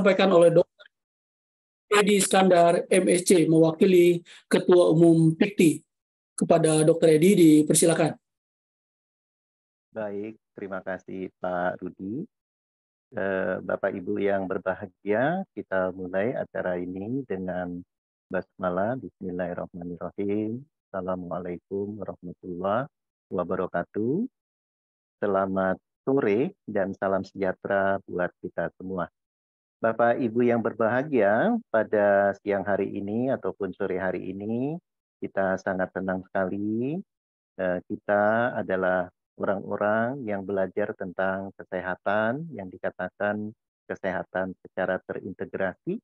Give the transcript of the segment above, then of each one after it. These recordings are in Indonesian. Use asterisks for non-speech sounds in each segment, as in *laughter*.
disampaikan oleh Dr. Edi Skandar MSC mewakili Ketua Umum Pikti. Kepada Dr. Edi dipersilakan. Baik, terima kasih Pak Rudi. Eh, Bapak Ibu yang berbahagia, kita mulai acara ini dengan basmalah bismillahirrahmanirrahim. Assalamualaikum warahmatullahi wabarakatuh. Selamat sore dan salam sejahtera buat kita semua. Bapak Ibu yang berbahagia, pada siang hari ini ataupun sore hari ini kita sangat senang sekali eh, kita adalah orang-orang yang belajar tentang kesehatan yang dikatakan kesehatan secara terintegrasi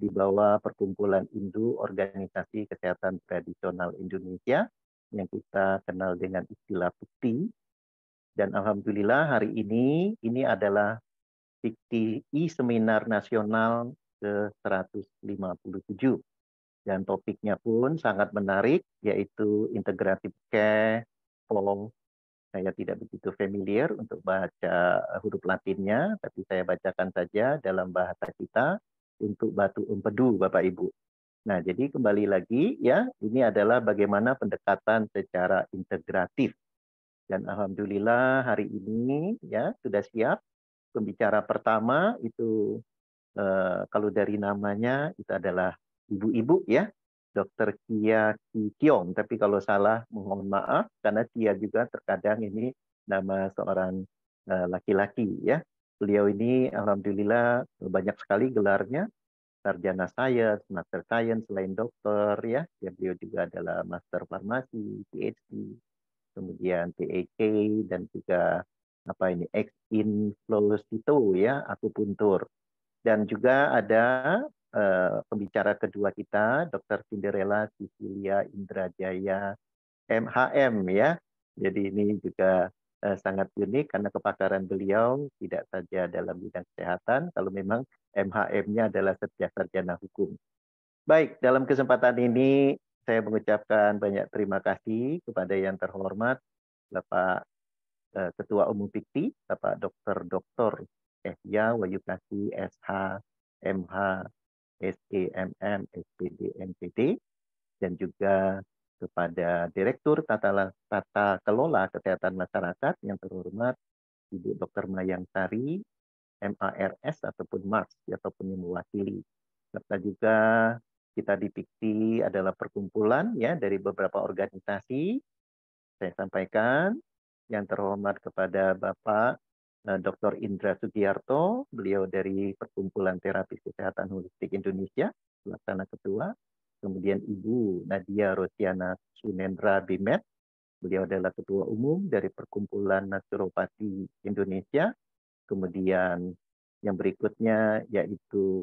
di bawah perkumpulan induk Organisasi Kesehatan Tradisional Indonesia yang kita kenal dengan istilah PUKTI. Dan alhamdulillah hari ini ini adalah I seminar nasional ke-157. Dan topiknya pun sangat menarik, yaitu integratif care for saya tidak begitu familiar untuk baca eh, huruf latinnya, tapi saya bacakan saja dalam bahasa kita untuk batu empedu, Bapak Ibu. Nah, jadi kembali lagi ya, ini adalah bagaimana pendekatan secara integratif. Dan alhamdulillah hari ini ya sudah siap pembicara pertama itu eh, kalau dari namanya itu adalah ibu-ibu ya, Dokter Kia Kiong. Tapi kalau salah mohon maaf karena Kia juga terkadang ini nama seorang eh, laki-laki ya. Beliau ini alhamdulillah banyak sekali gelarnya, sarjana sains, master sains selain dokter ya. ya beliau juga adalah master farmasi, PhD, kemudian PAK dan juga apa ini ex inflow itu ya akupuntur dan juga ada uh, pembicara kedua kita Dr. Cinderella Cecilia Indrajaya MHM ya jadi ini juga uh, sangat unik karena kepakaran beliau tidak saja dalam bidang kesehatan kalau memang MHM-nya adalah setiap sarjana hukum baik dalam kesempatan ini saya mengucapkan banyak terima kasih kepada yang terhormat Bapak Eh, Ketua Umum Fikti, Bapak Dr. Dr. Ehya Wayukasi SH MH SEMM SPD MPD dan juga kepada Direktur Tata, Tata Kelola Kesehatan Masyarakat yang terhormat Ibu Dr. Mayang Sari, MARS ataupun MARS ataupun yang mewakili. Serta juga kita dipikti adalah perkumpulan ya dari beberapa organisasi. Saya sampaikan yang terhormat kepada Bapak eh, Dr. Indra Sugiarto, beliau dari Perkumpulan Terapi Kesehatan Holistik Indonesia, pelaksana ketua. Kemudian Ibu Nadia Rosiana Sunendra Bimet, beliau adalah ketua umum dari Perkumpulan Naturopati Indonesia. Kemudian yang berikutnya yaitu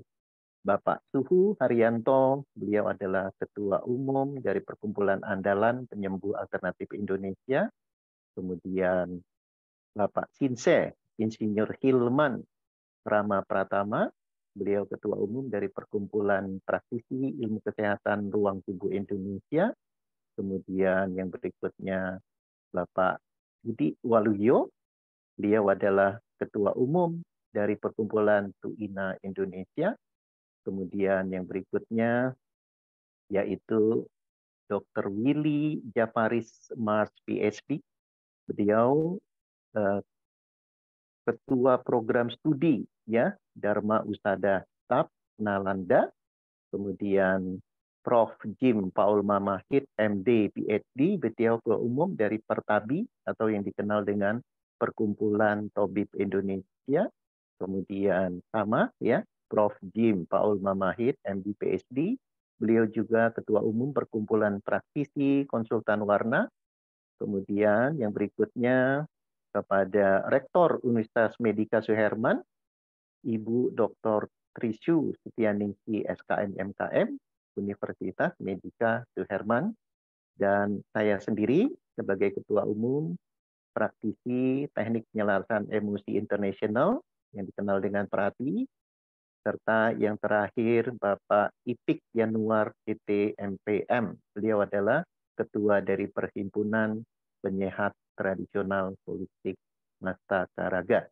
Bapak Suhu Haryanto, beliau adalah ketua umum dari Perkumpulan Andalan Penyembuh Alternatif Indonesia kemudian Bapak Sinse, Insinyur Hilman Rama Pratama, beliau Ketua Umum dari Perkumpulan Praktisi Ilmu Kesehatan Ruang Tubuh Indonesia, kemudian yang berikutnya Bapak Budi Waluyo, beliau adalah Ketua Umum dari Perkumpulan Tuina Indonesia, kemudian yang berikutnya yaitu Dr. Willy Japaris Mars PhD, Beliau uh, ketua program studi ya Dharma Usada TAP Nalanda, kemudian Prof. Jim Paul Mamahit, MD, PhD, beliau ketua umum dari Pertabi atau yang dikenal dengan Perkumpulan Tobib Indonesia, kemudian sama ya Prof. Jim Paul Mamahit, MD, PhD, beliau juga ketua umum Perkumpulan Praktisi Konsultan Warna Kemudian yang berikutnya kepada Rektor Universitas Medika Suherman, Ibu Dr. Trisyu Setianingsi SKM MKM Universitas Medika Suherman dan saya sendiri sebagai Ketua Umum Praktisi Teknik Penyelarasan Emosi Internasional yang dikenal dengan Prati, serta yang terakhir Bapak Ipik Januar PT MPM. Beliau adalah Ketua dari Perhimpunan Penyehat Tradisional Politik Nasta Karaga.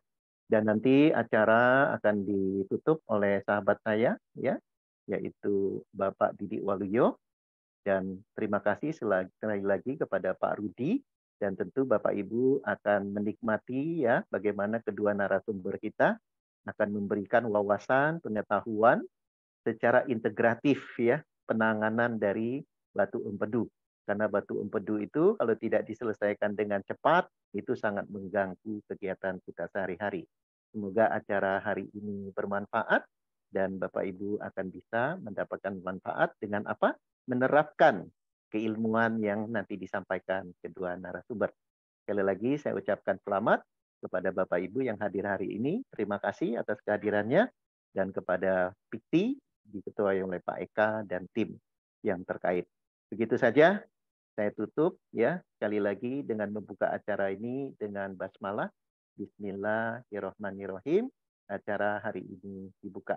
Dan nanti acara akan ditutup oleh sahabat saya, ya, yaitu Bapak Didik Waluyo. Dan terima kasih sekali lagi kepada Pak Rudi dan tentu Bapak Ibu akan menikmati ya bagaimana kedua narasumber kita akan memberikan wawasan, pengetahuan secara integratif ya penanganan dari batu empedu karena batu empedu itu kalau tidak diselesaikan dengan cepat, itu sangat mengganggu kegiatan kita sehari-hari. Semoga acara hari ini bermanfaat dan Bapak Ibu akan bisa mendapatkan manfaat dengan apa? Menerapkan keilmuan yang nanti disampaikan kedua narasumber. Sekali lagi saya ucapkan selamat kepada Bapak Ibu yang hadir hari ini. Terima kasih atas kehadirannya dan kepada Pikti diketuai oleh Pak Eka dan tim yang terkait. Begitu saja saya tutup ya sekali lagi dengan membuka acara ini dengan basmalah. Bismillahirrohmanirrohim, Acara hari ini dibuka.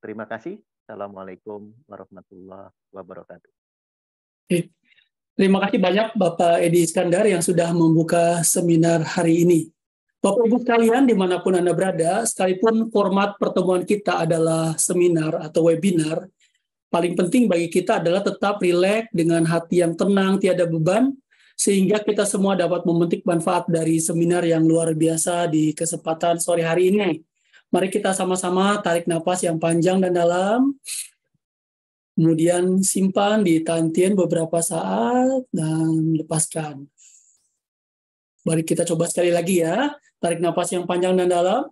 Terima kasih. Assalamualaikum warahmatullahi wabarakatuh. Terima kasih banyak Bapak Edi Iskandar yang sudah membuka seminar hari ini. Bapak Ibu sekalian dimanapun Anda berada, sekalipun format pertemuan kita adalah seminar atau webinar, paling penting bagi kita adalah tetap rileks dengan hati yang tenang, tiada beban, sehingga kita semua dapat memetik manfaat dari seminar yang luar biasa di kesempatan sore hari ini. Mari kita sama-sama tarik nafas yang panjang dan dalam, kemudian simpan di tantien beberapa saat, dan lepaskan. Mari kita coba sekali lagi ya, tarik nafas yang panjang dan dalam,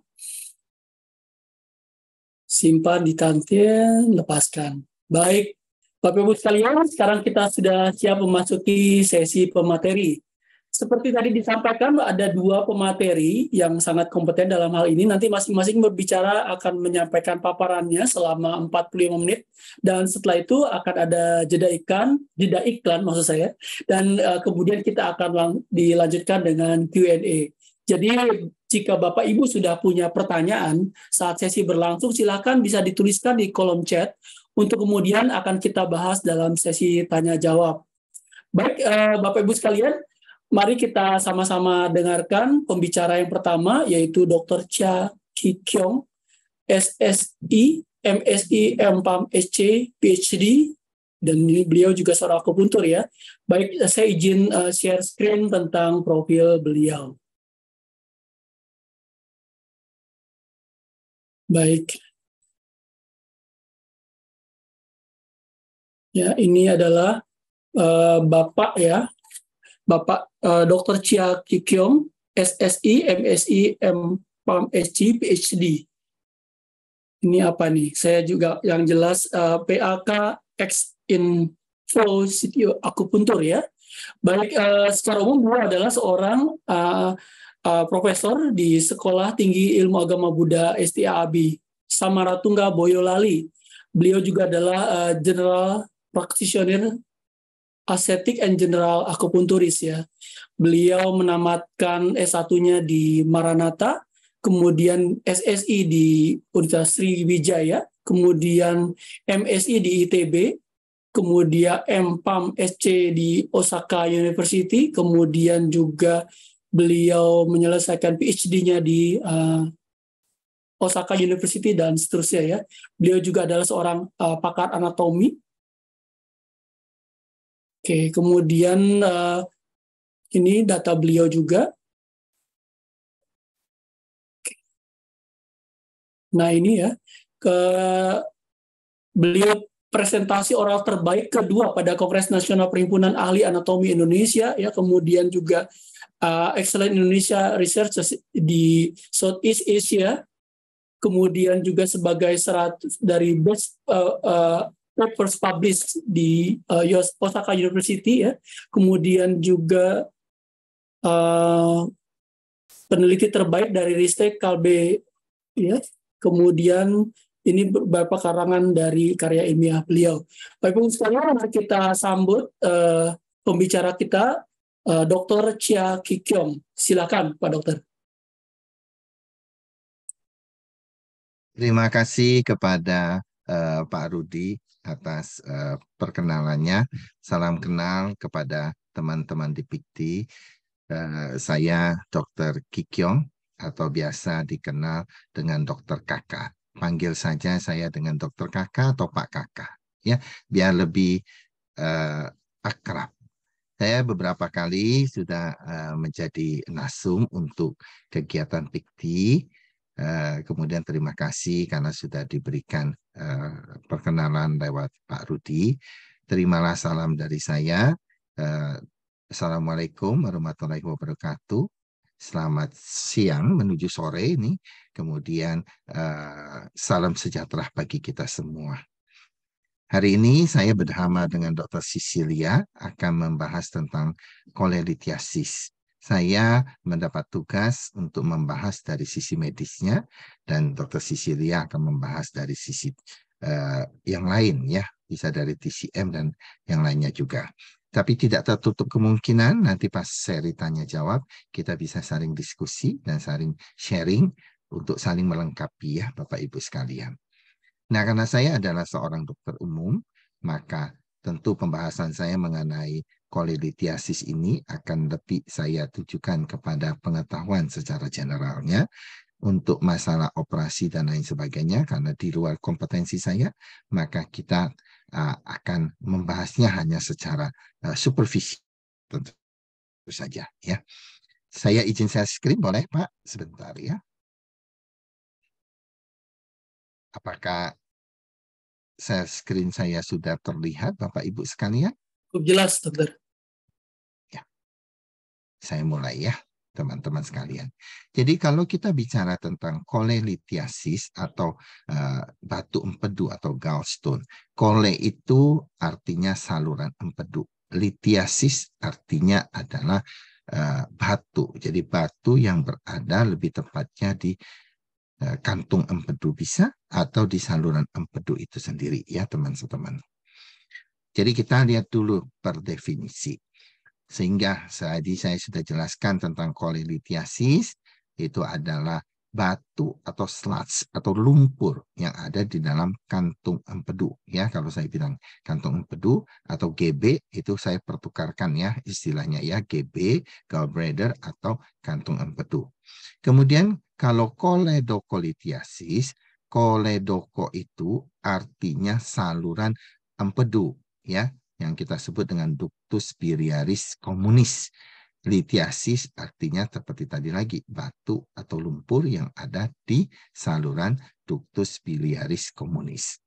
simpan di tantien, lepaskan. Baik, Bapak Ibu sekalian, sekarang kita sudah siap memasuki sesi pemateri. Seperti tadi disampaikan, ada dua pemateri yang sangat kompeten dalam hal ini. Nanti masing-masing berbicara akan menyampaikan paparannya selama 45 menit. Dan setelah itu akan ada jeda iklan, jeda iklan maksud saya. Dan uh, kemudian kita akan dilanjutkan dengan Q&A. Jadi jika Bapak Ibu sudah punya pertanyaan saat sesi berlangsung, silakan bisa dituliskan di kolom chat untuk kemudian akan kita bahas dalam sesi tanya jawab. Baik, eh, Bapak Ibu sekalian, mari kita sama-sama dengarkan pembicara yang pertama yaitu Dr. Chia Ki Kyong, SSI, MSI, MPAM, SC, PhD, dan beliau juga seorang akupuntur ya. Baik, saya izin eh, share screen tentang profil beliau. Baik, Ya, ini adalah uh, Bapak ya, Bapak uh, eh, Dr. Chia Kikyong, SSI, MSI, mpam SC, PhD. Ini apa nih? Saya juga yang jelas uh, eh, PAK X info Flow Akupuntur ya. Baik, uh, secara umum beliau adalah seorang uh, uh, profesor di Sekolah Tinggi Ilmu Agama Buddha STAAB Samaratungga Boyolali. Beliau juga adalah uh, General Praktisioner asetik and general akupunturis ya. Beliau menamatkan S1-nya di Maranatha, kemudian SSI di Universitas Sriwijaya, kemudian MSI di ITB, kemudian MPAM SC di Osaka University, kemudian juga beliau menyelesaikan PhD-nya di uh, Osaka University dan seterusnya ya. Beliau juga adalah seorang uh, pakar anatomi Oke, kemudian uh, ini data beliau juga. Nah, ini ya. Ke beliau presentasi oral terbaik kedua pada Kongres Nasional Perhimpunan Ahli Anatomi Indonesia ya kemudian juga uh, Excellent Indonesia Research di Southeast Asia kemudian juga sebagai serat dari best uh, uh, first published di uh, Osaka University ya. Kemudian juga uh, peneliti terbaik dari Ristek Kalbe ya. Kemudian ini beberapa karangan dari karya ilmiah beliau. Baik, sekarang mari kita sambut uh, pembicara kita uh, Dr. Chia Kikyong. Silakan Pak Dokter. Terima kasih kepada Eh, Pak Rudi atas eh, perkenalannya. Salam kenal kepada teman-teman di Pikti. Eh, saya Dr. Kikyong atau biasa dikenal dengan Dr. Kakak. Panggil saja saya dengan Dr. Kakak atau Pak Kakak ya, biar lebih uh, akrab. Saya beberapa kali sudah uh, menjadi nasum untuk kegiatan Pikti Eh, kemudian terima kasih karena sudah diberikan eh, perkenalan lewat Pak Rudi. Terimalah salam dari saya. Eh, Assalamualaikum warahmatullahi wabarakatuh. Selamat siang menuju sore ini. Kemudian salam sejahtera bagi kita semua. Hari ini saya berdhama dengan Dr. Sisilia akan membahas tentang kolelitiasis saya mendapat tugas untuk membahas dari sisi medisnya dan Dr. Sisilia akan membahas dari sisi uh, yang lain ya, bisa dari TCM dan yang lainnya juga. Tapi tidak tertutup kemungkinan nanti pas seri tanya jawab kita bisa saling diskusi dan saling sharing untuk saling melengkapi ya Bapak Ibu sekalian. Nah, karena saya adalah seorang dokter umum, maka tentu pembahasan saya mengenai kolelitiasis ini akan lebih saya tujukan kepada pengetahuan secara generalnya untuk masalah operasi dan lain sebagainya karena di luar kompetensi saya maka kita uh, akan membahasnya hanya secara uh, supervisi tentu saja ya. Saya izin saya screen boleh Pak sebentar ya. Apakah saya screen saya sudah terlihat Bapak Ibu sekalian? Cukup jelas, Dokter. Saya mulai ya, teman-teman sekalian. Jadi kalau kita bicara tentang kolelitiasis atau uh, batu empedu atau gallstone, kole itu artinya saluran empedu. Litiasis artinya adalah uh, batu. Jadi batu yang berada lebih tepatnya di uh, kantung empedu bisa atau di saluran empedu itu sendiri ya teman-teman. Jadi kita lihat dulu per definisi. Sehingga tadi saya sudah jelaskan tentang kolelitiasis, itu adalah batu atau sludge atau lumpur yang ada di dalam kantung empedu ya kalau saya bilang kantung empedu atau GB itu saya pertukarkan ya istilahnya ya GB gallbladder atau kantung empedu. Kemudian kalau koledokolitiasis, koledoko itu artinya saluran empedu ya yang kita sebut dengan duk spiriaris komunis. Litiasis artinya seperti tadi lagi, batu atau lumpur yang ada di saluran ductus biliaris komunis.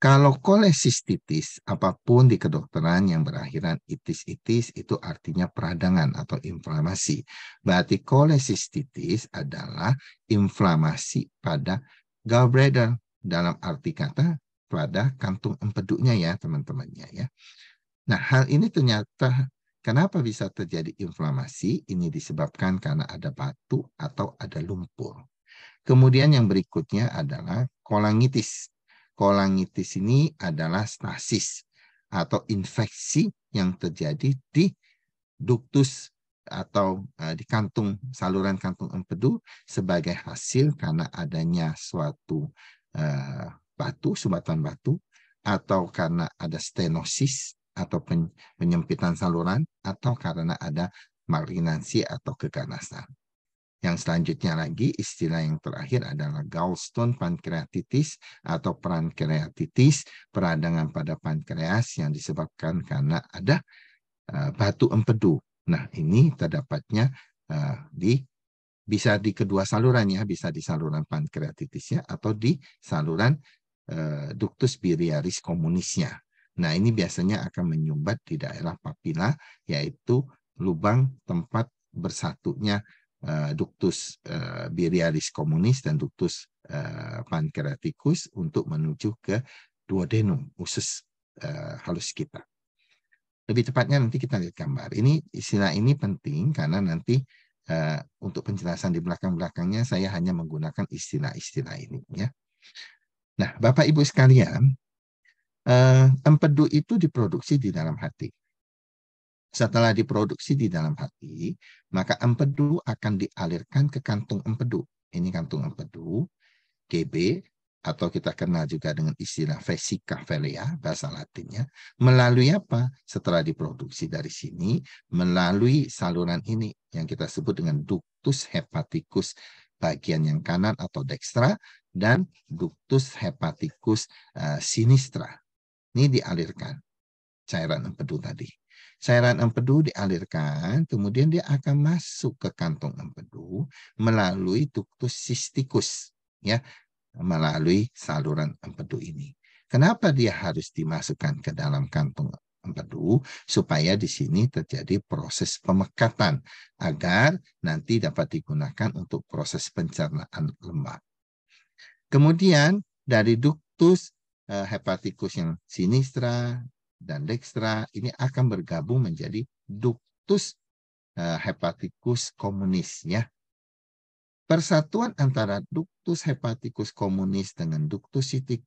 Kalau kolesistitis, apapun di kedokteran yang berakhiran itis-itis itu artinya peradangan atau inflamasi. Berarti kolesistitis adalah inflamasi pada gallbladder. Dalam arti kata pada kantung empeduknya ya teman-temannya ya. Nah, hal ini ternyata kenapa bisa terjadi inflamasi? Ini disebabkan karena ada batu atau ada lumpur. Kemudian yang berikutnya adalah kolangitis. Kolangitis ini adalah stasis atau infeksi yang terjadi di duktus atau eh, di kantung saluran kantung empedu sebagai hasil karena adanya suatu uh, batu sumbatan batu atau karena ada stenosis atau penyempitan saluran atau karena ada malignansi atau keganasan. Yang selanjutnya lagi istilah yang terakhir adalah gallstone pankreatitis atau pankreatitis peradangan pada pankreas yang disebabkan karena ada uh, batu empedu. Nah ini terdapatnya uh, di bisa di kedua saluran ya, bisa di saluran pankreatitisnya atau di saluran uh, ductus biliaris komunisnya. Nah, ini biasanya akan menyumbat di daerah papila, yaitu lubang tempat bersatunya uh, eh, duktus uh, eh, biliaris komunis dan duktus uh, eh, pankreatikus untuk menuju ke duodenum, usus uh, halus kita. Lebih tepatnya nanti kita lihat gambar. Ini istilah ini penting karena nanti uh, untuk penjelasan di belakang-belakangnya saya hanya menggunakan istilah-istilah ini ya. Nah, Bapak Ibu sekalian, uh, empedu itu diproduksi di dalam hati. Setelah diproduksi di dalam hati, maka empedu akan dialirkan ke kantung empedu. Ini kantung empedu, GB, atau kita kenal juga dengan istilah vesica velea, bahasa latinnya. Melalui apa? Setelah diproduksi dari sini, melalui saluran ini yang kita sebut dengan ductus hepaticus bagian yang kanan atau dextra dan ductus hepaticus uh, sinistra ini dialirkan cairan empedu tadi. Cairan empedu dialirkan, kemudian dia akan masuk ke kantong empedu melalui ductus sistikus, ya, melalui saluran empedu ini. Kenapa dia harus dimasukkan ke dalam kantong empedu supaya di sini terjadi proses pemekatan agar nanti dapat digunakan untuk proses pencernaan lemak. Kemudian dari duktus Eh, hepatikus yang sinistra dan dextra ini akan bergabung menjadi duktus eh, hepatikus komunis ya. Persatuan antara duktus hepatikus komunis dengan duktus ini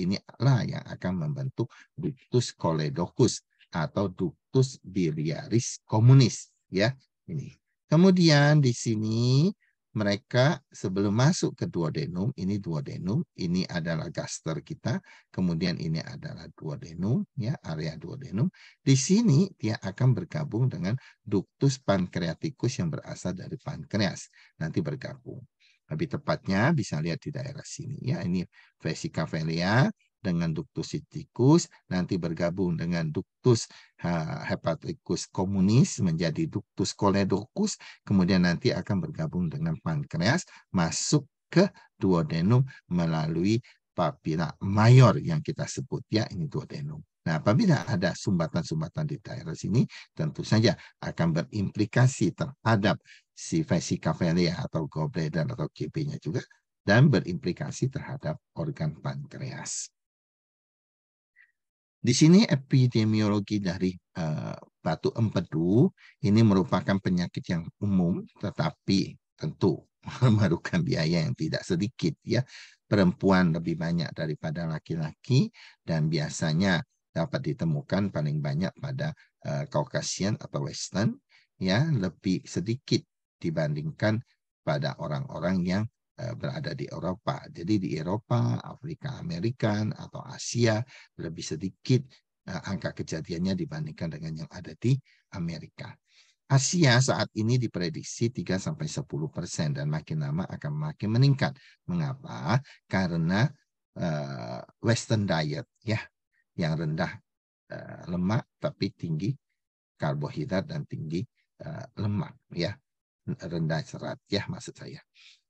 inilah yang akan membentuk duktus koledokus atau duktus biliaris komunis ya ini. Kemudian di sini mereka sebelum masuk ke duodenum, ini duodenum, ini adalah gaster kita, kemudian ini adalah duodenum, ya area duodenum. Di sini dia akan bergabung dengan ductus pankreatikus yang berasal dari pankreas, nanti bergabung. Lebih tepatnya bisa lihat di daerah sini ya, ini vesika velia, dengan duktus sitikus, nanti bergabung dengan duktus hepatikus komunis menjadi duktus koledokus, kemudian nanti akan bergabung dengan pankreas, masuk ke duodenum melalui papila mayor yang kita sebut ya ini duodenum. Nah, apabila ada sumbatan-sumbatan di daerah sini, tentu saja akan berimplikasi terhadap si vesika velia atau gallbladder atau GP-nya juga dan berimplikasi terhadap organ pankreas. Di sini epidemiologi dari uh, batu empedu ini merupakan penyakit yang umum tetapi tentu *laughs* memerlukan biaya yang tidak sedikit ya. Perempuan lebih banyak daripada laki-laki dan biasanya dapat ditemukan paling banyak pada uh, atau Western ya, lebih sedikit dibandingkan pada orang-orang yang Eh, berada di Eropa. Jadi di Eropa, Afrika Amerika, atau Asia lebih sedikit eh, angka kejadiannya dibandingkan dengan yang ada di Amerika. Asia saat ini diprediksi 3 sampai 10 persen dan makin lama akan makin meningkat. Mengapa? Karena uh, Western diet ya yang rendah uh, lemak tapi tinggi karbohidrat dan tinggi uh, lemak ya rendah serat ya maksud saya.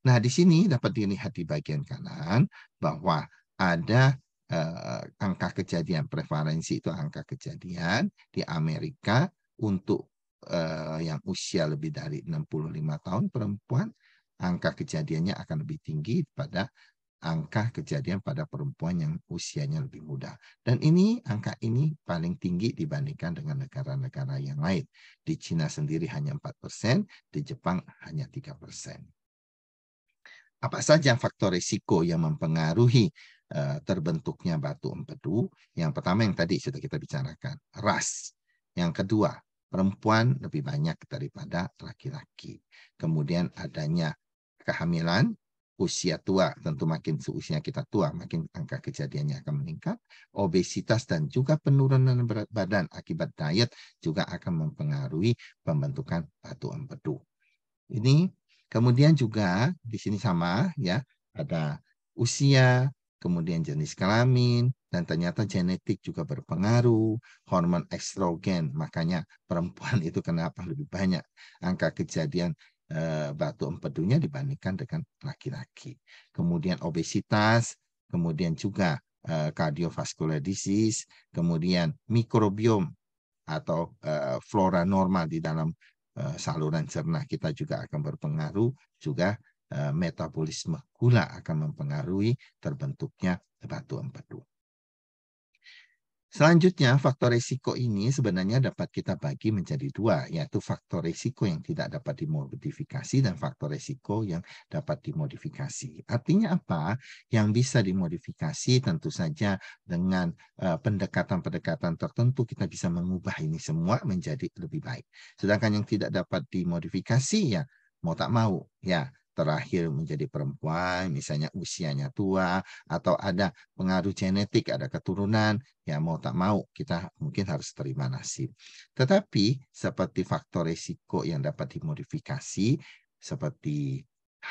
Nah, di sini dapat dilihat di bagian kanan bahwa ada eh, angka kejadian preferensi itu angka kejadian di Amerika untuk eh, yang usia lebih dari 65 tahun perempuan angka kejadiannya akan lebih tinggi pada angka kejadian pada perempuan yang usianya lebih muda. Dan ini angka ini paling tinggi dibandingkan dengan negara-negara yang lain. Di Cina sendiri hanya 4%, di Jepang hanya 3% apa saja faktor risiko yang mempengaruhi eh, terbentuknya batu empedu? Yang pertama yang tadi sudah kita bicarakan, ras. Yang kedua, perempuan lebih banyak daripada laki-laki. Kemudian adanya kehamilan, usia tua, tentu makin seusia kita tua, makin angka kejadiannya akan meningkat. Obesitas dan juga penurunan berat badan akibat diet juga akan mempengaruhi pembentukan batu empedu. Ini Kemudian juga di sini sama ya, ada usia, kemudian jenis kelamin, dan ternyata genetik juga berpengaruh, hormon estrogen, makanya perempuan itu kenapa lebih banyak angka kejadian eh, batu empedunya dibandingkan dengan laki-laki. Kemudian obesitas, kemudian juga eh, disease, kemudian mikrobiom atau eh, flora normal di dalam Eh, saluran cerna kita juga akan berpengaruh juga eh, metabolisme gula akan mempengaruhi terbentuknya batu empedu. Selanjutnya, faktor risiko ini sebenarnya dapat kita bagi menjadi dua, yaitu faktor risiko yang tidak dapat dimodifikasi dan faktor risiko yang dapat dimodifikasi. Artinya apa? Yang bisa dimodifikasi tentu saja dengan eh, pendekatan-pendekatan uh, tertentu kita bisa mengubah ini semua menjadi lebih baik. Sedangkan yang tidak dapat dimodifikasi ya mau tak mau ya terakhir menjadi perempuan, misalnya usianya tua, atau ada pengaruh genetik, ada keturunan, ya mau tak mau kita mungkin harus terima nasib. Tetapi seperti faktor resiko yang dapat dimodifikasi, seperti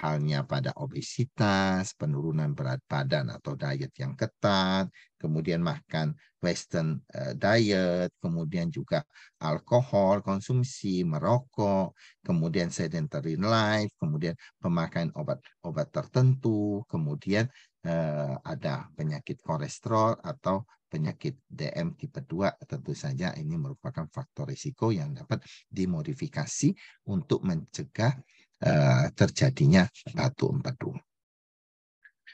halnya pada obesitas, penurunan berat badan atau diet yang ketat, kemudian makan western eh, diet, kemudian juga alkohol, konsumsi, merokok, kemudian sedentary life, kemudian pemakaian obat-obat tertentu, kemudian eh, ada penyakit kolesterol atau penyakit DM tipe 2 tentu saja ini merupakan faktor risiko yang dapat dimodifikasi untuk mencegah Eh, terjadinya batu empedu.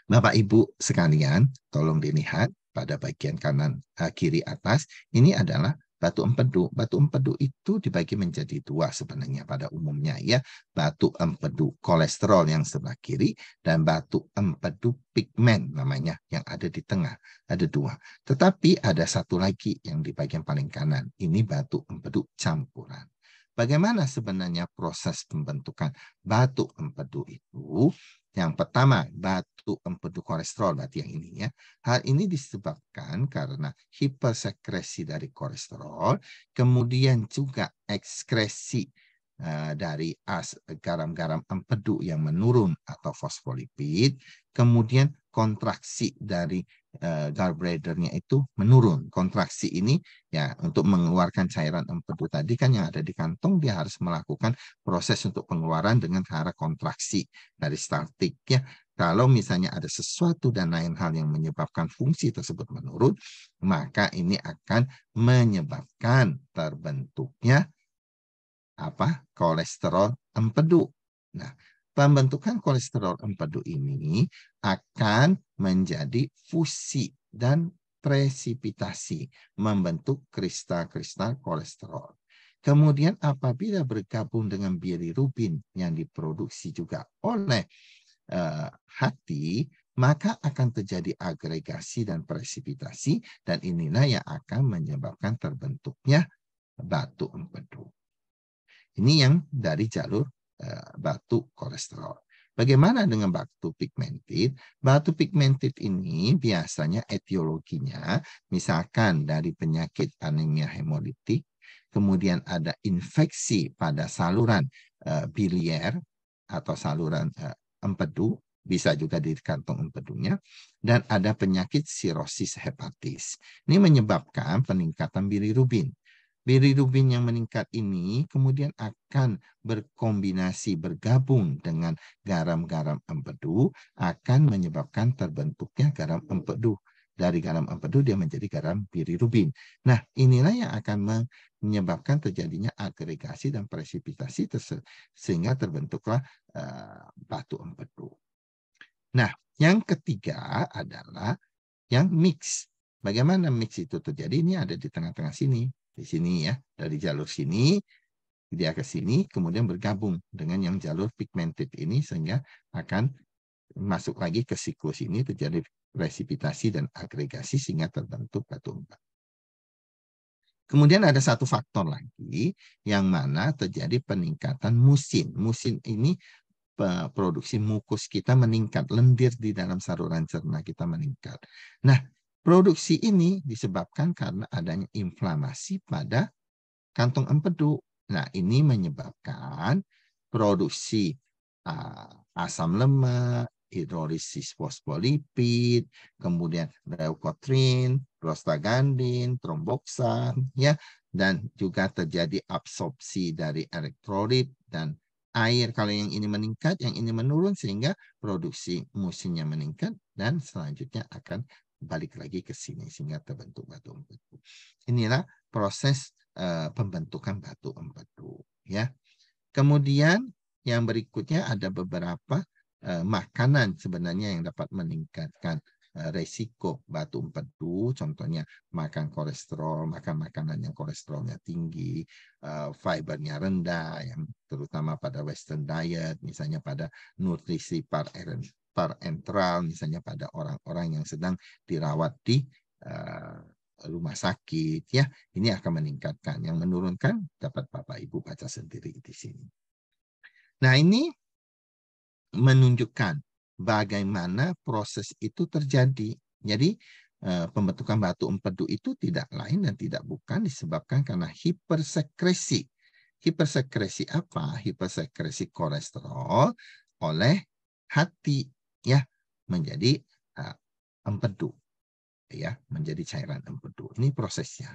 Bapak Ibu sekalian, tolong dilihat pada bagian kanan eh, kiri atas, ini adalah batu empedu. Batu empedu itu dibagi menjadi dua sebenarnya pada umumnya ya. Batu empedu kolesterol yang sebelah kiri dan batu empedu pigmen namanya yang ada di tengah. Ada dua. Tetapi ada satu lagi yang di bagian paling kanan. Ini batu empedu campuran. Bagaimana sebenarnya proses pembentukan batu empedu itu? Yang pertama, batu empedu kolesterol berarti yang ini ya. Hal ini disebabkan karena hipersekresi dari kolesterol, kemudian juga ekskresi eh, dari as garam-garam empedu yang menurun atau fosfolipid, kemudian kontraksi dari uh, gallbladder-nya itu menurun. Kontraksi ini ya untuk mengeluarkan cairan empedu tadi kan yang ada di kantong dia harus melakukan proses untuk pengeluaran dengan cara kontraksi dari statik ya. Kalau misalnya ada sesuatu dan lain hal yang menyebabkan fungsi tersebut menurun, maka ini akan menyebabkan terbentuknya apa? kolesterol empedu. Nah, Pembentukan kolesterol empedu ini akan menjadi fusi dan presipitasi, membentuk kristal-kristal kolesterol. Kemudian apabila bergabung dengan bilirubin yang diproduksi juga oleh uh, hati, maka akan terjadi agregasi dan presipitasi dan inilah yang akan menyebabkan terbentuknya batu empedu. Ini yang dari jalur Eh, batu kolesterol. Bagaimana dengan batu pigmented? Batu pigmented ini biasanya etiologinya, misalkan dari penyakit anemia hemolitik, kemudian ada infeksi pada saluran uh, eh, biliar atau saluran uh, empedu, bisa juga di kantong empedunya, dan ada penyakit sirosis hepatis. Ini menyebabkan peningkatan bilirubin. Bilirubin yang meningkat ini kemudian akan berkombinasi bergabung dengan garam-garam empedu akan menyebabkan terbentuknya garam empedu. Dari garam empedu dia menjadi garam bilirubin. Nah, inilah yang akan menyebabkan terjadinya agregasi dan presipitasi sehingga terbentuklah uh, batu empedu. Nah, yang ketiga adalah yang mix. Bagaimana mix itu terjadi? Ini ada di tengah-tengah sini di sini ya, dari jalur sini dia ke sini, kemudian bergabung dengan yang jalur pigmented ini sehingga akan masuk lagi ke siklus ini terjadi resipitasi dan agregasi sehingga terbentuk batu empat. Kemudian ada satu faktor lagi yang mana terjadi peningkatan musin. Musin ini produksi mukus kita meningkat, lendir di dalam saluran cerna kita meningkat. Nah, Produksi ini disebabkan karena adanya inflamasi pada kantong empedu. Nah, ini menyebabkan produksi uh, asam lemak, hidrolisis fosfolipid, kemudian leukotrin, prostaglandin, tromboksan, ya, dan juga terjadi absorpsi dari elektrolit dan air. Kalau yang ini meningkat, yang ini menurun sehingga produksi musinya meningkat dan selanjutnya akan balik lagi ke sini sehingga terbentuk batu empedu. Inilah proses uh, pembentukan batu empedu ya. Kemudian yang berikutnya ada beberapa uh, makanan sebenarnya yang dapat meningkatkan uh, resiko batu empedu contohnya makan kolesterol makan makanan yang kolesterolnya tinggi fibernya rendah yang terutama pada western diet misalnya pada nutrisi par parenteral misalnya pada orang-orang yang sedang dirawat di uh, rumah sakit ya ini akan meningkatkan yang menurunkan dapat Bapak Ibu baca sendiri di sini. Nah, ini menunjukkan bagaimana proses itu terjadi. Jadi eh, pembentukan batu empedu itu tidak lain dan tidak bukan disebabkan karena hipersekresi. Hipersekresi apa? Hipersekresi kolesterol oleh hati ya menjadi uh, empedu ya menjadi cairan empedu ini prosesnya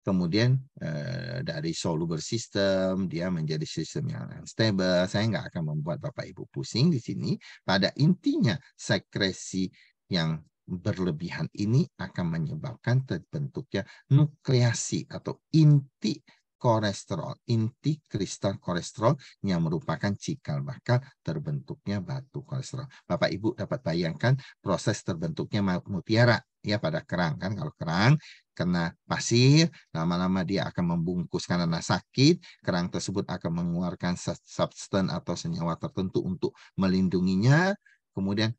kemudian eh, dari soluble system dia menjadi sistem yang unstable. Saya nggak akan membuat bapak ibu pusing di sini. Pada intinya sekresi yang berlebihan ini akan menyebabkan terbentuknya nukleasi atau inti kolesterol, inti kristal kolesterol yang merupakan cikal bakal terbentuknya batu kolesterol. Bapak Ibu dapat bayangkan proses terbentuknya mutiara ya pada kerang kan kalau kerang kena pasir lama-lama dia akan membungkus karena sakit kerang tersebut akan mengeluarkan substan atau senyawa tertentu untuk melindunginya kemudian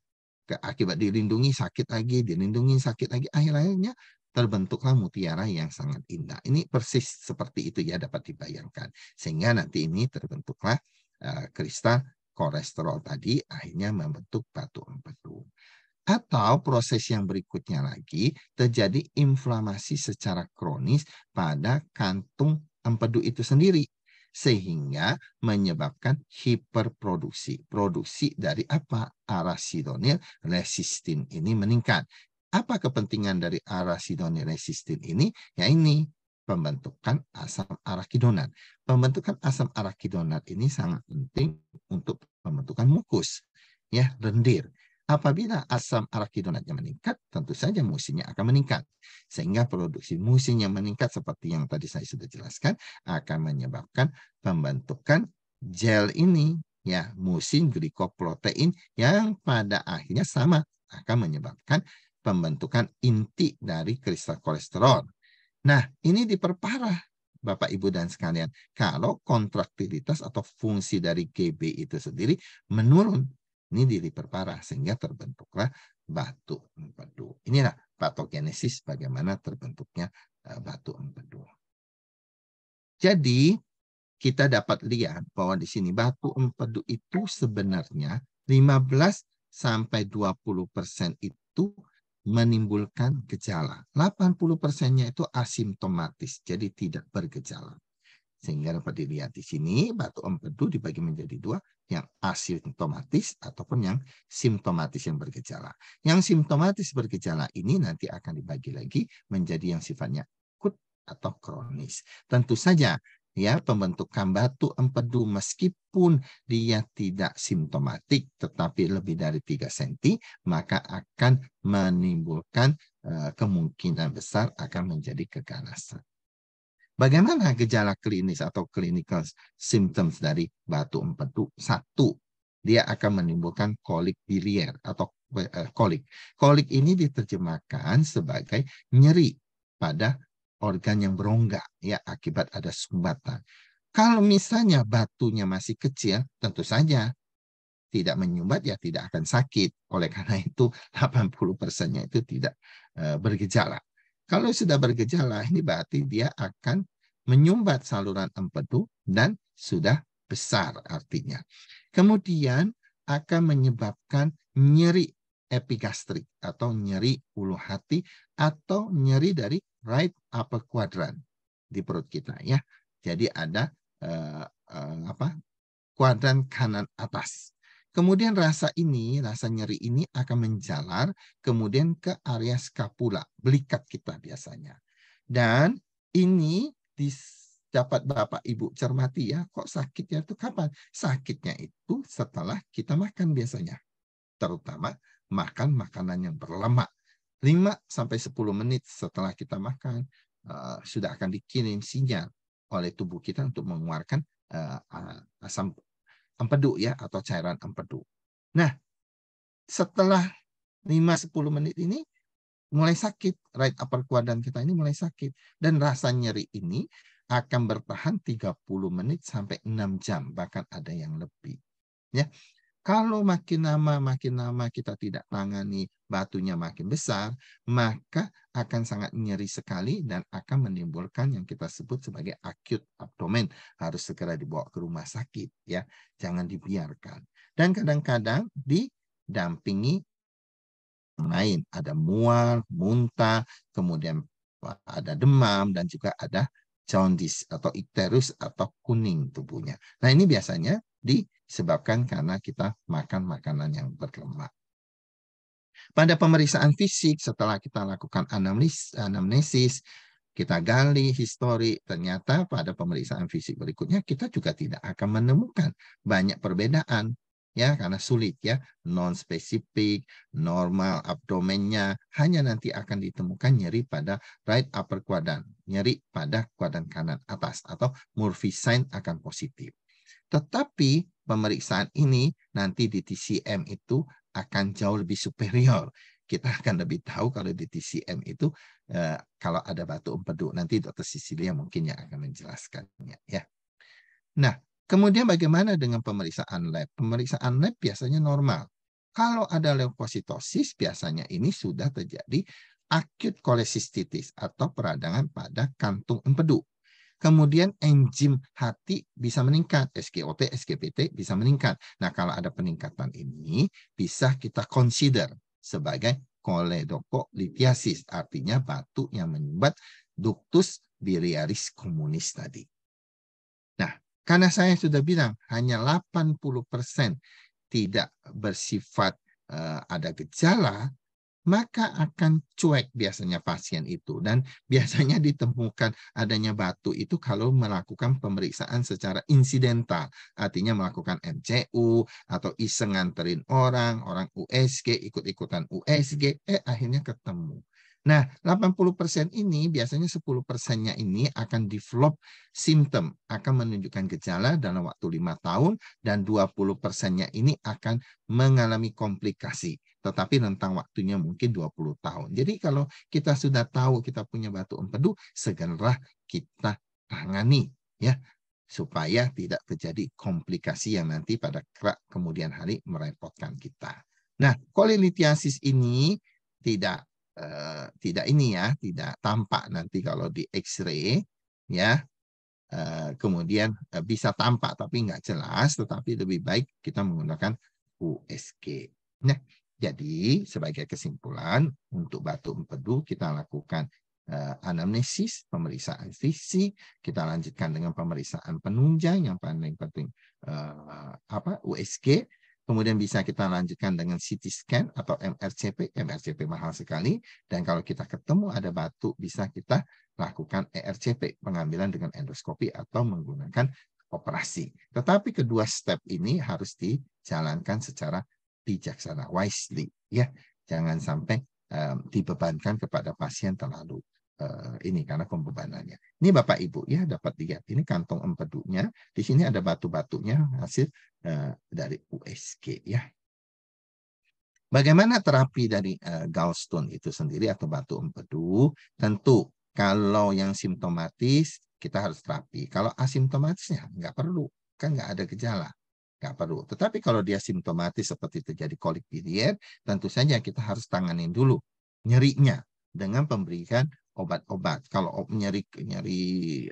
akibat dilindungi sakit lagi dilindungi sakit lagi akhir akhirnya terbentuklah mutiara yang hmm. sangat indah. Ini persis seperti itu ya dapat dibayangkan. Sehingga nanti ini terbentuklah uh, kristal kolesterol tadi akhirnya membentuk batu empedu. Atau proses yang berikutnya lagi terjadi inflamasi secara kronis pada kantung empedu itu sendiri sehingga menyebabkan hiperproduksi. Produksi dari apa? Arasidonil resistin ini meningkat apa kepentingan dari arachidonil resistin ini? Ya ini, pembentukan asam arachidonat. Pembentukan asam arachidonat ini sangat penting untuk pembentukan mukus, ya lendir. Apabila asam arakidonatnya meningkat, tentu saja musinya akan meningkat. Sehingga produksi musin meningkat seperti yang tadi saya sudah jelaskan akan menyebabkan pembentukan gel ini ya musin glikoprotein yang pada akhirnya sama akan menyebabkan pembentukan inti dari kristal kolesterol. Nah, ini diperparah Bapak Ibu dan sekalian kalau kontraktilitas atau fungsi dari GB itu sendiri menurun. Ini diperparah sehingga terbentuklah batu empedu. Inilah patogenesis bagaimana terbentuknya eh, batu empedu. Jadi kita dapat lihat bahwa di sini batu empedu itu sebenarnya 15 sampai 20 persen itu menimbulkan gejala. 80 persennya itu asimptomatis, jadi tidak bergejala. Sehingga dapat dilihat di sini, batu empedu dibagi menjadi dua, yang asimptomatis ataupun yang simptomatis yang bergejala. Yang simptomatis bergejala ini nanti akan dibagi lagi menjadi yang sifatnya akut atau kronis. Tentu saja ya pembentukan batu empedu meskipun dia tidak simptomatik tetapi lebih dari 3 cm maka akan menimbulkan eh, kemungkinan besar akan menjadi keganasan. Bagaimana gejala klinis atau clinical symptoms dari batu empedu? Satu, dia akan menimbulkan kolik biliar atau eh, kolik. Kolik ini diterjemahkan sebagai nyeri pada organ yang berongga ya akibat ada sumbatan. Kalau misalnya batunya masih kecil, tentu saja tidak menyumbat ya tidak akan sakit. Oleh karena itu 80 *laughs* persennya itu tidak e, bergejala. Kalau sudah bergejala ini berarti dia akan menyumbat saluran empedu dan sudah besar artinya. Kemudian akan menyebabkan nyeri epigastrik atau nyeri ulu hati atau nyeri dari right upper quadrant di perut kita ya. Jadi ada uh, uh, apa? kuadran kanan atas. Kemudian rasa ini, rasa nyeri ini akan menjalar kemudian ke area skapula, belikat kita biasanya. Dan ini dapat Bapak Ibu cermati ya, kok sakitnya itu kapan? Sakitnya itu setelah kita makan biasanya. Terutama makan makanan yang berlemak 5 sampai 10 menit setelah kita makan uh, sudah akan dikirim sinyal oleh tubuh kita untuk mengeluarkan uh, asam empedu ya atau cairan empedu. Nah, setelah 5-10 menit ini mulai sakit, right upper quadrant kita ini mulai sakit dan rasa nyeri ini akan bertahan 30 menit sampai 6 jam bahkan ada yang lebih. Ya. Kalau makin lama makin lama kita tidak tangani batunya makin besar, maka akan sangat nyeri sekali dan akan menimbulkan yang kita sebut sebagai acute abdomen. Harus segera dibawa ke rumah sakit ya, jangan dibiarkan. Dan kadang-kadang didampingi yang lain, ada mual, muntah, kemudian ada demam dan juga ada jaundice atau ikterus atau kuning tubuhnya. Nah, ini biasanya disebabkan karena kita makan makanan yang berlemak. Pada pemeriksaan fisik setelah kita lakukan anamnesis, kita gali histori, ternyata pada pemeriksaan fisik berikutnya kita juga tidak akan menemukan banyak perbedaan ya karena sulit ya non spesifik normal abdomennya hanya nanti akan ditemukan nyeri pada right upper quadrant nyeri pada kuadran kanan atas atau Murphy sign akan positif tetapi pemeriksaan ini nanti di TCM itu akan jauh lebih superior. Kita akan lebih tahu kalau di TCM itu eh, kalau ada batu empedu nanti Dr. Sisilia mungkin yang akan menjelaskannya ya. Nah, kemudian bagaimana dengan pemeriksaan lab? Pemeriksaan lab biasanya normal. Kalau ada leukositosis biasanya ini sudah terjadi acute cholecystitis atau peradangan pada kantung empedu. Kemudian enzim hati bisa meningkat, SGOT, SGPT bisa meningkat. Nah, kalau ada peningkatan ini, bisa kita consider sebagai koledokolitiasis, artinya batu yang menyumbat ductus biliaris komunis tadi. Nah, karena saya sudah bilang hanya 80% tidak bersifat uh, ada gejala, maka akan cuek biasanya pasien itu dan biasanya *laughs* ditemukan adanya batu itu kalau melakukan pemeriksaan secara insidental artinya melakukan MCU atau iseng nganterin orang orang USG ikut-ikutan USG eh akhirnya ketemu Nah, 80% ini biasanya 10 persennya ini akan develop simptom, akan menunjukkan gejala dalam waktu lima tahun, dan 20 persennya ini akan mengalami komplikasi. Tetapi rentang waktunya mungkin 20 tahun. Jadi kalau kita sudah tahu kita punya batu empedu, segera kita tangani ya supaya tidak terjadi komplikasi yang nanti pada kemudian hari merepotkan kita. Nah, kolelitiasis ini tidak Eh, tidak ini ya, tidak tampak nanti kalau di X-ray ya. Uh, kemudian uh, bisa tampak tapi nggak jelas, tetapi lebih baik kita menggunakan USG. Nah, jadi sebagai kesimpulan untuk batu empedu kita lakukan uh, anamnesis, pemeriksaan fisik kita lanjutkan dengan pemeriksaan penunjang yang paling penting uh, apa USG Kemudian bisa kita lanjutkan dengan CT scan atau MRCP. MRCP mahal sekali. Dan kalau kita ketemu ada batu, bisa kita lakukan ERCP, pengambilan dengan endoskopi atau menggunakan operasi. Tetapi kedua step ini harus dijalankan secara bijaksana, wisely. ya Jangan sampai um, dibebankan kepada pasien terlalu Eh, ini karena pembebanannya. Ini Bapak Ibu ya dapat lihat ini kantong empedunya, di sini ada batu-batunya hasil uh, dari USG ya. Bagaimana terapi dari uh, gallstone itu sendiri atau batu empedu? Tentu kalau yang simptomatis kita harus terapi. Kalau asimptomatisnya nggak perlu, kan nggak ada gejala nggak perlu. Tetapi kalau dia simptomatis seperti terjadi kolik biliar, tentu saja kita harus tanganin dulu nyerinya dengan pemberikan obat-obat. Kalau nyeri nyeri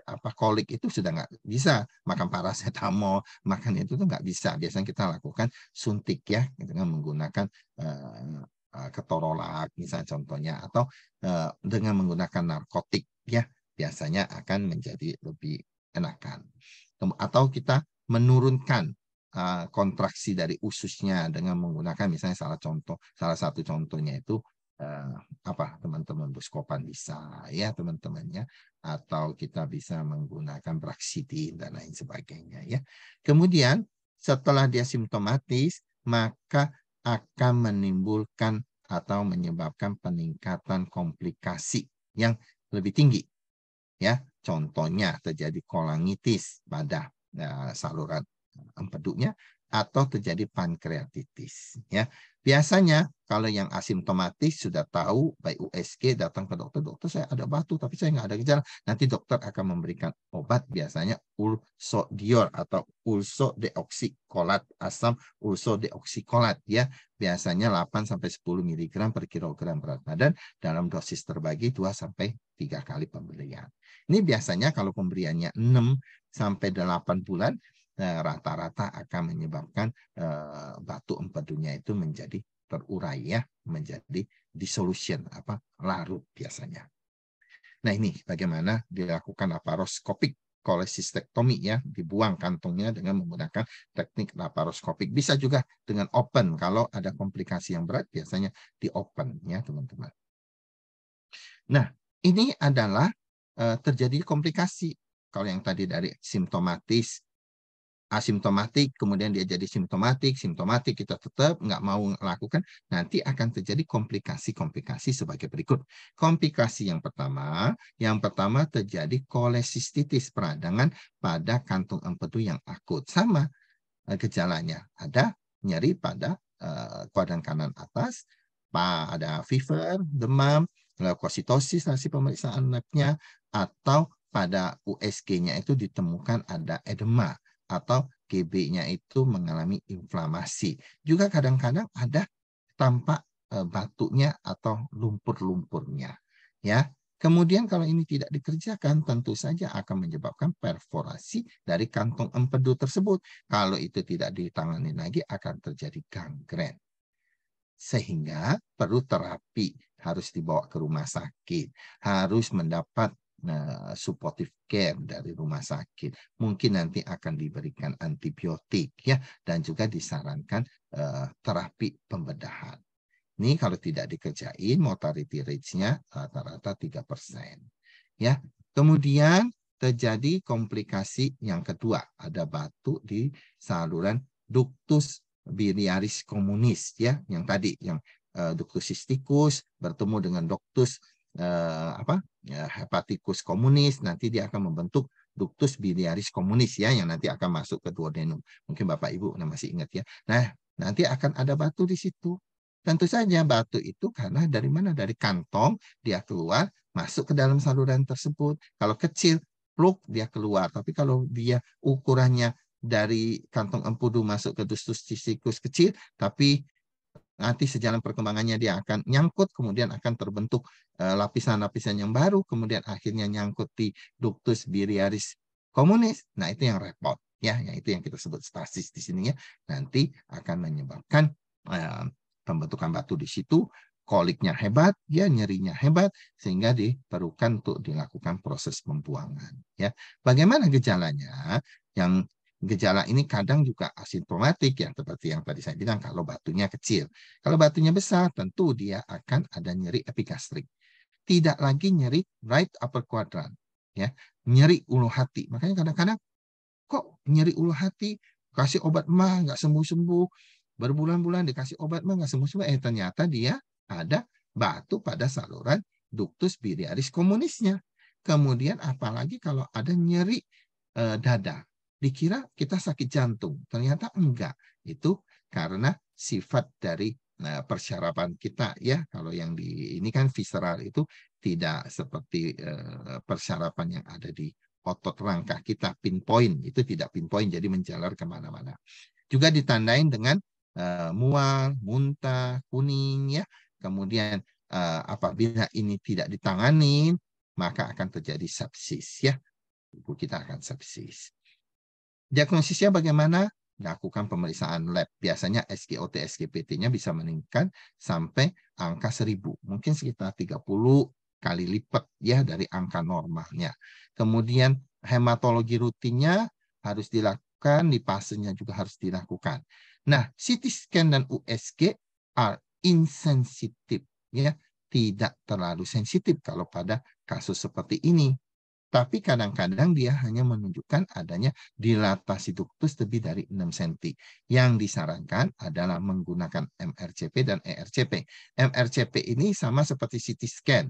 apa kolik itu sudah nggak bisa makan paracetamol, makan itu tuh nggak bisa. Biasanya kita lakukan suntik ya dengan gitu menggunakan uh, eh, eh, ketorolak misalnya contohnya atau uh, dengan menggunakan narkotik ya biasanya akan menjadi lebih enakan. Atau kita menurunkan uh, kontraksi dari ususnya dengan menggunakan misalnya salah contoh salah satu contohnya itu eh, apa teman-teman buskopan bisa ya teman-temannya atau kita bisa menggunakan praksiti dan lain sebagainya ya. Kemudian setelah dia simptomatis maka akan menimbulkan atau menyebabkan peningkatan komplikasi yang lebih tinggi ya. Contohnya terjadi kolangitis pada ya, saluran eh, empeduknya atau terjadi pankreatitis ya Biasanya kalau yang asimptomatis sudah tahu baik USG datang ke dokter, dokter saya ada batu tapi saya nggak ada gejala. Nanti dokter akan memberikan obat biasanya ursodior atau ulsodeoksikolat asam ulsodeoksikolat ya. Biasanya 8 sampai 10 mg per kilogram berat badan dalam dosis terbagi 2 sampai 3 kali pemberian. Ini biasanya kalau pemberiannya 6 sampai 8 bulan Eh, rata-rata akan menyebabkan eh, batu empedunya itu menjadi terurai ya, menjadi dissolution apa larut biasanya. Nah ini bagaimana dilakukan laparoskopik kolesistektomi ya, dibuang kantongnya dengan menggunakan teknik laparoskopik. Bisa juga dengan open kalau ada komplikasi yang berat biasanya di open ya teman-teman. Nah ini adalah eh, terjadi komplikasi. Kalau yang tadi dari simptomatis asimptomatik, kemudian dia jadi simptomatik, simptomatik kita tetap nggak mau lakukan, nanti akan terjadi komplikasi-komplikasi sebagai berikut. Komplikasi yang pertama, yang pertama terjadi kolesistitis peradangan pada kantung empedu yang akut. Sama eh, gejalanya, ada nyeri pada uh, eh, kuadran kanan atas, ada fever, demam, leukositosis hasil pemeriksaan labnya, atau pada USG-nya itu ditemukan ada edema atau GB-nya itu mengalami inflamasi. Juga kadang-kadang ada tampak eh, batuknya atau lumpur-lumpurnya. Ya, Kemudian kalau ini tidak dikerjakan tentu saja akan menyebabkan perforasi dari kantong empedu tersebut. Kalau itu tidak ditangani lagi akan terjadi gangren. Sehingga perlu terapi, harus dibawa ke rumah sakit, harus mendapat Eh, supportive care dari rumah sakit. Mungkin nanti akan diberikan antibiotik ya dan juga disarankan uh, terapi pembedahan. Ini kalau tidak dikerjain mortality rate nya rata-rata 3%. Ya. Kemudian terjadi komplikasi yang kedua, ada batu di saluran ductus biliaris komunis ya, yang tadi yang uh, ductus cysticus bertemu dengan ductus eh, apa ya, hepatikus komunis nanti dia akan membentuk ductus biliaris komunis ya yang nanti akan masuk ke duodenum mungkin bapak ibu masih ingat ya nah nanti akan ada batu di situ tentu saja batu itu karena dari mana dari kantong dia keluar masuk ke dalam saluran tersebut kalau kecil pluk dia keluar tapi kalau dia ukurannya dari kantong empudu masuk ke ductus cysticus kecil tapi nanti sejalan perkembangannya dia akan nyangkut, kemudian akan terbentuk eh, lapisan-lapisan yang baru, kemudian akhirnya nyangkut di ductus biliaris komunis. Nah, itu yang repot ya, yang itu yang kita sebut stasis di sini ya. Nanti akan menyebabkan eh, pembentukan batu di situ, koliknya hebat, ya nyerinya hebat sehingga diperlukan untuk dilakukan proses pembuangan ya. Bagaimana gejalanya? Yang gejala ini kadang juga asimptomatik yang seperti yang tadi saya bilang kalau batunya kecil. Kalau batunya besar tentu dia akan ada nyeri epigastrik. Tidak lagi nyeri right upper quadrant ya, nyeri ulu hati. Makanya kadang-kadang kok nyeri ulu hati kasih obat mah nggak sembuh-sembuh berbulan-bulan dikasih obat mah nggak sembuh-sembuh eh ternyata dia ada batu pada saluran ductus biliaris komunisnya kemudian apalagi kalau ada nyeri e, dada dikira kita sakit jantung. Ternyata enggak. Itu karena sifat dari nah, eh, persyarapan kita ya. Kalau yang di ini kan visceral itu tidak seperti eh, persyarapan yang ada di otot rangka kita pinpoint itu tidak pinpoint jadi menjalar kemana-mana juga ditandain dengan uh, mual muntah kuning ya kemudian uh, apabila ini tidak ditangani maka akan terjadi sepsis ya tubuh kita akan sepsis Diagnosisnya bagaimana? Lakukan pemeriksaan lab. Biasanya SGOT, SGPT-nya bisa meningkat sampai angka 1000. Mungkin sekitar 30 kali lipat ya dari angka normalnya. Kemudian hematologi rutinnya harus dilakukan, di juga harus dilakukan. Nah, CT scan dan USG are insensitive ya, tidak terlalu sensitif kalau pada kasus seperti ini tapi kadang-kadang dia hanya menunjukkan adanya dilatasi duktus lebih dari 6 cm. Yang disarankan adalah menggunakan MRCP dan ERCP. MRCP ini sama seperti CT scan.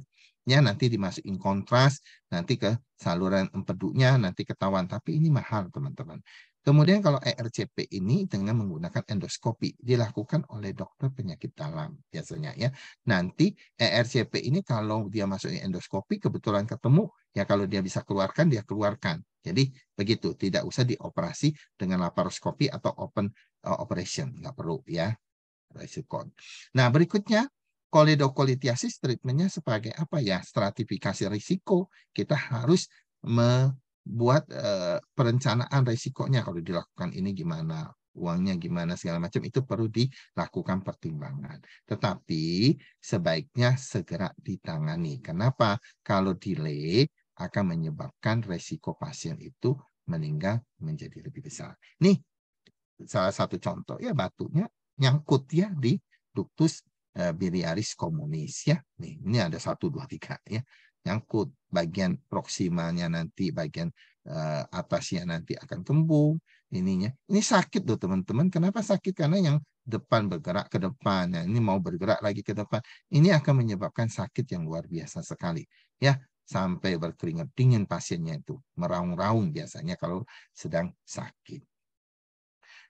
Ya, nanti dimasukin kontras, nanti ke saluran empedunya, nanti ketahuan. Tapi ini mahal, teman-teman. Kemudian kalau ERCP ini dengan menggunakan endoskopi dilakukan oleh dokter penyakit dalam biasanya ya. Nanti ERCP ini kalau dia masukin endoskopi kebetulan ketemu Ya kalau dia bisa keluarkan, dia keluarkan. Jadi begitu, tidak usah dioperasi dengan laparoskopi atau open uh, operation, nggak perlu ya resiko. Nah berikutnya koledokolitiasis treatmentnya sebagai apa ya? Stratifikasi risiko. Kita harus membuat uh, perencanaan risikonya kalau dilakukan ini gimana uangnya gimana segala macam itu perlu dilakukan pertimbangan. Tetapi sebaiknya segera ditangani. Kenapa? Kalau delay akan menyebabkan resiko pasien itu meninggal menjadi lebih besar. Nih, salah satu contoh ya batunya nyangkut ya di ductus e, biliaris komunis ya. Nih, ini ada satu dua tiga ya. Nyangkut bagian proksimanya nanti bagian e, atasnya nanti akan kembung ininya. Ini sakit loh teman-teman. Kenapa sakit? Karena yang depan bergerak ke depan. ya ini mau bergerak lagi ke depan. Ini akan menyebabkan sakit yang luar biasa sekali. Ya, sampai berkeringat dingin pasiennya itu. Meraung-raung biasanya kalau sedang sakit.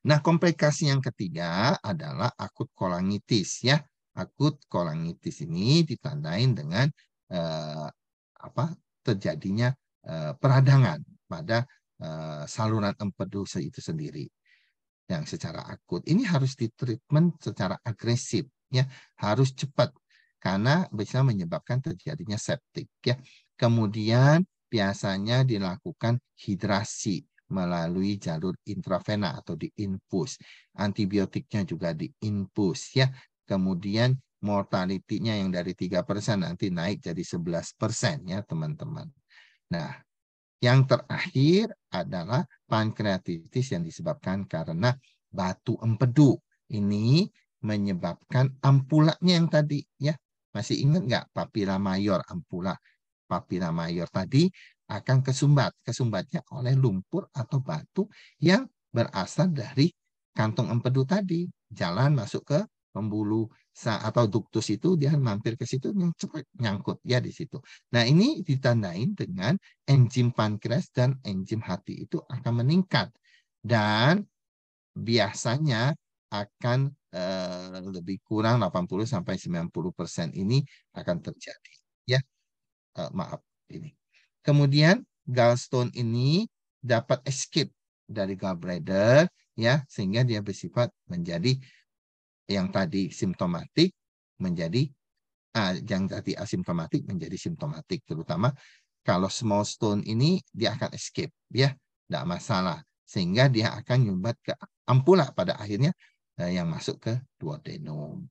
Nah, komplikasi yang ketiga adalah akut kolangitis ya. Akut kolangitis ini ditandain dengan eh, apa? terjadinya eh, peradangan pada eh, saluran empedu itu sendiri yang secara akut. Ini harus ditreatment secara agresif ya, harus cepat karena bisa menyebabkan terjadinya septic, ya. Kemudian biasanya dilakukan hidrasi melalui jalur intravena atau diinfus. Antibiotiknya juga diinfus ya. Kemudian mortalitinya yang dari 3% nanti naik jadi 11% ya teman-teman. Nah, yang terakhir adalah pankreatitis yang disebabkan karena batu empedu. Ini menyebabkan ampulanya yang tadi ya masih ingat nggak papila mayor, ampula papila mayor tadi akan kesumbat. Kesumbatnya oleh lumpur atau batu yang berasal dari kantong empedu tadi. Jalan masuk ke pembuluh atau duktus itu dia mampir ke situ yang nyangkut ya di situ. Nah ini ditandain dengan enzim pankreas dan enzim hati itu akan meningkat dan biasanya akan Eh, lebih kurang 80 sampai 90 persen ini akan terjadi. Ya, uh, maaf ini. Kemudian gallstone ini dapat escape dari gallbladder ya sehingga dia bersifat menjadi yang tadi simptomatik menjadi ah, yang tadi asimptomatik menjadi simptomatik terutama kalau small stone ini dia akan escape ya tidak masalah sehingga dia akan nyumbat ke ampula pada akhirnya Eh, yang masuk ke duodenum.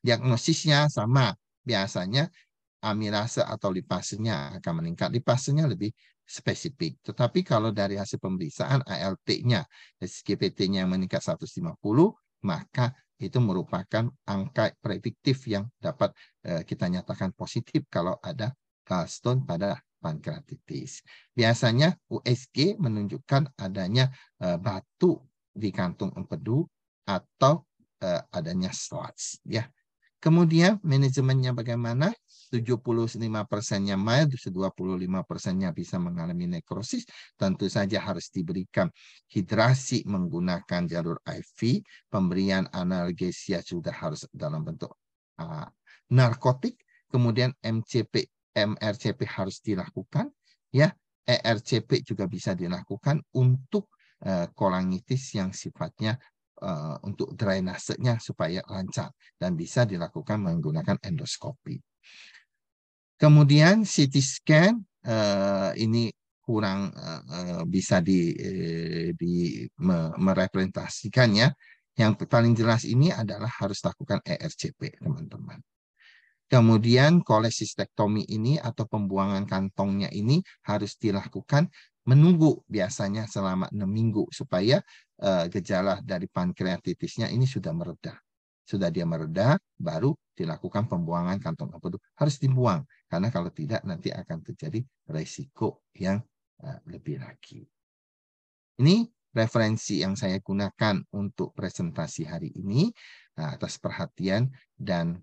Diagnosisnya sama, biasanya amilase atau lipasenya akan meningkat. Lipasenya lebih spesifik. Tetapi kalau dari hasil pemeriksaan ALT-nya, SGPT-nya yang meningkat 150, maka itu merupakan angka prediktif yang dapat eh, kita nyatakan positif kalau ada gallstone pada pankreatitis. Biasanya USG menunjukkan adanya eh, batu di kantung empedu atau uh, adanya slots ya. Kemudian manajemennya bagaimana? 75%-nya mild, 25%-nya bisa mengalami nekrosis, tentu saja harus diberikan hidrasi menggunakan jalur IV, pemberian analgesia sudah harus dalam bentuk uh, narkotik, kemudian MCP, MRCP harus dilakukan, ya ERCP juga bisa dilakukan untuk uh, kolangitis yang sifatnya Eh, untuk drainasenya supaya lancar dan bisa dilakukan menggunakan endoskopi. Kemudian CT scan eh, ini kurang eh, bisa di, di merepresentasikannya. Yang paling jelas ini adalah harus lakukan ERCP, teman-teman. Kemudian kolesistektomi ini atau pembuangan kantongnya ini harus dilakukan menunggu biasanya selama enam minggu supaya uh, gejala dari pankreatitisnya ini sudah meredah. Sudah dia meredah, baru dilakukan pembuangan kantong empedu. Harus dibuang, karena kalau tidak nanti akan terjadi resiko yang uh, lebih lagi. Ini referensi yang saya gunakan untuk presentasi hari ini. Nah, atas perhatian dan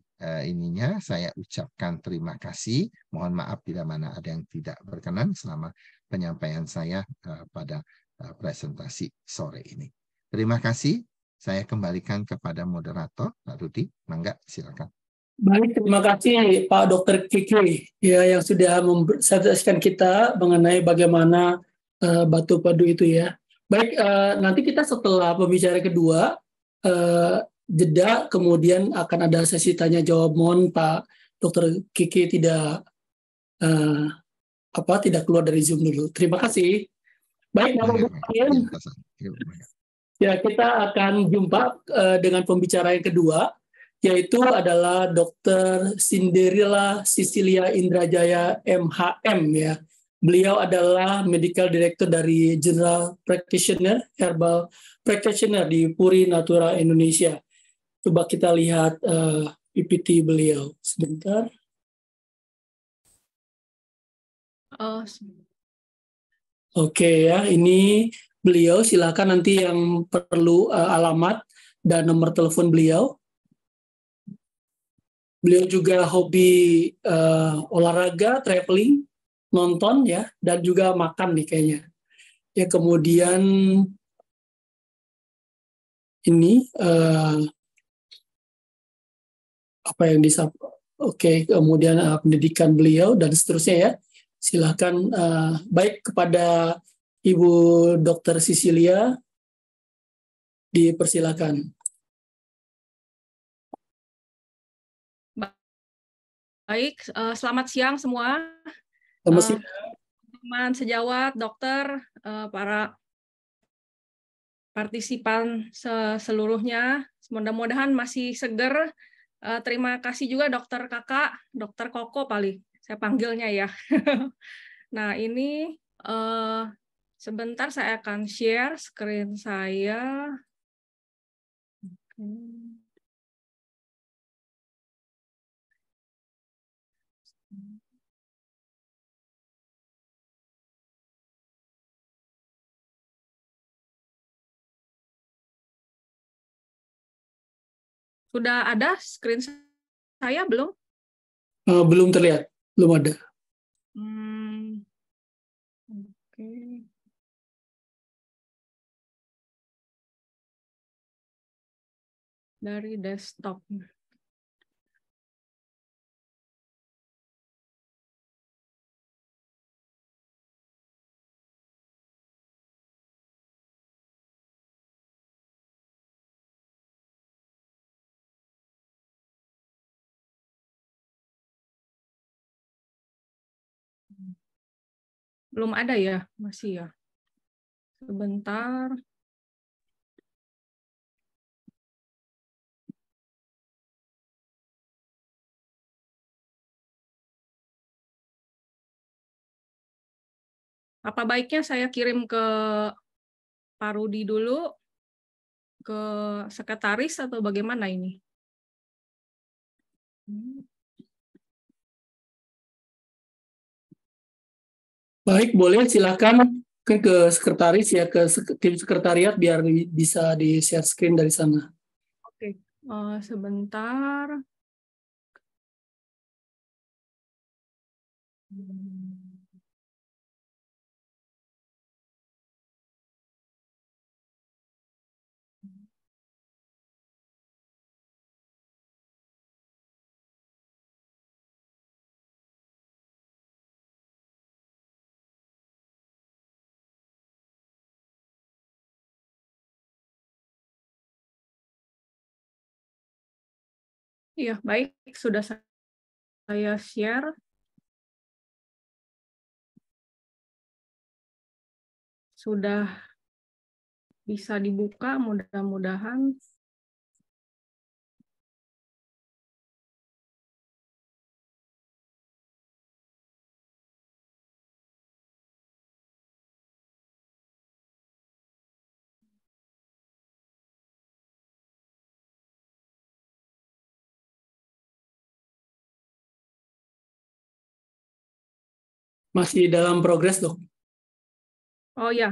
ininya saya ucapkan terima kasih. Mohon maaf bila mana ada yang tidak berkenan selama penyampaian saya eh, pada eh, presentasi sore ini. Terima kasih. Saya kembalikan kepada moderator, Pak Rudi. Mangga, silakan. Baik, terima kasih Pak Dr. Kiki ya yang sudah mempresentasikan kita mengenai bagaimana uh, batu padu itu ya. Baik, uh, nanti kita setelah pembicara kedua uh, jeda kemudian akan ada sesi tanya jawab mohon Pak Dr. Kiki tidak uh, apa tidak keluar dari Zoom dulu. Terima kasih. Baik, Bapak sekalian. Iya, iya, iya, ya, kita akan jumpa uh, dengan pembicara yang kedua yaitu adalah Dr. Cinderella Sicilia Indrajaya MHM ya. Beliau adalah medical director dari General Practitioner Herbal Practitioner di Puri Natura Indonesia. Coba kita lihat uh, eh, PPT beliau sebentar. Oh. Oke okay, ya, ini beliau silakan nanti yang perlu uh, alamat dan nomor telepon beliau. Beliau juga hobi uh, olahraga, traveling, nonton ya, dan juga makan nih kayaknya. Ya kemudian ini uh, apa yang disapa? Oke, okay, kemudian uh, pendidikan beliau dan seterusnya ya Silakan uh, eh, baik kepada Ibu Dr. Sicilia dipersilakan. Baik, eh, selamat siang semua. Selamat eh, siang. teman sejawat, dokter, para partisipan seluruhnya. Mudah-mudahan masih seger. terima kasih juga dokter kakak, dokter Koko paling saya panggilnya ya. *laughs* nah, ini uh, sebentar saya akan share screen saya. Sudah ada screen saya belum? Eh, belum terlihat belum ada. Hmm, Dari desktop. belum ada ya masih ya sebentar apa baiknya saya kirim ke Pak dulu ke sekretaris atau bagaimana ini? Hmm. Baik, boleh silakan ke, ke sekretaris ya ke tim sekretariat biar bisa di share screen dari sana. Oke, uh, sebentar. Hmm. Iya, baik. Sudah saya share. Sudah bisa dibuka mudah-mudahan. Masih dalam progres, dok. Oh ya.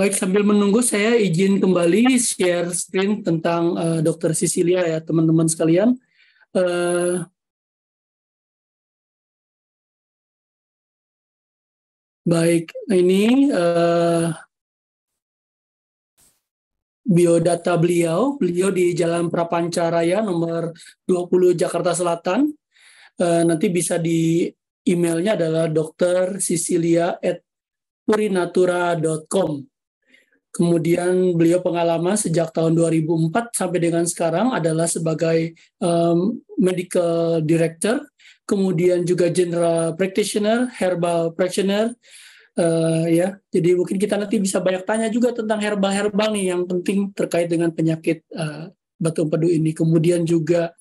Baik, sambil menunggu saya izin kembali share screen tentang uh, eh, Dr. Sisilia ya, teman-teman sekalian. Uh, baik, ini uh, biodata beliau. Beliau di Jalan Prapancaraya nomor 20 Jakarta Selatan. Uh, nanti bisa di emailnya adalah dokter Sicilia at purinatura.com. Kemudian beliau pengalaman sejak tahun 2004 sampai dengan sekarang adalah sebagai um, medical director, kemudian juga general practitioner, herbal practitioner, uh, ya. Jadi mungkin kita nanti bisa banyak tanya juga tentang herbal-herbal nih yang penting terkait dengan penyakit uh, eh, batu empedu ini. Kemudian juga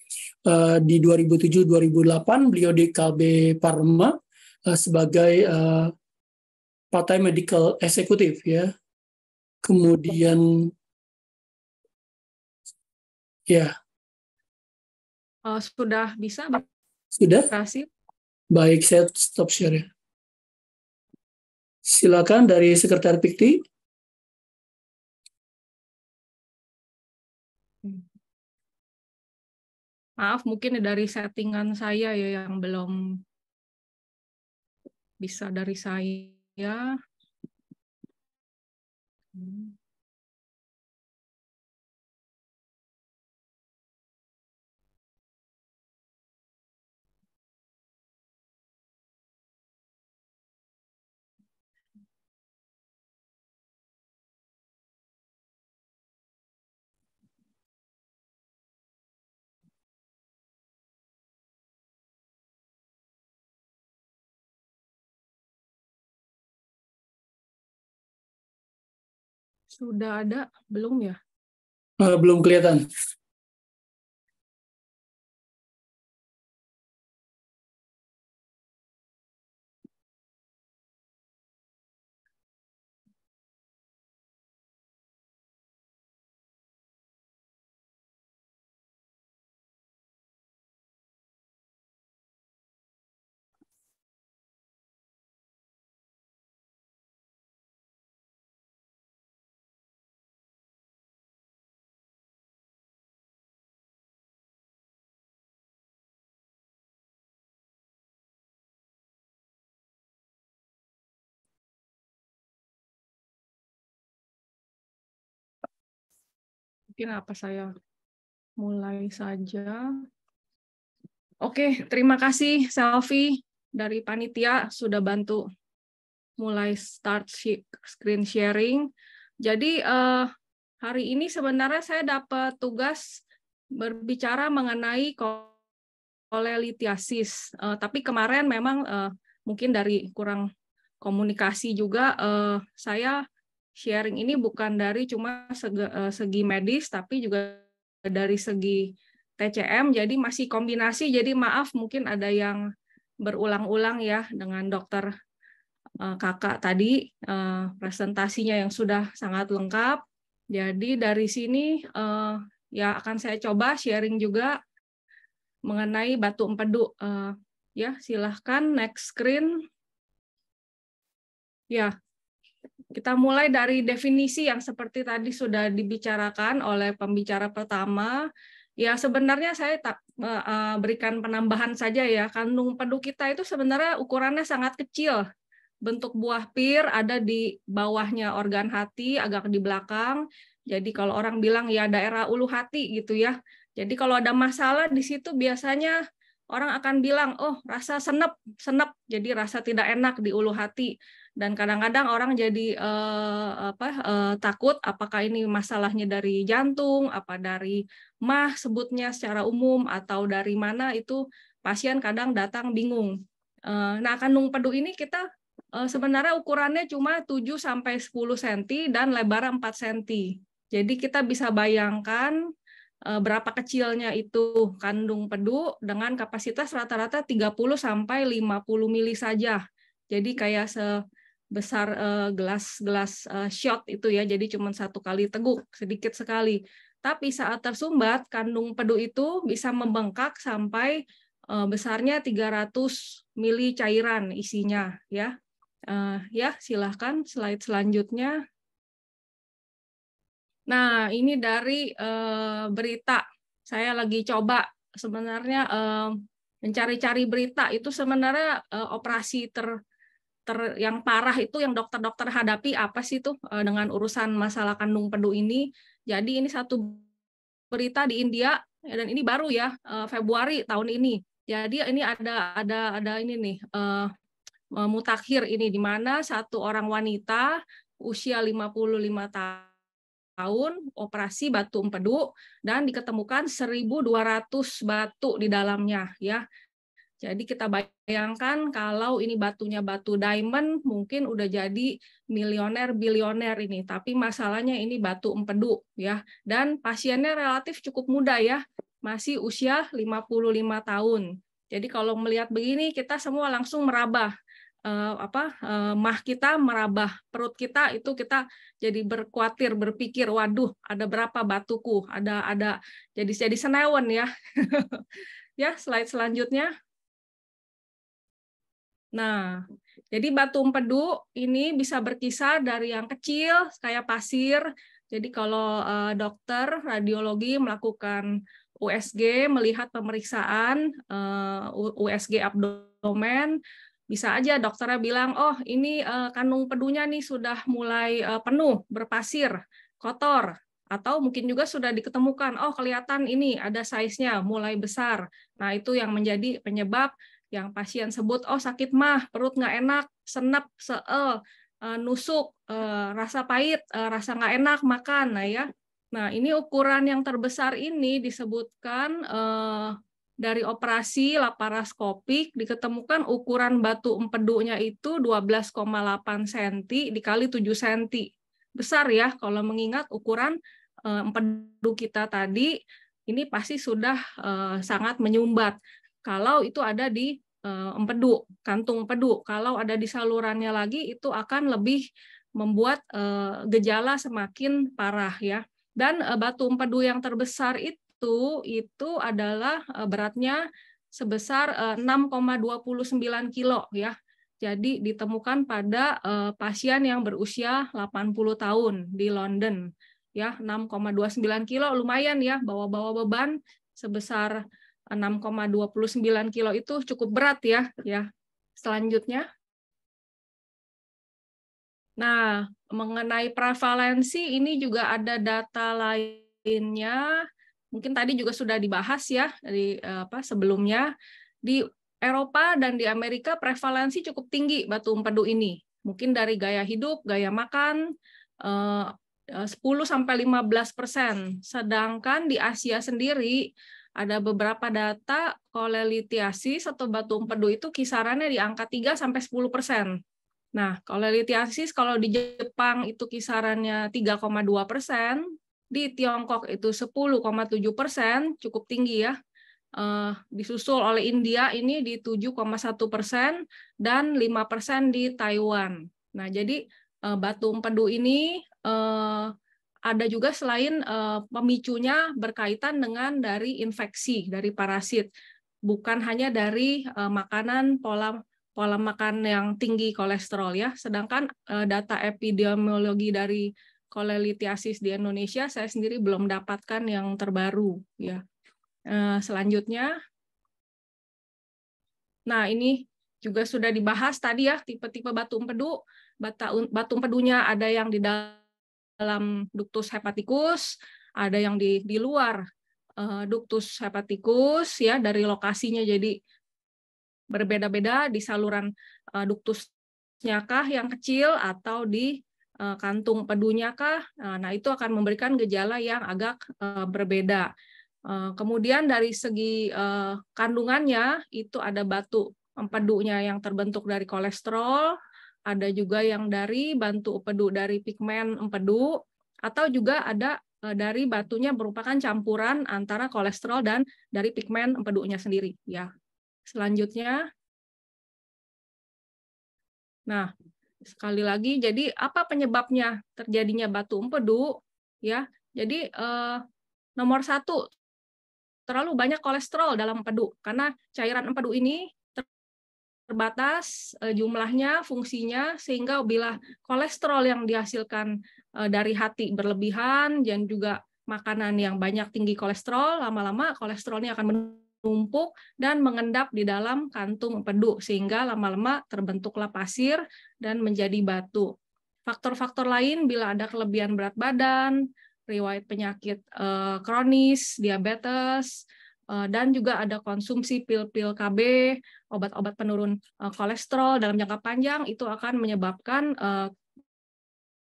uh, di 2007-2008 beliau di KB Parma uh, sebagai uh, partai medical eksekutif ya. Kemudian ya. Uh, sudah bisa? Sudah? Berhasil. Baik, saya stop share ya. Silakan dari Sekretaris Pikti. Maaf, mungkin dari settingan saya ya yang belum bisa dari saya. Hmm. sudah ada belum ya? Uh, belum kelihatan. mungkin apa saya mulai saja. Oke, terima kasih Selfie dari panitia sudah bantu mulai start screen sharing. Jadi eh, hari ini sebenarnya saya dapat tugas berbicara mengenai kolelitiasis, eh, tapi kemarin memang eh, mungkin dari kurang komunikasi juga saya sharing ini bukan dari cuma eh, segi, medis tapi juga dari segi TCM jadi masih kombinasi jadi maaf mungkin ada yang berulang-ulang ya dengan dokter eh, kakak tadi eh, presentasinya yang sudah sangat lengkap jadi dari sini ya akan saya coba sharing juga mengenai batu empedu ya silahkan next screen ya kita mulai dari definisi yang seperti tadi sudah dibicarakan oleh pembicara pertama. Ya sebenarnya saya tak e, berikan penambahan saja ya. Kandung pedu kita itu sebenarnya ukurannya sangat kecil. Bentuk buah pir ada di bawahnya organ hati, agak di belakang. Jadi kalau orang bilang ya daerah ulu hati gitu ya. Jadi kalau ada masalah di situ biasanya orang akan bilang, oh rasa senep, senep, jadi rasa tidak enak di ulu hati dan kadang-kadang orang jadi eh, apa eh, takut apakah ini masalahnya dari jantung apa dari mah sebutnya secara umum atau dari mana itu pasien kadang datang bingung. uh, nah, kandung pedu ini kita eh, sebenarnya ukurannya cuma 7 sampai 10 cm dan lebar 4 cm. Jadi kita bisa bayangkan eh, berapa kecilnya itu kandung pedu dengan kapasitas rata-rata 30 sampai 50 mili saja. Jadi kayak se besar gelas-gelas eh, eh, shot itu ya, jadi cuma satu kali teguk, sedikit sekali. Tapi saat tersumbat, kandung pedu itu bisa membengkak sampai uh, besarnya 300 mili cairan isinya ya. ya, silahkan slide selanjutnya. Nah, ini dari berita. Saya lagi coba sebenarnya mencari-cari berita itu sebenarnya operasi ter dokter yang parah itu yang dokter-dokter hadapi apa sih tuh eh, dengan urusan masalah kandung pedu ini. Jadi ini satu berita di India dan ini baru ya eh, Februari tahun ini. Jadi ini ada ada ada ini nih uh, mutakhir ini di mana satu orang wanita usia 55 tahun operasi batu empedu dan diketemukan 1.200 batu di dalamnya ya jadi kita bayangkan kalau ini batunya batu diamond mungkin udah jadi milioner bilioner ini, tapi masalahnya ini batu empedu ya. Dan pasiennya relatif cukup muda ya, masih usia 55 tahun. Jadi kalau melihat begini kita semua langsung meraba eh, apa eh, mah kita meraba perut kita itu kita jadi berkuatir berpikir waduh ada berapa batuku ada ada jadi jadi senewen ya *laughs* ya slide selanjutnya Nah, jadi batu empedu ini bisa berkisar dari yang kecil kayak pasir. Jadi kalau uh, dokter radiologi melakukan USG melihat pemeriksaan uh, eh, USG abdomen bisa aja dokternya bilang, oh ini uh, kandung pedunya nih sudah mulai uh, penuh, berpasir, kotor, atau mungkin juga sudah diketemukan, oh kelihatan ini ada size-nya mulai besar. Nah itu yang menjadi penyebab yang pasien sebut oh sakit mah perut nggak enak senap seel eh, nusuk eh, rasa pahit eh, rasa nggak enak makan nah ya nah ini ukuran yang terbesar ini disebutkan dari operasi laparoskopik diketemukan ukuran batu empedunya itu 12,8 cm dikali 7 cm. Besar ya kalau mengingat ukuran empedu kita tadi ini pasti sudah sangat menyumbat kalau itu ada di Eh, empedu, kantung empedu. Kalau ada di salurannya lagi itu akan lebih membuat eh, gejala semakin parah ya. Dan eh, batu empedu yang terbesar itu itu adalah beratnya sebesar 6,29 kilo ya. Jadi ditemukan pada pasien yang berusia 80 tahun di London ya 6,29 kilo lumayan ya bawa-bawa beban sebesar 6,29 kilo itu cukup berat ya, ya. Selanjutnya. Nah, mengenai prevalensi ini juga ada data lainnya. Mungkin tadi juga sudah dibahas ya dari eh, apa sebelumnya di Eropa dan di Amerika prevalensi cukup tinggi batu empedu ini. Mungkin dari gaya hidup, gaya makan, 10 eh, eh, sampai 15 persen. Sedangkan di Asia sendiri ada beberapa data kolelitiasis atau batu empedu itu kisarannya di angka 3 sampai 10 persen. Nah, kolelitiasis kalau di Jepang itu kisarannya 3,2 persen, di Tiongkok itu 10,7 persen, cukup tinggi ya. Uh, disusul oleh India ini di 7,1 persen dan 5 persen di Taiwan. Nah, jadi uh, batu empedu ini uh, ada juga selain uh, pemicunya berkaitan dengan dari infeksi dari parasit, bukan hanya dari uh, makanan pola pola makan yang tinggi kolesterol ya. Sedangkan uh, data epidemiologi dari kolelitiasis di Indonesia saya sendiri belum dapatkan yang terbaru ya. Uh, selanjutnya, nah ini juga sudah dibahas tadi ya tipe-tipe batu empedu. batu batu empedunya ada yang di dalam dalam duktus hepatikus, ada yang di di luar uh, eh, duktus hepatikus ya dari lokasinya jadi berbeda-beda di saluran uh, eh, duktusnya kah yang kecil atau di uh, kantung pedunya kah. Nah, itu akan memberikan gejala yang agak uh, berbeda. Uh, kemudian dari segi uh, kandungannya itu ada batu empedunya yang terbentuk dari kolesterol, ada juga yang dari bantu empedu dari pigmen empedu atau juga ada eh, dari batunya merupakan campuran antara kolesterol dan dari pigmen empedunya sendiri ya. Selanjutnya Nah, sekali lagi jadi apa penyebabnya terjadinya batu empedu ya? Jadi eh, nomor satu terlalu banyak kolesterol dalam empedu karena cairan empedu ini terbatas eh, jumlahnya, fungsinya, sehingga bila kolesterol yang dihasilkan eh, dari hati berlebihan dan juga makanan yang banyak tinggi kolesterol, lama-lama kolesterolnya akan menumpuk dan mengendap di dalam kantung empedu, sehingga lama-lama terbentuklah pasir dan menjadi batu. Faktor-faktor lain bila ada kelebihan berat badan, riwayat penyakit eh, kronis, diabetes, Eh, dan juga ada konsumsi pil-pil KB, obat-obat penurun eh, kolesterol dalam jangka panjang itu akan menyebabkan eh,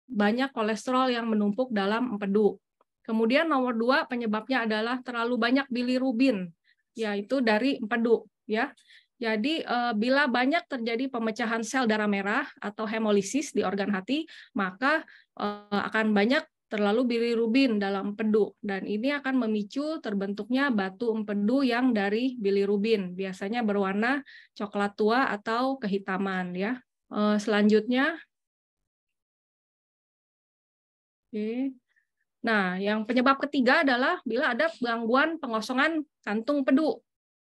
banyak kolesterol yang menumpuk dalam empedu. Kemudian nomor dua penyebabnya adalah terlalu banyak bilirubin, yaitu dari empedu. Ya, jadi bila banyak terjadi pemecahan sel darah merah atau hemolisis di organ hati, maka akan banyak terlalu bilirubin dalam empedu dan ini akan memicu terbentuknya batu empedu yang dari bilirubin biasanya berwarna coklat tua atau kehitaman ya eh, selanjutnya oke nah yang penyebab ketiga adalah bila ada gangguan pengosongan kantung empedu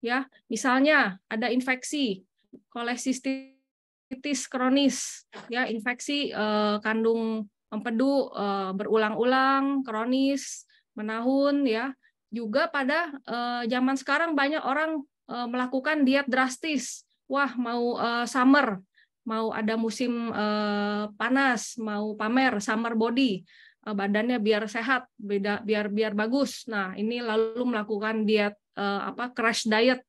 ya misalnya ada infeksi kolesistitis kronis ya infeksi eh, kandung empedu uh, eh, berulang-ulang, kronis, menahun ya. Juga pada uh, zaman sekarang banyak orang uh, melakukan diet drastis. Wah, mau uh, summer, mau ada musim uh, panas, mau pamer summer body, uh, badannya biar sehat, beda biar biar bagus. Nah, ini lalu melakukan diet uh, apa crash diet,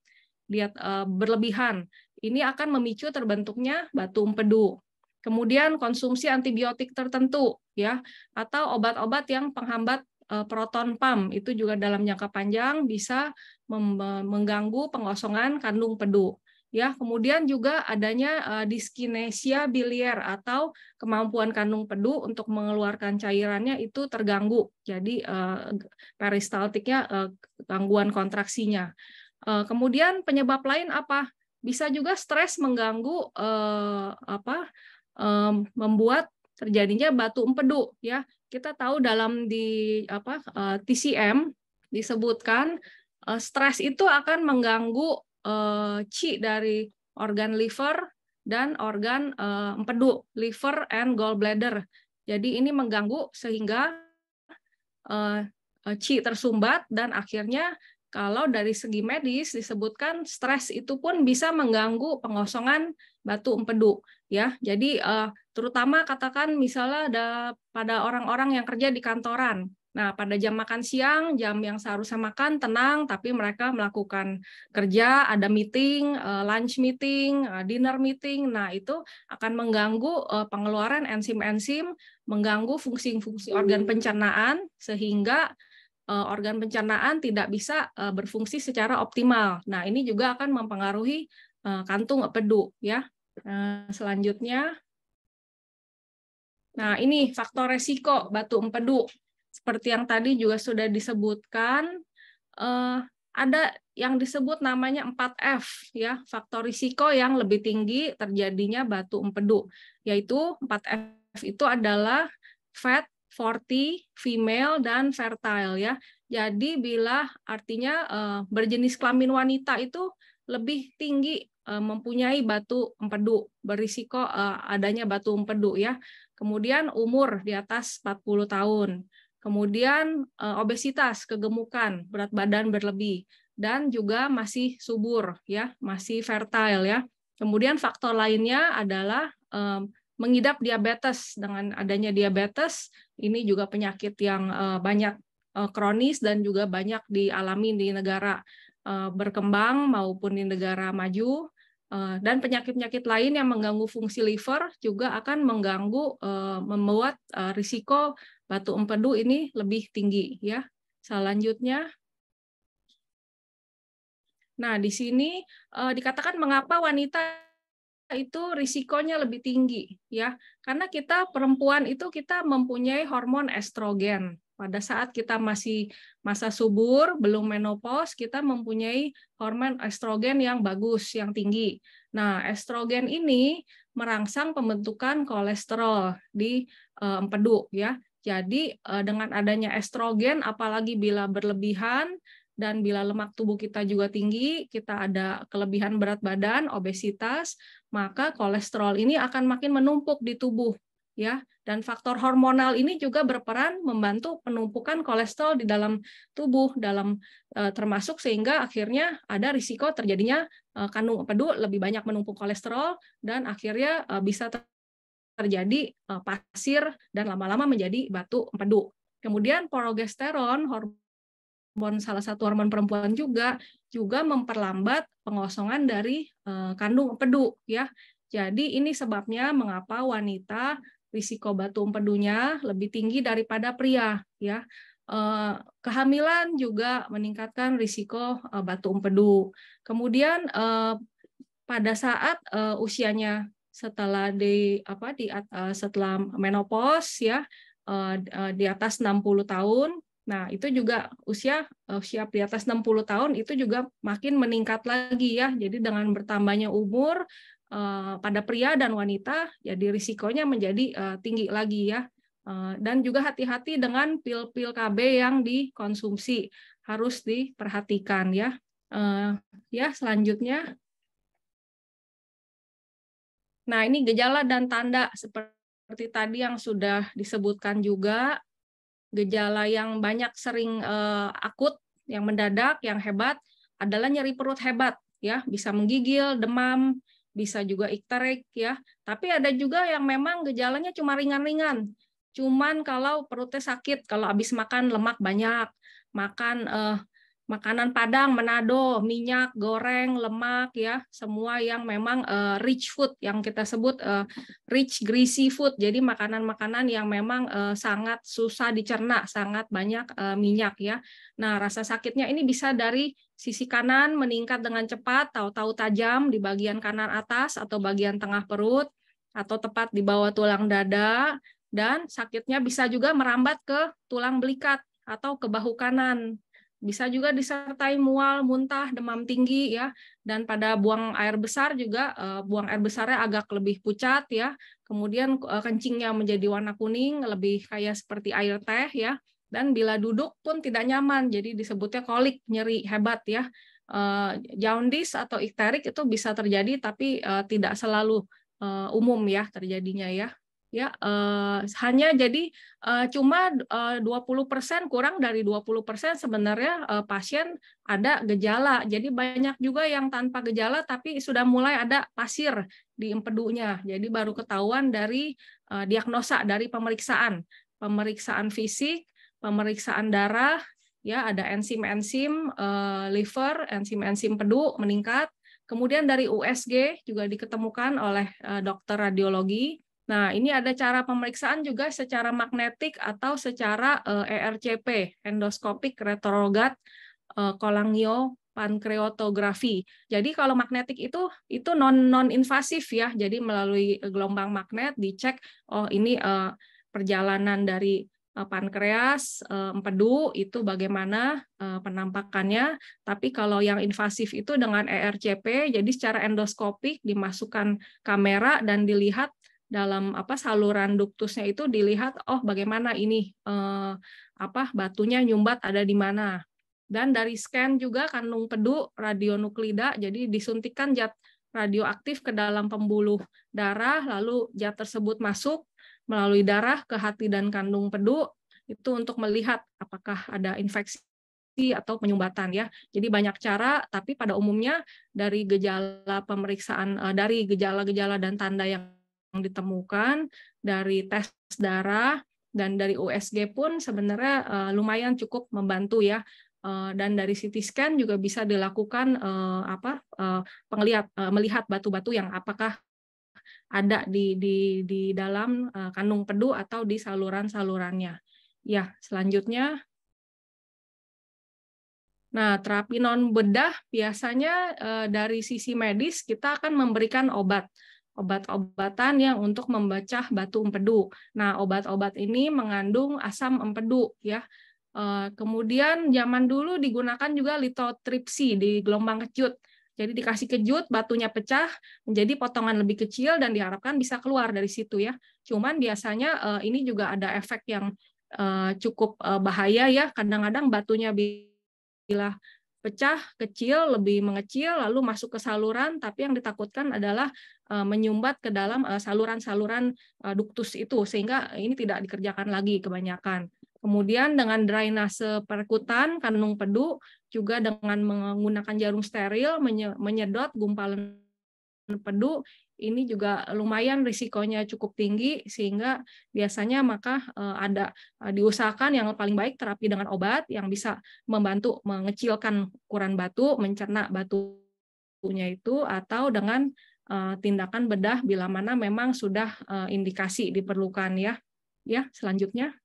diet uh, berlebihan. Ini akan memicu terbentuknya batu empedu. Kemudian konsumsi antibiotik tertentu ya atau obat-obat yang penghambat eh, proton pump itu juga dalam jangka panjang bisa mengganggu pengosongan kandung pedu. Ya, kemudian juga adanya uh, eh, diskinesia biliar atau kemampuan kandung pedu untuk mengeluarkan cairannya itu terganggu. Jadi eh, peristaltiknya gangguan kontraksinya. kemudian penyebab lain apa? Bisa juga stres mengganggu uh, apa um, membuat terjadinya batu empedu ya. Kita tahu dalam di apa uh, eh, TCM disebutkan uh, stres itu akan mengganggu uh, qi dari organ liver dan organ uh, empedu, liver and gallbladder. Jadi ini mengganggu sehingga uh, qi tersumbat dan akhirnya kalau dari segi medis disebutkan stres itu pun bisa mengganggu pengosongan batu empedu ya. Jadi uh, terutama katakan misalnya ada pada orang-orang yang kerja di kantoran. Nah, pada jam makan siang, jam yang seharusnya makan tenang, tapi mereka melakukan kerja, ada meeting, uh, lunch meeting, uh, dinner meeting. Nah, itu akan mengganggu uh, pengeluaran enzim-enzim, mengganggu fungsi-fungsi hmm. organ pencernaan, sehingga organ pencernaan tidak bisa berfungsi secara optimal. Nah, ini juga akan mempengaruhi kantung empedu ya. Nah, selanjutnya, nah ini faktor resiko batu empedu. Seperti yang tadi juga sudah disebutkan, eh, ada yang disebut namanya 4F, ya faktor risiko yang lebih tinggi terjadinya batu empedu, yaitu 4F itu adalah fat, 40, female, dan fertile ya. Jadi bila artinya eh, berjenis kelamin wanita itu lebih tinggi eh, mempunyai batu empedu, berisiko eh, adanya batu empedu ya. Kemudian umur di atas 40 tahun. Kemudian eh, obesitas, kegemukan, berat badan berlebih dan juga masih subur ya, masih fertile ya. Kemudian faktor lainnya adalah mengidap diabetes dengan adanya diabetes ini juga penyakit yang banyak kronis dan juga banyak dialami di negara Eh, berkembang maupun di negara maju eh, dan penyakit-penyakit lain yang mengganggu fungsi liver juga akan mengganggu eh, membuat risiko batu empedu ini lebih tinggi ya. Selanjutnya Nah, di sini dikatakan mengapa wanita itu risikonya lebih tinggi ya. Karena kita perempuan itu kita mempunyai hormon estrogen. Pada saat kita masih masa subur, belum menopause, kita mempunyai hormon estrogen yang bagus, yang tinggi. Nah, estrogen ini merangsang pembentukan kolesterol di eh, empedu ya. Jadi eh, dengan adanya estrogen apalagi bila berlebihan dan bila lemak tubuh kita juga tinggi, kita ada kelebihan berat badan, obesitas, maka kolesterol ini akan makin menumpuk di tubuh ya dan faktor hormonal ini juga berperan membantu penumpukan kolesterol di dalam tubuh dalam eh, termasuk sehingga akhirnya ada risiko terjadinya eh, kandung empedu lebih banyak menumpuk kolesterol dan akhirnya eh, bisa terjadi pasir dan lama-lama menjadi batu empedu kemudian progesteron hormon salah satu hormon perempuan juga juga memperlambat pengosongan dari kandung empedu ya jadi ini sebabnya mengapa wanita risiko batu empedunya lebih tinggi daripada pria ya eh, kehamilan juga meningkatkan risiko eh, batu empedu kemudian eh, pada saat usianya setelah di apa di setelah menopause ya di atas 60 tahun Nah, itu juga usia usia di atas 60 tahun itu juga makin meningkat lagi ya. Jadi dengan bertambahnya umur, Eh, pada pria dan wanita, jadi ya risikonya menjadi eh, tinggi lagi ya. Eh, dan juga hati-hati dengan pil-pil KB yang dikonsumsi harus diperhatikan ya. Ya selanjutnya. Nah ini gejala dan tanda seperti tadi yang sudah disebutkan juga gejala yang banyak sering akut, yang mendadak, yang hebat adalah nyeri perut hebat, ya bisa menggigil, demam, bisa juga ikterik ya. Tapi ada juga yang memang gejalanya cuma ringan-ringan. Cuman kalau perutnya sakit, kalau habis makan lemak banyak, makan eh, makanan Padang, Manado, minyak, goreng, lemak ya, semua yang memang eh, rich food yang kita sebut eh, rich greasy food. Jadi makanan-makanan yang memang eh, sangat susah dicerna, sangat banyak eh, minyak ya. Nah, rasa sakitnya ini bisa dari Sisi kanan meningkat dengan cepat, tahu-tahu tajam di bagian kanan atas atau bagian tengah perut, atau tepat di bawah tulang dada, dan sakitnya bisa juga merambat ke tulang belikat atau ke bahu kanan. Bisa juga disertai mual, muntah, demam tinggi ya. Dan pada buang air besar juga eh, buang air besarnya agak lebih pucat ya. Kemudian eh, kencingnya menjadi warna kuning, lebih kayak seperti air teh ya dan bila duduk pun tidak nyaman jadi disebutnya kolik nyeri hebat ya eh, jaundis jaundice atau ikterik itu bisa terjadi tapi eh, tidak selalu eh, umum ya terjadinya ya ya hanya jadi cuma uh, 20% kurang dari 20% sebenarnya pasien ada gejala. Jadi banyak juga yang tanpa gejala tapi sudah mulai ada pasir di empedunya. Jadi baru ketahuan dari diagnosa dari pemeriksaan, pemeriksaan fisik pemeriksaan darah, ya ada enzim-enzim uh, liver, enzim-enzim pedu meningkat. Kemudian dari USG juga diketemukan oleh uh, dokter radiologi. Nah, ini ada cara pemeriksaan juga secara magnetik atau secara uh, eh, ERCP, endoskopik retrograd uh, kolangio pankreatografi. Jadi kalau magnetik itu itu non non invasif ya. Jadi melalui gelombang magnet dicek oh ini uh, perjalanan dari Eh, pankreas, eh, empedu itu bagaimana eh, penampakannya. Tapi kalau yang invasif itu dengan ERCP, jadi secara endoskopik dimasukkan kamera dan dilihat dalam apa saluran duktusnya itu dilihat oh bagaimana ini apa batunya nyumbat ada di mana dan dari scan juga kandung pedu radionuklida jadi disuntikan zat radioaktif ke dalam pembuluh darah lalu zat tersebut masuk melalui darah ke hati dan kandung pedu itu untuk melihat apakah ada infeksi atau penyumbatan ya. Jadi banyak cara, tapi pada umumnya dari gejala pemeriksaan eh, dari gejala-gejala dan tanda yang ditemukan dari tes darah dan dari USG pun sebenarnya eh, lumayan cukup membantu ya. Eh, dan dari CT scan juga bisa dilakukan apa penglihat melihat batu-batu yang apakah ada di di di dalam e, kandung pedu atau di saluran-salurannya. Ya, selanjutnya Nah, terapi non bedah biasanya e, dari sisi medis kita akan memberikan obat obat-obatan yang untuk membecah batu empedu. Nah, obat-obat ini mengandung asam empedu ya. E, kemudian zaman dulu digunakan juga litotripsi di gelombang kecut. Jadi dikasih kejut, batunya pecah menjadi potongan lebih kecil dan diharapkan bisa keluar dari situ ya. Cuman biasanya eh, ini juga ada efek yang eh, cukup eh, bahaya ya. Kadang-kadang batunya bila pecah kecil lebih mengecil lalu masuk ke saluran tapi yang ditakutkan adalah menyumbat ke dalam saluran-saluran duktus itu sehingga ini tidak dikerjakan lagi kebanyakan. Kemudian dengan drainase perkutan kandung pedu juga dengan menggunakan jarum steril menyedot gumpalan pedu ini juga lumayan risikonya cukup tinggi sehingga biasanya maka eh, ada eh, diusahakan yang paling baik terapi dengan obat yang bisa membantu mengecilkan ukuran batu, mencerna batunya itu atau dengan eh, tindakan bedah bila mana memang sudah indikasi diperlukan ya. Ya, selanjutnya.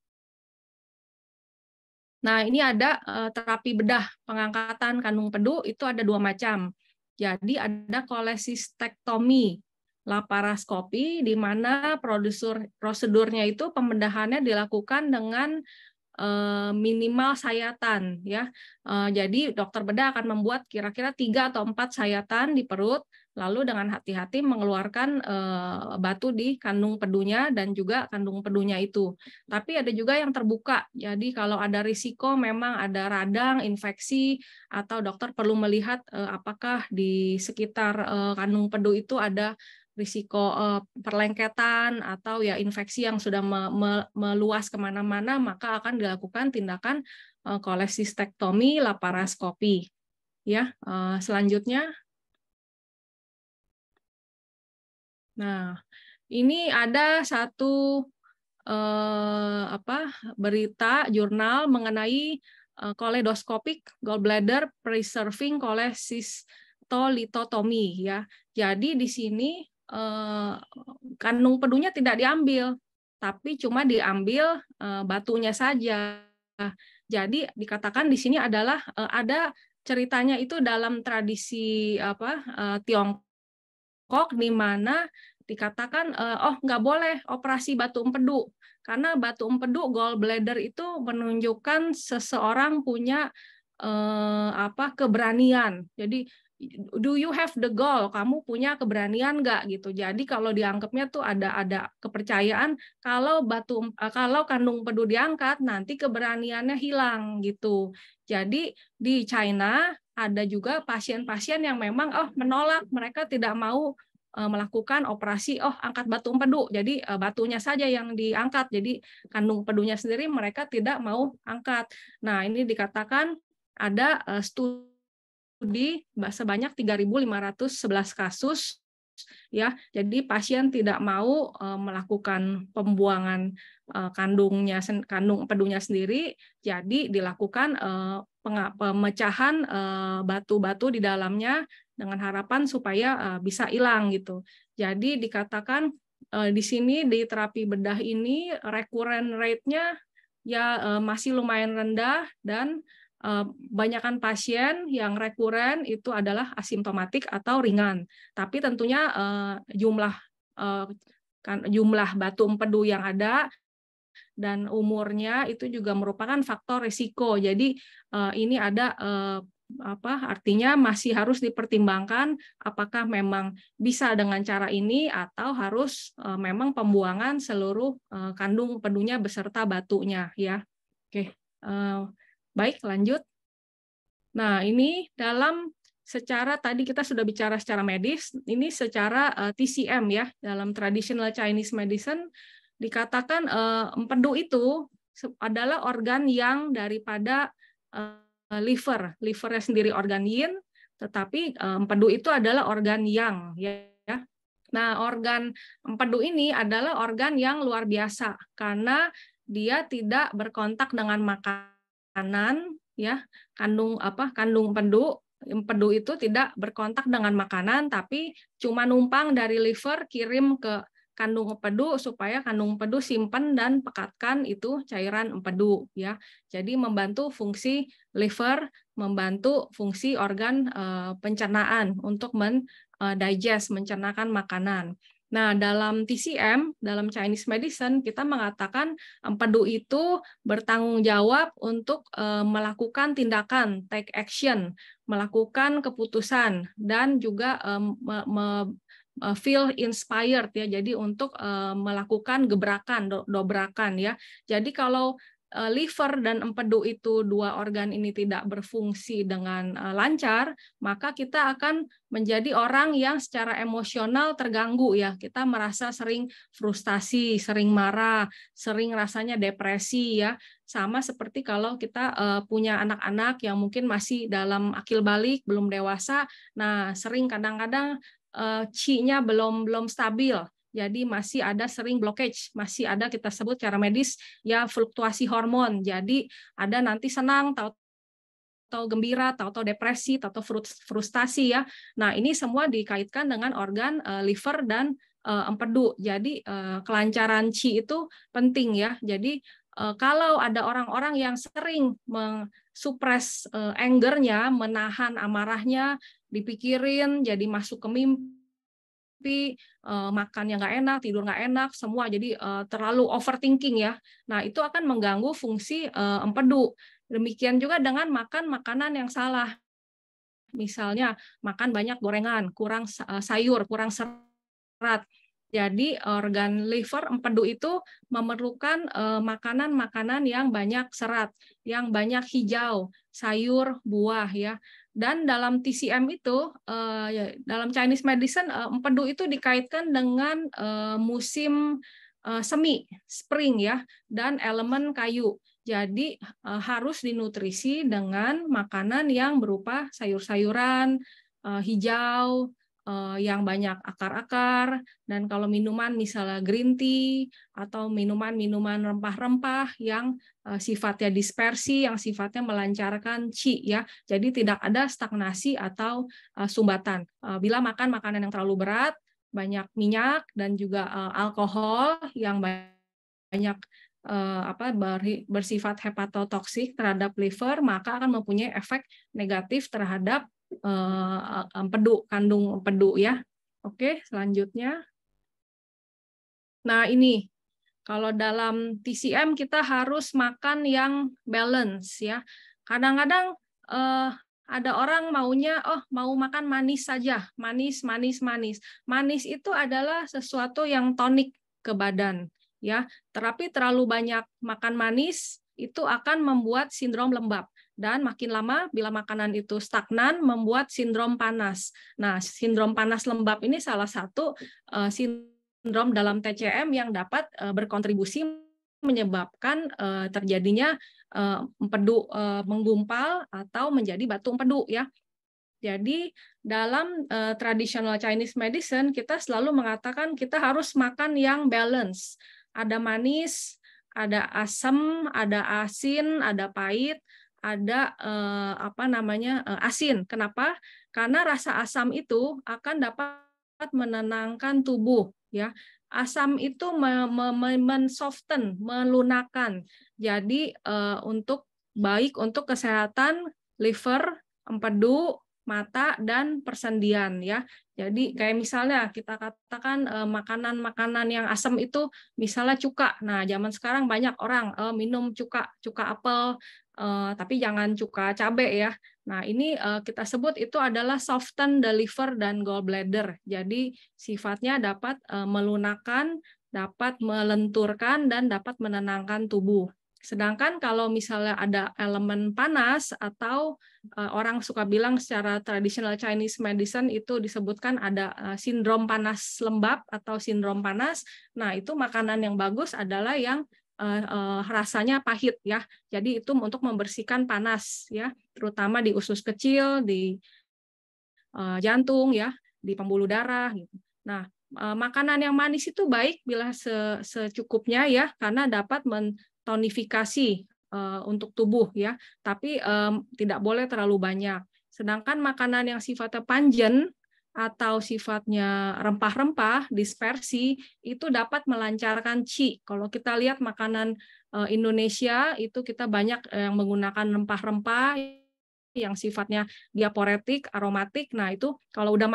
Nah, ini ada uh, terapi bedah pengangkatan kandung pedu itu ada dua macam. Jadi ada kolesistektomi laparoskopi di mana prosedur prosedurnya itu pembedahannya dilakukan dengan eh, minimal sayatan ya. Eh, jadi dokter bedah akan membuat kira-kira tiga atau empat sayatan di perut lalu dengan hati-hati mengeluarkan uh, batu di kandung pedunya dan juga kandung pedunya itu. Tapi ada juga yang terbuka, jadi kalau ada risiko memang ada radang, infeksi, atau dokter perlu melihat uh, apakah di sekitar uh, kandung pedu itu ada risiko uh, perlengketan atau ya infeksi yang sudah me me meluas kemana-mana, maka akan dilakukan tindakan uh, kolesistektomi laparaskopi. Ya, selanjutnya Nah, ini ada satu eh, apa berita jurnal mengenai eh, koledoskopik gallbladder preserving cholecystolithotomy ya. Jadi di sini eh, kandung pedunya tidak diambil, tapi cuma diambil eh, batunya saja. Jadi dikatakan di sini adalah eh, ada ceritanya itu dalam tradisi apa eh, Tiongkok Tiongkok di mana dikatakan eh, oh nggak boleh operasi batu empedu karena batu empedu gallbladder itu menunjukkan seseorang punya eh, apa keberanian. Jadi do you have the goal? Kamu punya keberanian nggak gitu. Jadi kalau dianggapnya tuh ada ada kepercayaan kalau batu eh, kalau kandung empedu diangkat nanti keberaniannya hilang gitu. Jadi di China ada juga pasien-pasien yang memang oh menolak, mereka tidak mau eh, melakukan operasi oh angkat batu empedu jadi eh, batunya saja yang diangkat jadi kandung pedunya sendiri mereka tidak mau angkat nah ini dikatakan ada eh, studi sebanyak 3.511 kasus ya. Jadi pasien tidak mau uh, melakukan pembuangan uh, kandungnya kandung pedunya sendiri, jadi dilakukan uh, pemecahan batu-batu di dalamnya dengan harapan supaya bisa hilang gitu. Jadi dikatakan di sini di terapi bedah ini recurrent rate-nya ya masih lumayan rendah dan Eh, Banyakan pasien yang rekuren itu adalah asimptomatik atau ringan, tapi tentunya eh, jumlah eh, kan jumlah batu empedu yang ada dan umurnya itu juga merupakan faktor risiko. Jadi ini ada apa artinya masih harus dipertimbangkan apakah memang bisa dengan cara ini atau harus memang pembuangan seluruh kandung pedunya beserta batunya ya oke okay. Baik, lanjut. Nah, ini dalam secara tadi kita sudah bicara secara medis, ini secara uh, eh, TCM ya, dalam traditional Chinese medicine dikatakan uh, empedu itu adalah organ yang daripada uh, liver, livernya sendiri organ yin, tetapi uh, empedu itu adalah organ yang ya. Nah, organ empedu ini adalah organ yang luar biasa karena dia tidak berkontak dengan makanan makanan ya kandung apa kandung pedu pedu itu tidak berkontak dengan makanan tapi cuma numpang dari liver kirim ke kandung empedu supaya kandung empedu simpan dan pekatkan itu cairan empedu ya. Jadi membantu fungsi liver, membantu fungsi organ eh, pencernaan untuk mendigest, eh, mencernakan makanan. Nah, dalam TCM, dalam Chinese medicine, kita mengatakan empedu itu bertanggung jawab untuk e, melakukan tindakan, take action, melakukan keputusan, dan juga e, feel inspired ya jadi untuk uh, melakukan gebrakan do dobrakan ya jadi kalau Eh, liver dan empedu itu dua organ ini tidak berfungsi dengan eh, lancar, maka kita akan menjadi orang yang secara emosional terganggu ya. Kita merasa sering frustasi, sering marah, sering rasanya depresi ya. Sama seperti kalau kita eh, punya anak-anak yang mungkin masih dalam akil balik, belum dewasa. Nah, sering kadang-kadang cinya belum belum stabil jadi masih ada sering blockage, masih ada kita sebut cara medis ya fluktuasi hormon. Jadi ada nanti senang, tahu atau gembira, atau depresi, atau frustasi ya. Nah ini semua dikaitkan dengan organ uh, liver dan uh, empedu. Jadi uh, kelancaran chi itu penting ya. Jadi kalau ada orang-orang yang sering mensupres angernya, menahan amarahnya, dipikirin, jadi masuk ke mimpi tapi uh, eh, makan yang nggak enak, tidur nggak enak, semua jadi uh, terlalu overthinking ya. Nah itu akan mengganggu fungsi uh, empedu. Demikian juga dengan makan makanan yang salah. Misalnya makan banyak gorengan, kurang sayur, kurang serat. Jadi organ liver empedu itu memerlukan makanan-makanan yang banyak serat, yang banyak hijau, sayur, buah ya. Dan dalam TCM itu, eh, ya, dalam Chinese medicine, uh, empedu itu dikaitkan dengan eh, musim semi, spring ya, dan elemen kayu. Jadi harus dinutrisi dengan makanan yang berupa sayur-sayuran, hijau, uh, yang banyak akar-akar dan kalau minuman misalnya green tea atau minuman-minuman rempah-rempah yang uh, sifatnya dispersi yang sifatnya melancarkan chi ya. Jadi tidak ada stagnasi atau uh, sumbatan. Uh, bila makan makanan yang terlalu berat, banyak minyak dan juga uh, alkohol yang banyak Uh, apa bersifat hepatotoksik terhadap liver maka akan mempunyai efek negatif terhadap empedu, eh, um, kandung empedu ya. Oke, selanjutnya. Nah, ini kalau dalam TCM kita harus makan yang balance ya. Kadang-kadang uh, ada orang maunya oh mau makan manis saja, manis, manis, manis. Manis itu adalah sesuatu yang tonik ke badan ya. terapi terlalu banyak makan manis itu akan membuat sindrom lembab dan makin lama bila makanan itu stagnan membuat sindrom panas. Nah, sindrom panas lembab ini salah satu uh, sindrom dalam TCM yang dapat uh, berkontribusi menyebabkan uh, terjadinya uh, empedu uh, menggumpal atau menjadi batu empedu ya. Jadi dalam uh, traditional Chinese medicine kita selalu mengatakan kita harus makan yang balance. Ada manis, ada asam, ada asin, ada pahit, ada eh, apa namanya eh, asin. Kenapa? Karena rasa asam itu akan dapat menenangkan tubuh ya. Asam itu me me melunakan. Jadi eh, untuk baik untuk kesehatan liver, empedu, mata dan persendian ya. Jadi kayak misalnya kita katakan eh, makanan-makanan yang asam itu misalnya cuka. Nah, zaman sekarang banyak orang eh, minum cuka, cuka apel eh, tapi jangan cuka cabe ya. Nah, ini kita sebut itu adalah soften the liver dan gallbladder. Jadi sifatnya dapat melunakkan, dapat melenturkan dan dapat menenangkan tubuh. Sedangkan kalau misalnya ada elemen panas atau e, orang suka bilang secara traditional Chinese medicine itu disebutkan ada e, sindrom panas lembab atau sindrom panas. Nah, itu makanan yang bagus adalah yang e, rasanya pahit ya. Jadi itu untuk membersihkan panas ya, terutama di usus kecil, di jantung ya, di pembuluh darah gitu. Nah, makanan yang manis itu baik bila secukupnya ya karena dapat tonifikasi eh, untuk tubuh ya, tapi um, tidak boleh terlalu banyak. Sedangkan makanan yang sifatnya panjen atau sifatnya rempah-rempah, dispersi itu dapat melancarkan qi. Kalau kita lihat makanan uh, Indonesia itu kita banyak eh, yang menggunakan rempah-rempah yang sifatnya diaporetik, aromatik. Nah, itu kalau udah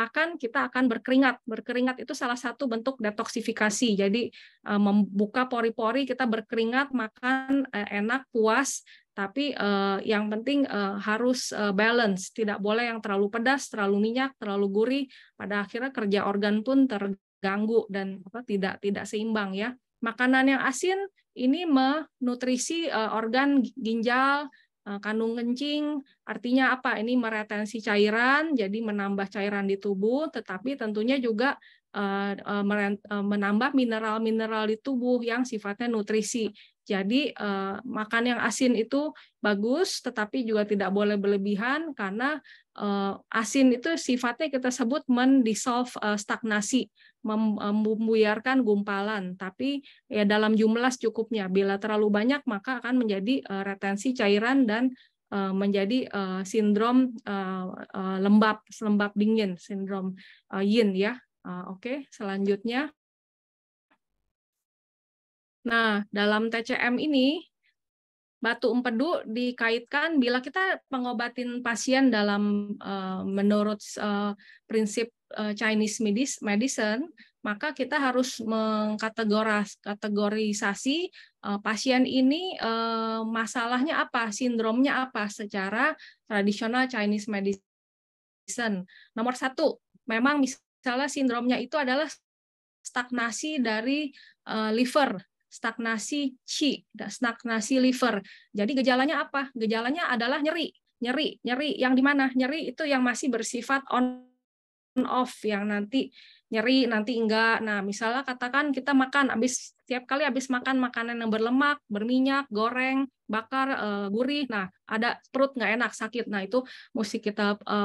makan kita akan berkeringat. Berkeringat itu salah satu bentuk detoksifikasi. Jadi eh, membuka pori-pori kita berkeringat, makan eh, enak, puas, tapi eh, yang penting harus balance, tidak boleh yang terlalu pedas, terlalu minyak, terlalu gurih. Pada akhirnya kerja organ pun terganggu dan tidak tidak seimbang ya. Makanan yang asin ini menutrisi organ ginjal, Eh, kandung kencing artinya apa? Ini meretensi cairan, jadi menambah cairan di tubuh, tetapi tentunya juga eh, eh, menambah mineral-mineral di tubuh yang sifatnya nutrisi. Jadi makan yang asin itu bagus, tetapi juga tidak boleh berlebihan karena asin itu sifatnya kita sebut mendissolve stagnasi membuyarkan gumpalan, tapi ya dalam jumlah cukupnya. Bila terlalu banyak maka akan menjadi eh, retensi cairan dan eh, menjadi eh, sindrom lembab, lembab dingin, sindrom Yin ya. Oke, selanjutnya. Nah, dalam TCM ini batu empedu dikaitkan bila kita pengobatin pasien dalam uh, menurut uh, prinsip uh, Chinese medicine maka kita harus mengkategorisasi uh, pasien ini uh, masalahnya apa sindromnya apa secara tradisional Chinese medicine nomor satu memang misalnya sindromnya itu adalah stagnasi dari uh, liver stagnasi chi, stagnasi liver. Jadi gejalanya apa? Gejalanya adalah nyeri, nyeri, nyeri. Yang di mana? Nyeri itu yang masih bersifat on off yang nanti nyeri nanti enggak. Nah, misalnya katakan kita makan habis tiap kali habis makan makanan yang berlemak, berminyak, goreng, bakar, eh, gurih. Nah, ada perut nggak enak, sakit. Nah, itu mesti kita e,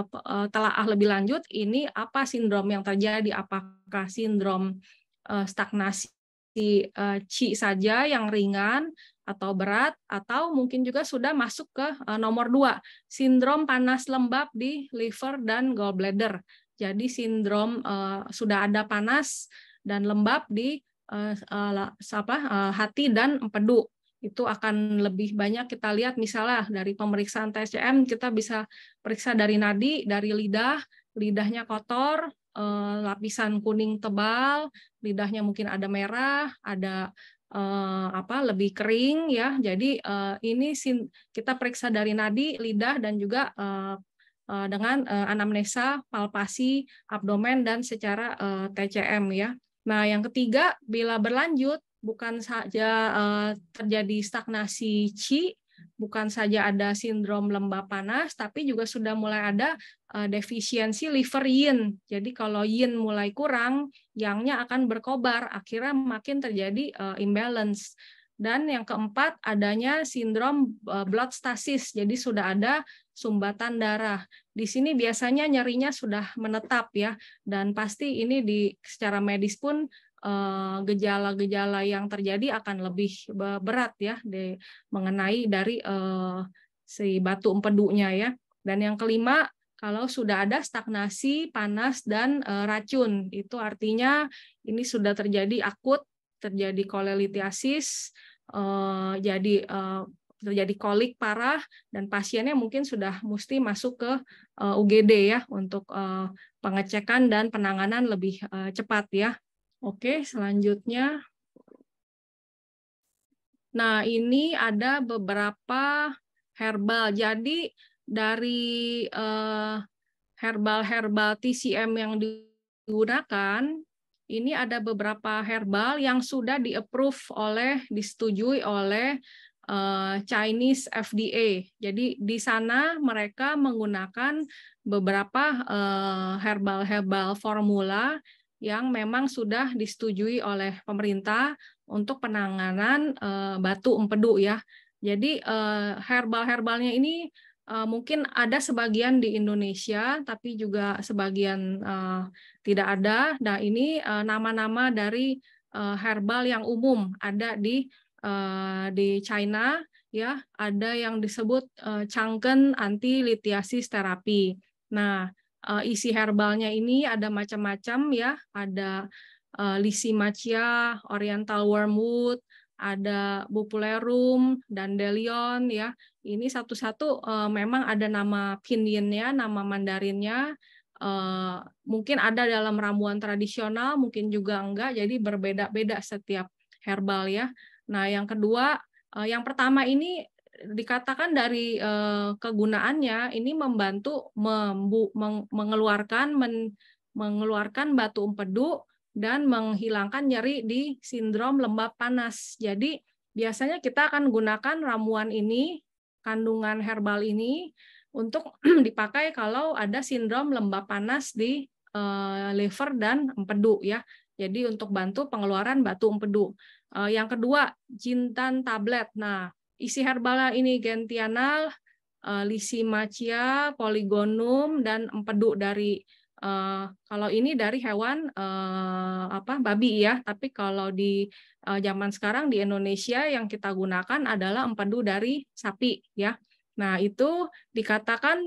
telaah lebih lanjut ini apa sindrom yang terjadi? Apakah sindrom stagnasi seperti uh, eh, C saja yang ringan atau berat atau mungkin juga sudah masuk ke eh, nomor dua sindrom panas lembab di liver dan gallbladder. Jadi sindrom eh, sudah ada panas dan lembab di apa, hati dan empedu itu akan lebih banyak kita lihat misalnya dari pemeriksaan TSCM kita bisa periksa dari nadi, dari lidah, lidahnya kotor, uh, lapisan kuning tebal, lidahnya mungkin ada merah, ada uh, apa lebih kering ya. Jadi uh, ini sin kita periksa dari nadi, lidah dan juga uh, dengan anamnesa, palpasi, abdomen dan secara TCM ya. Nah, yang ketiga bila berlanjut bukan saja terjadi stagnasi qi bukan saja ada sindrom lembab panas, tapi juga sudah mulai ada uh, defisiensi liver yin. Jadi kalau yin mulai kurang, yangnya akan berkobar, akhirnya makin terjadi uh, imbalance. Dan yang keempat, adanya sindrom eh, blood stasis, jadi sudah ada sumbatan darah. Di sini biasanya nyerinya sudah menetap ya, dan pasti ini di secara medis pun Eh, gejala-gejala yang terjadi akan lebih berat ya di, mengenai dari uh, si batu empedunya ya. Dan yang kelima kalau sudah ada stagnasi panas dan uh, racun itu artinya ini sudah terjadi akut, terjadi kolelitiasis, uh, jadi uh, terjadi kolik parah dan pasiennya mungkin sudah mesti masuk ke uh, UGD ya untuk uh, pengecekan dan penanganan lebih uh, cepat ya. Oke, selanjutnya. Nah, ini ada beberapa herbal. Jadi dari eh, herbal-herbal TCM yang digunakan, ini ada beberapa herbal yang sudah di-approve oleh, disetujui oleh eh, Chinese FDA. Jadi di sana mereka menggunakan beberapa eh, herbal-herbal formula yang memang sudah disetujui oleh pemerintah untuk penanganan uh, batu empedu ya. Jadi uh, herbal-herbalnya ini uh, mungkin ada sebagian di Indonesia, tapi juga sebagian uh, tidak ada. Nah, ini nama-nama uh, dari uh, herbal yang umum ada di uh, di China, ya, ada yang disebut uh, anti litiasis terapi. Nah, Eh, isi herbalnya ini ada macam-macam ya, ada eh, lisi macia, oriental wormwood, ada bupulerum, delion ya. Ini satu-satu eh, memang ada nama pinyinnya nama mandarinnya. mungkin ada dalam ramuan tradisional, mungkin juga enggak. Jadi berbeda-beda setiap herbal ya. Nah, yang kedua, yang pertama ini dikatakan dari eh, kegunaannya ini membantu membu, mengeluarkan men, mengeluarkan batu empedu dan menghilangkan nyeri di sindrom lembab panas. Jadi biasanya kita akan gunakan ramuan ini, kandungan herbal ini untuk *clears throat* dipakai kalau ada sindrom lembab panas di eh, liver dan empedu ya. Jadi untuk bantu pengeluaran batu empedu. Eh, yang kedua, jintan tablet. Nah, isi herbalnya ini gentianal, eh, lysimachia, poligonum dan empedu dari eh, kalau ini dari hewan eh, apa babi ya, tapi kalau di zaman sekarang di Indonesia yang kita gunakan adalah empedu dari sapi ya. Nah, itu dikatakan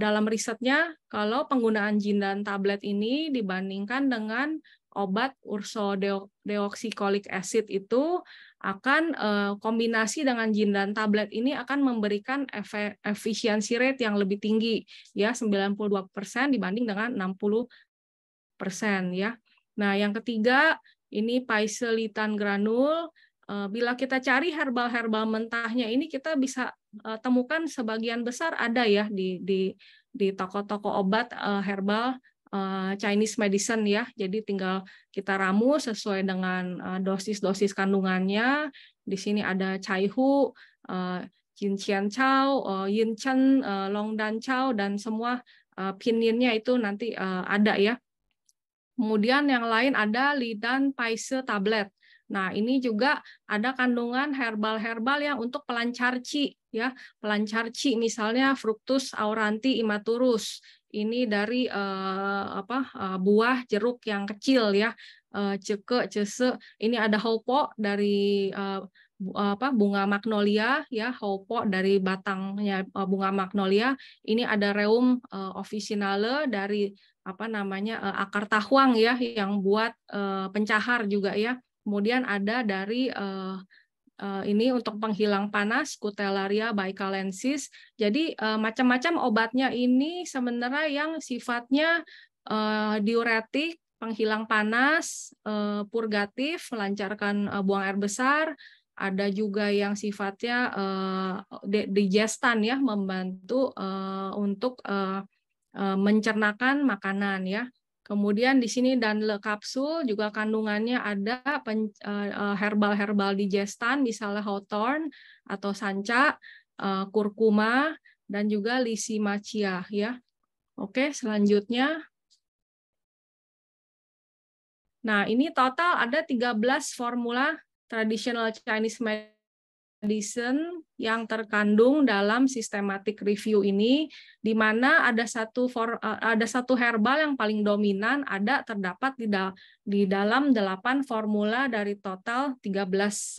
dalam risetnya kalau penggunaan jin dan tablet ini dibandingkan dengan obat ursodeok deoxycholic acid itu akan eh, kombinasi dengan jin dan tablet ini akan memberikan efisiensi rate yang lebih tinggi ya 92% dibanding dengan 60% ya. Nah, yang ketiga ini paiselitan granul eh, bila kita cari herbal-herbal mentahnya ini kita bisa eh, temukan sebagian besar ada ya di di toko-toko obat herbal Eh, Chinese medicine ya. Jadi tinggal kita ramu sesuai dengan eh, dosis-dosis kandungannya. Di sini ada caihu, eh, Jin Qian Chao, Yin Chen, Long Dan Chao dan semua pininnya itu nanti ada ya. Kemudian yang lain ada Lidan Paise tablet. Nah, ini juga ada kandungan herbal-herbal yang untuk pelancar ci ya, pelancar ci misalnya fructus auranti imaturus ini dari uh, apa uh, buah jeruk yang kecil ya uh, ceke cese ini ada hopo dari uh, apa bunga magnolia ya hopo dari batangnya bunga magnolia ini ada reum uh, officinale dari apa namanya uh, akar tahuang ya yang buat uh, pencahar juga ya kemudian ada dari uh, Eh, ini untuk penghilang panas, Cutellaria baikalensis. Jadi eh, macam-macam obatnya ini sebenarnya yang sifatnya eh, diuretik, penghilang panas, purgatif, melancarkan buang air besar, ada juga yang sifatnya digestan ya membantu untuk mencernakan makanan ya Kemudian di sini dan le kapsul juga kandungannya ada eh, eh, herbal-herbal digestan, misalnya hawthorn atau sanca, eh, kurkuma, dan juga lysimachia. Ya. Oke, selanjutnya. Nah, ini total ada 13 formula traditional Chinese medicine Edison yang terkandung dalam systematic review ini di mana ada satu for, eh, ada satu herbal yang paling dominan ada terdapat di, da, di dalam 8 formula dari total 13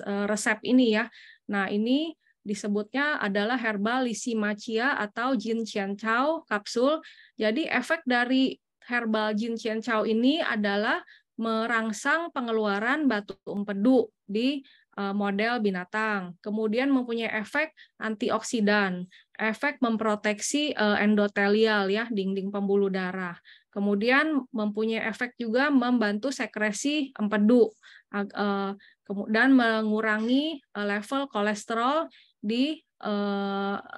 eh, resep ini ya. Nah, ini disebutnya adalah herbal lisimachia atau Jin Qian Chao kapsul. Jadi efek dari herbal Jin Qian Chao ini adalah merangsang pengeluaran batu empedu di Eh, model binatang, kemudian mempunyai efek antioksidan, efek memproteksi eh, endotelial ya dinding pembuluh darah, kemudian mempunyai efek juga membantu sekresi empedu eh, dan mengurangi level kolesterol di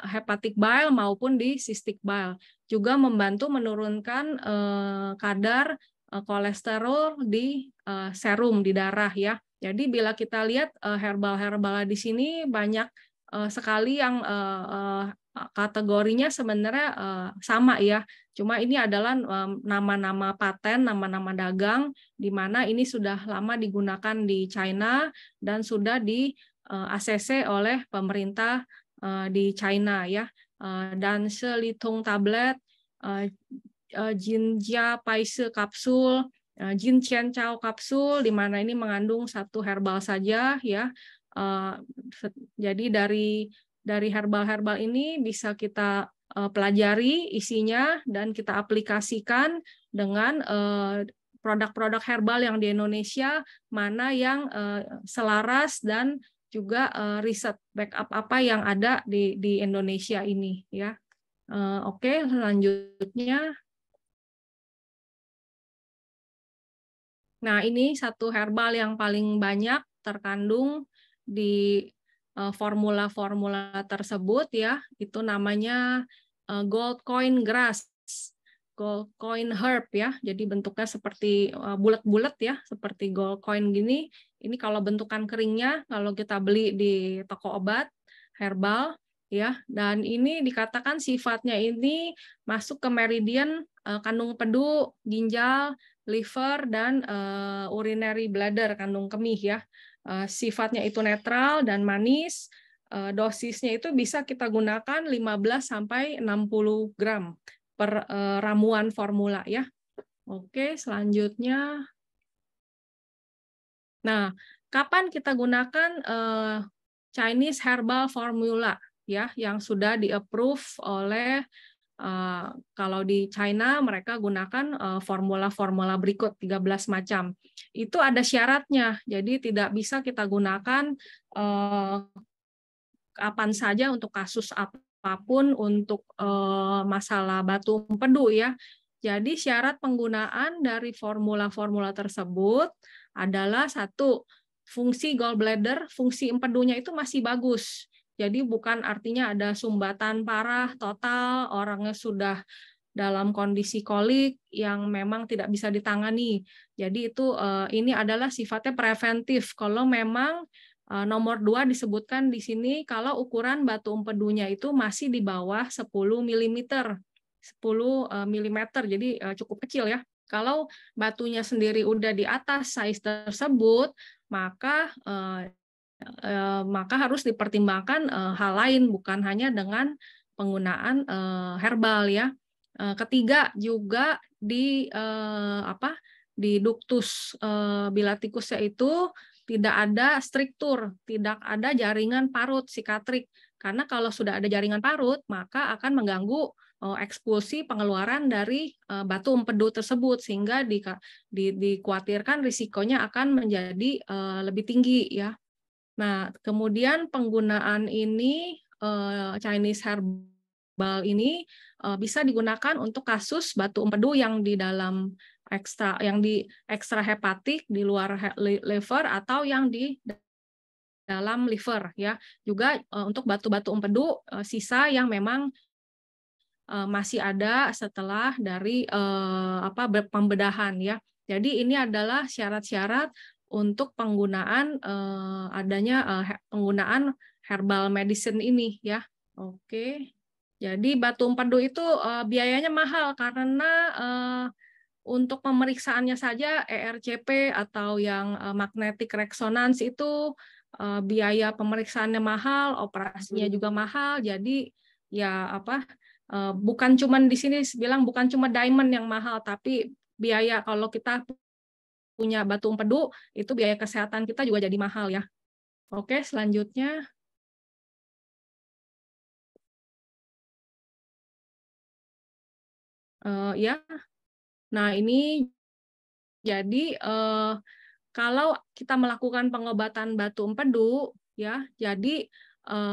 hepatic bile maupun di cystic bile, juga membantu menurunkan kadar kolesterol di serum di darah ya jadi bila kita lihat eh, herbal-herbal di sini banyak eh, sekali yang eh, kategorinya sebenarnya sama ya. Cuma ini adalah nama-nama paten, nama-nama dagang di mana ini sudah lama digunakan di China dan sudah di ACC oleh pemerintah di China ya. Dan selitung tablet, jinja paise kapsul, Eh, Jin Qian Chao kapsul di mana ini mengandung satu herbal saja ya. Eh, jadi dari dari herbal-herbal ini bisa kita eh, pelajari isinya dan kita aplikasikan dengan produk-produk herbal yang di Indonesia mana yang selaras dan juga riset backup apa yang ada di di Indonesia ini ya. Oke, selanjutnya Nah, ini satu herbal yang paling banyak terkandung di eh, formula-formula tersebut ya. Itu namanya eh, gold coin grass, gold coin herb ya. Jadi bentuknya seperti eh, bulat-bulat ya, seperti gold coin gini. Ini kalau bentukan keringnya kalau kita beli di toko obat herbal ya. Dan ini dikatakan sifatnya ini masuk ke meridian kandung pedu, ginjal, liver dan uh, urinary bladder kandung kemih ya. Uh, sifatnya itu netral dan manis. Uh, dosisnya itu bisa kita gunakan 15 sampai 60 gram per uh, ramuan formula ya. Oke, selanjutnya. Nah, kapan kita gunakan uh, Chinese herbal formula ya yang sudah di-approve oleh Eh, kalau di China mereka gunakan eh, formula-formula uh, berikut 13 macam. Itu ada syaratnya. Jadi tidak bisa kita gunakan uh, kapan saja untuk kasus apapun untuk masalah batu empedu ya. Jadi syarat penggunaan dari formula-formula tersebut adalah satu fungsi gallbladder, fungsi empedunya itu masih bagus jadi bukan artinya ada sumbatan parah total, orangnya sudah dalam kondisi kolik yang memang tidak bisa ditangani. Jadi itu eh, ini adalah sifatnya preventif. Kalau memang eh, nomor dua disebutkan di sini kalau ukuran batu empedunya itu masih di bawah 10 mm. 10 mm, jadi eh, cukup kecil ya. Kalau batunya sendiri udah di atas size tersebut, maka Eh, maka harus dipertimbangkan eh, hal lain bukan hanya dengan penggunaan eh, herbal ya. ketiga juga di apa? di duktus bilatikus bila itu tidak ada struktur, tidak ada jaringan parut sikatrik Karena kalau sudah ada jaringan parut, maka akan mengganggu ekspulsi pengeluaran dari batu empedu tersebut sehingga di, di, dikhawatirkan risikonya akan menjadi lebih tinggi ya Nah, kemudian penggunaan ini eh, Chinese herbal ini eh, bisa digunakan untuk kasus batu empedu yang di dalam ekstra yang di ekstra hepatik di luar liver atau yang di dalam liver ya. Juga eh, untuk batu-batu empedu sisa yang memang masih ada setelah dari apa pembedahan ya. Jadi ini adalah syarat-syarat untuk penggunaan eh, adanya eh, penggunaan herbal medicine ini ya. Oke. Jadi batu empedu itu eh, biayanya mahal karena eh, untuk pemeriksaannya saja ERCP atau yang uh, magnetic resonance itu eh, biaya pemeriksaannya mahal, operasinya hmm. juga mahal. Jadi ya apa eh, bukan cuman di sini bilang bukan cuma diamond yang mahal tapi biaya kalau kita punya batu empedu, itu biaya kesehatan kita juga jadi mahal ya. Oke, selanjutnya. Uh, ya, nah ini jadi uh, kalau kita melakukan pengobatan batu empedu, ya, jadi uh,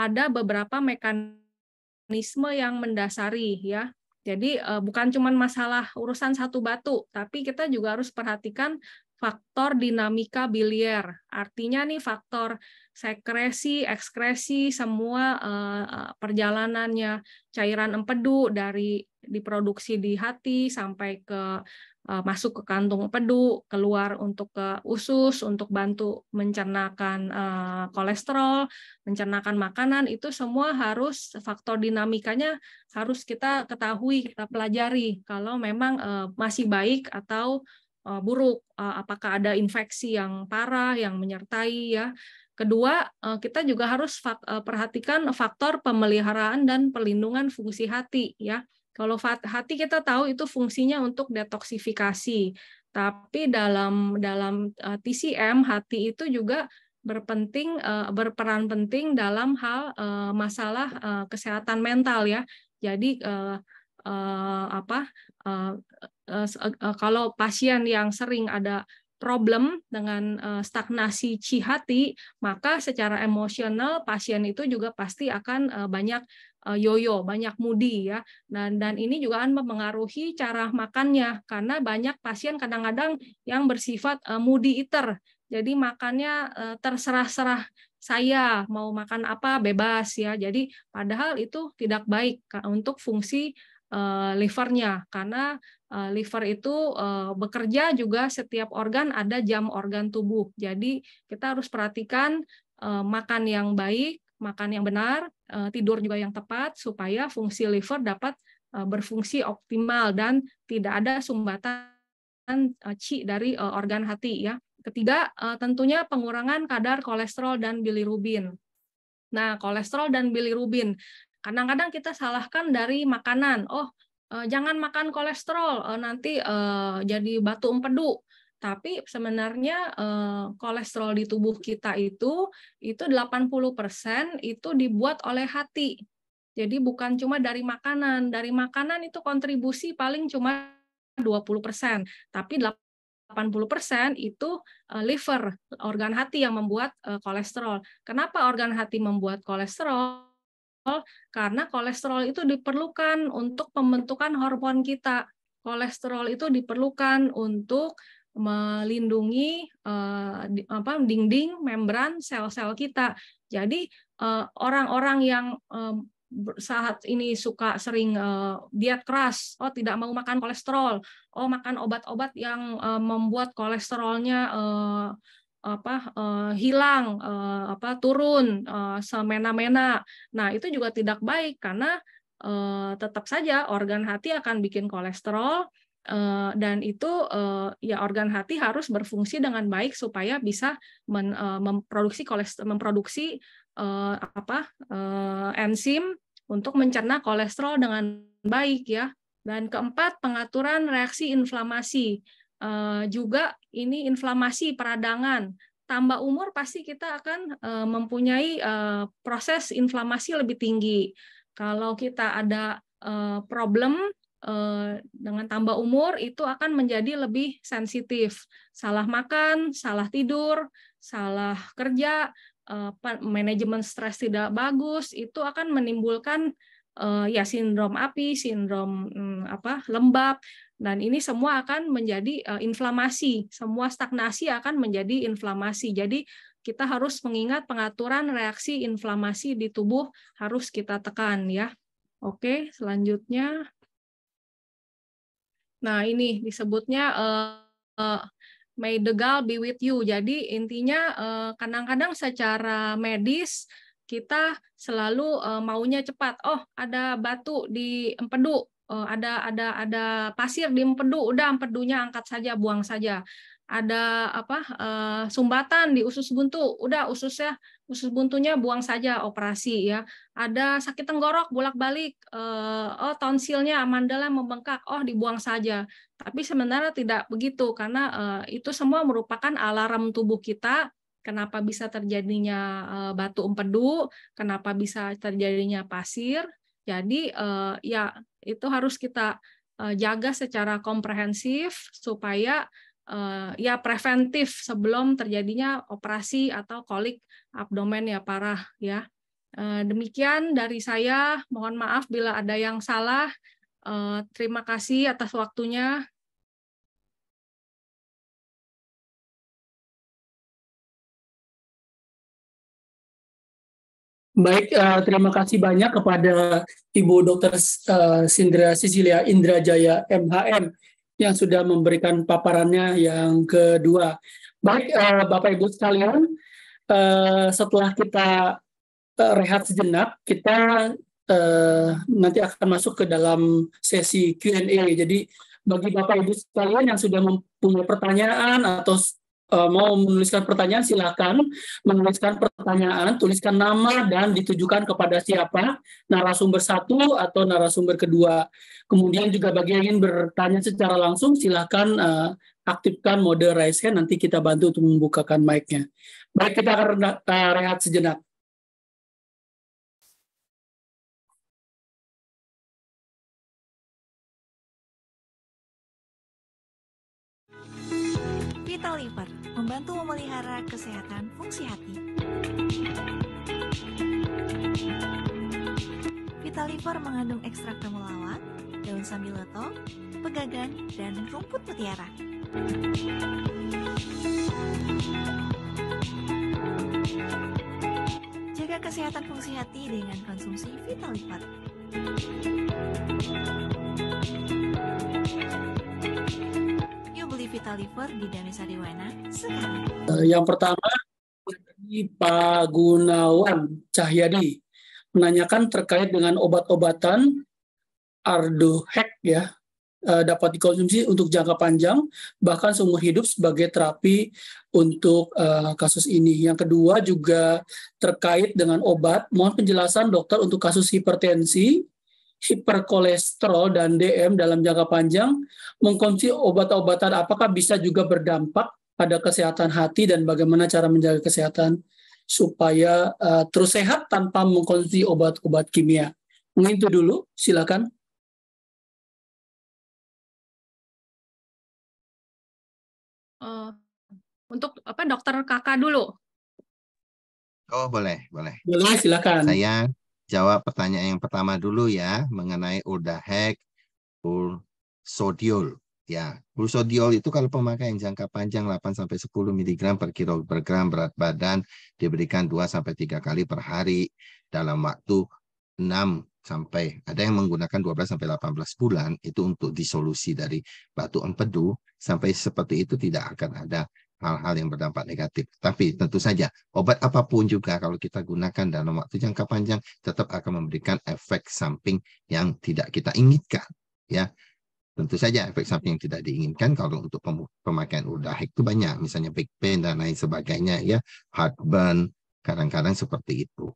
ada beberapa mekanisme yang mendasari, ya. Jadi eh, bukan cuma masalah urusan satu batu, tapi kita juga harus perhatikan faktor dinamika biliar. Artinya nih faktor sekresi, ekskresi, semua eh, perjalanannya cairan empedu dari diproduksi di hati sampai ke Eh, masuk ke kantung pedu, keluar untuk ke usus, untuk bantu mencernakan eh, kolesterol, mencernakan makanan, itu semua harus faktor dinamikanya harus kita ketahui, kita pelajari kalau memang eh, masih baik atau buruk, apakah ada infeksi yang parah yang menyertai ya. Kedua, kita juga harus perhatikan faktor pemeliharaan dan perlindungan fungsi hati ya kalau hati kita tahu itu fungsinya untuk detoksifikasi, tapi dalam dalam eh, TCM hati itu juga berpenting eh, berperan penting dalam hal eh, masalah kesehatan mental ya. Jadi apa kalau pasien yang sering ada problem dengan uh, stagnasi ci hati, maka secara emosional pasien itu juga pasti akan uh, banyak uh, yoyo, banyak mudi ya. Dan dan ini juga akan mempengaruhi cara makannya karena banyak pasien kadang-kadang yang bersifat uh, mudi eater. Jadi makannya terserah-serah saya mau makan apa bebas ya. Jadi padahal itu tidak baik untuk fungsi livernya karena Eh, liver itu eh, bekerja juga setiap organ ada jam organ tubuh. Jadi kita harus perhatikan eh, makan yang baik, makan yang benar, tidur juga yang tepat supaya fungsi liver dapat berfungsi optimal dan tidak ada sumbatan ci dari organ hati ya. Ketiga, tentunya pengurangan kadar kolesterol dan bilirubin. Nah, kolesterol dan bilirubin kadang-kadang kita salahkan dari makanan. Oh, Eh, jangan makan kolesterol eh, nanti eh, jadi batu empedu tapi sebenarnya kolesterol di tubuh kita itu itu 80% itu dibuat oleh hati. Jadi bukan cuma dari makanan. Dari makanan itu kontribusi paling cuma 20%, tapi 80% itu liver, organ hati yang membuat kolesterol. Kenapa organ hati membuat kolesterol? karena kolesterol itu diperlukan untuk pembentukan hormon kita. Kolesterol itu diperlukan untuk melindungi eh, apa dinding membran sel-sel kita. Jadi eh, orang-orang yang saat ini suka sering eh, diet keras, oh tidak mau makan kolesterol, oh makan obat-obat yang membuat kolesterolnya apa uh, hilang uh, apa turun uh, semena-mena. Nah, itu juga tidak baik karena uh, tetap saja organ hati akan bikin kolesterol uh, dan itu uh, ya organ hati harus berfungsi dengan baik supaya bisa men, uh, memproduksi kolesterol memproduksi uh, apa uh, enzim untuk mencerna kolesterol dengan baik ya. Dan keempat, pengaturan reaksi inflamasi. Eh, juga ini inflamasi peradangan tambah umur pasti kita akan eh, mempunyai eh, proses inflamasi lebih tinggi kalau kita ada problem dengan tambah umur itu akan menjadi lebih sensitif. Salah makan, salah tidur, salah kerja, manajemen stres tidak bagus itu akan menimbulkan ya sindrom api, sindrom mm, apa lembab dan ini semua akan menjadi eh, inflamasi, semua stagnasi akan menjadi inflamasi. Jadi kita harus mengingat pengaturan reaksi inflamasi di tubuh harus kita tekan ya. Oke, selanjutnya. Nah, ini disebutnya uh, uh, may the gall be with you. Jadi intinya kadang-kadang secara medis kita selalu maunya cepat. Oh, ada batu di empedu. Eh, ada ada ada pasir di empedu udah empedunya angkat saja buang saja ada apa uh, sumbatan di usus buntu udah ususnya usus buntunya buang saja operasi ya ada sakit tenggorok bolak-balik uh, oh tonsilnya amandelnya membengkak oh dibuang saja tapi sebenarnya tidak begitu karena uh, itu semua merupakan alarm tubuh kita kenapa bisa terjadinya batu empedu kenapa bisa terjadinya pasir jadi uh, ya itu harus kita uh, jaga secara komprehensif supaya uh, ya preventif sebelum terjadinya operasi atau kolik abdomen ya parah ya. Uh, demikian dari saya. Mohon maaf bila ada yang salah. Uh, terima kasih atas waktunya. Baik, uh, terima kasih banyak kepada Ibu Dr. Eh, Sindra Sisilia Indrajaya MHM yang sudah memberikan paparannya yang kedua. Baik, uh, Bapak Ibu sekalian, uh, setelah kita uh, rehat sejenak, kita uh, nanti akan masuk ke dalam sesi Q&A. Jadi bagi Bapak Ibu sekalian yang sudah mempunyai pertanyaan atau Eh, mau menuliskan pertanyaan silahkan menuliskan pertanyaan, tuliskan nama dan ditujukan kepada siapa narasumber satu atau narasumber kedua. Kemudian juga bagi yang ingin bertanya secara langsung silahkan uh, eh, aktifkan mode raise hand nanti kita bantu untuk membukakan mic-nya. Baik kita akan uh, rehat sejenak. Kita membantu memelihara kesehatan fungsi hati. Vitaliver mengandung ekstrak temulawak, daun sambiloto, pegagan, dan rumput mutiara. Jaga kesehatan fungsi hati dengan konsumsi Vitaliver. Yuk beli Liver di Damisari Wena sekarang. Eh, yang pertama dari Pak Gunawan Cahyadi menanyakan terkait dengan obat-obatan Arduhek ya eh, dapat dikonsumsi untuk jangka panjang bahkan seumur hidup sebagai terapi untuk uh, kasus ini. Yang kedua juga terkait dengan obat, mohon penjelasan dokter untuk kasus hipertensi hiperkolesterol dan DM dalam jangka panjang, mengkonsumsi obat-obatan apakah bisa juga berdampak pada kesehatan hati dan bagaimana cara menjaga kesehatan supaya uh, terus sehat tanpa mengkonsumsi obat-obat kimia. Mungkin itu dulu, silakan. Uh, untuk apa dokter kakak dulu? Oh boleh boleh. Boleh silakan. Saya jawab pertanyaan yang pertama dulu ya mengenai ur ursodiol. Ya, ursodiol itu kalau pemakaian jangka panjang 8 sampai 10 mg per kilo per gram berat badan diberikan 2 sampai 3 kali per hari dalam waktu 6 sampai ada yang menggunakan 12 sampai 18 bulan itu untuk disolusi dari batu empedu sampai seperti itu tidak akan ada hal-hal yang berdampak negatif. Tapi tentu saja obat apapun juga kalau kita gunakan dalam waktu jangka panjang tetap akan memberikan efek samping yang tidak kita inginkan. Ya, tentu saja efek samping yang tidak diinginkan kalau untuk pemakaian udah itu banyak misalnya back pain dan lain sebagainya ya heartburn kadang-kadang seperti itu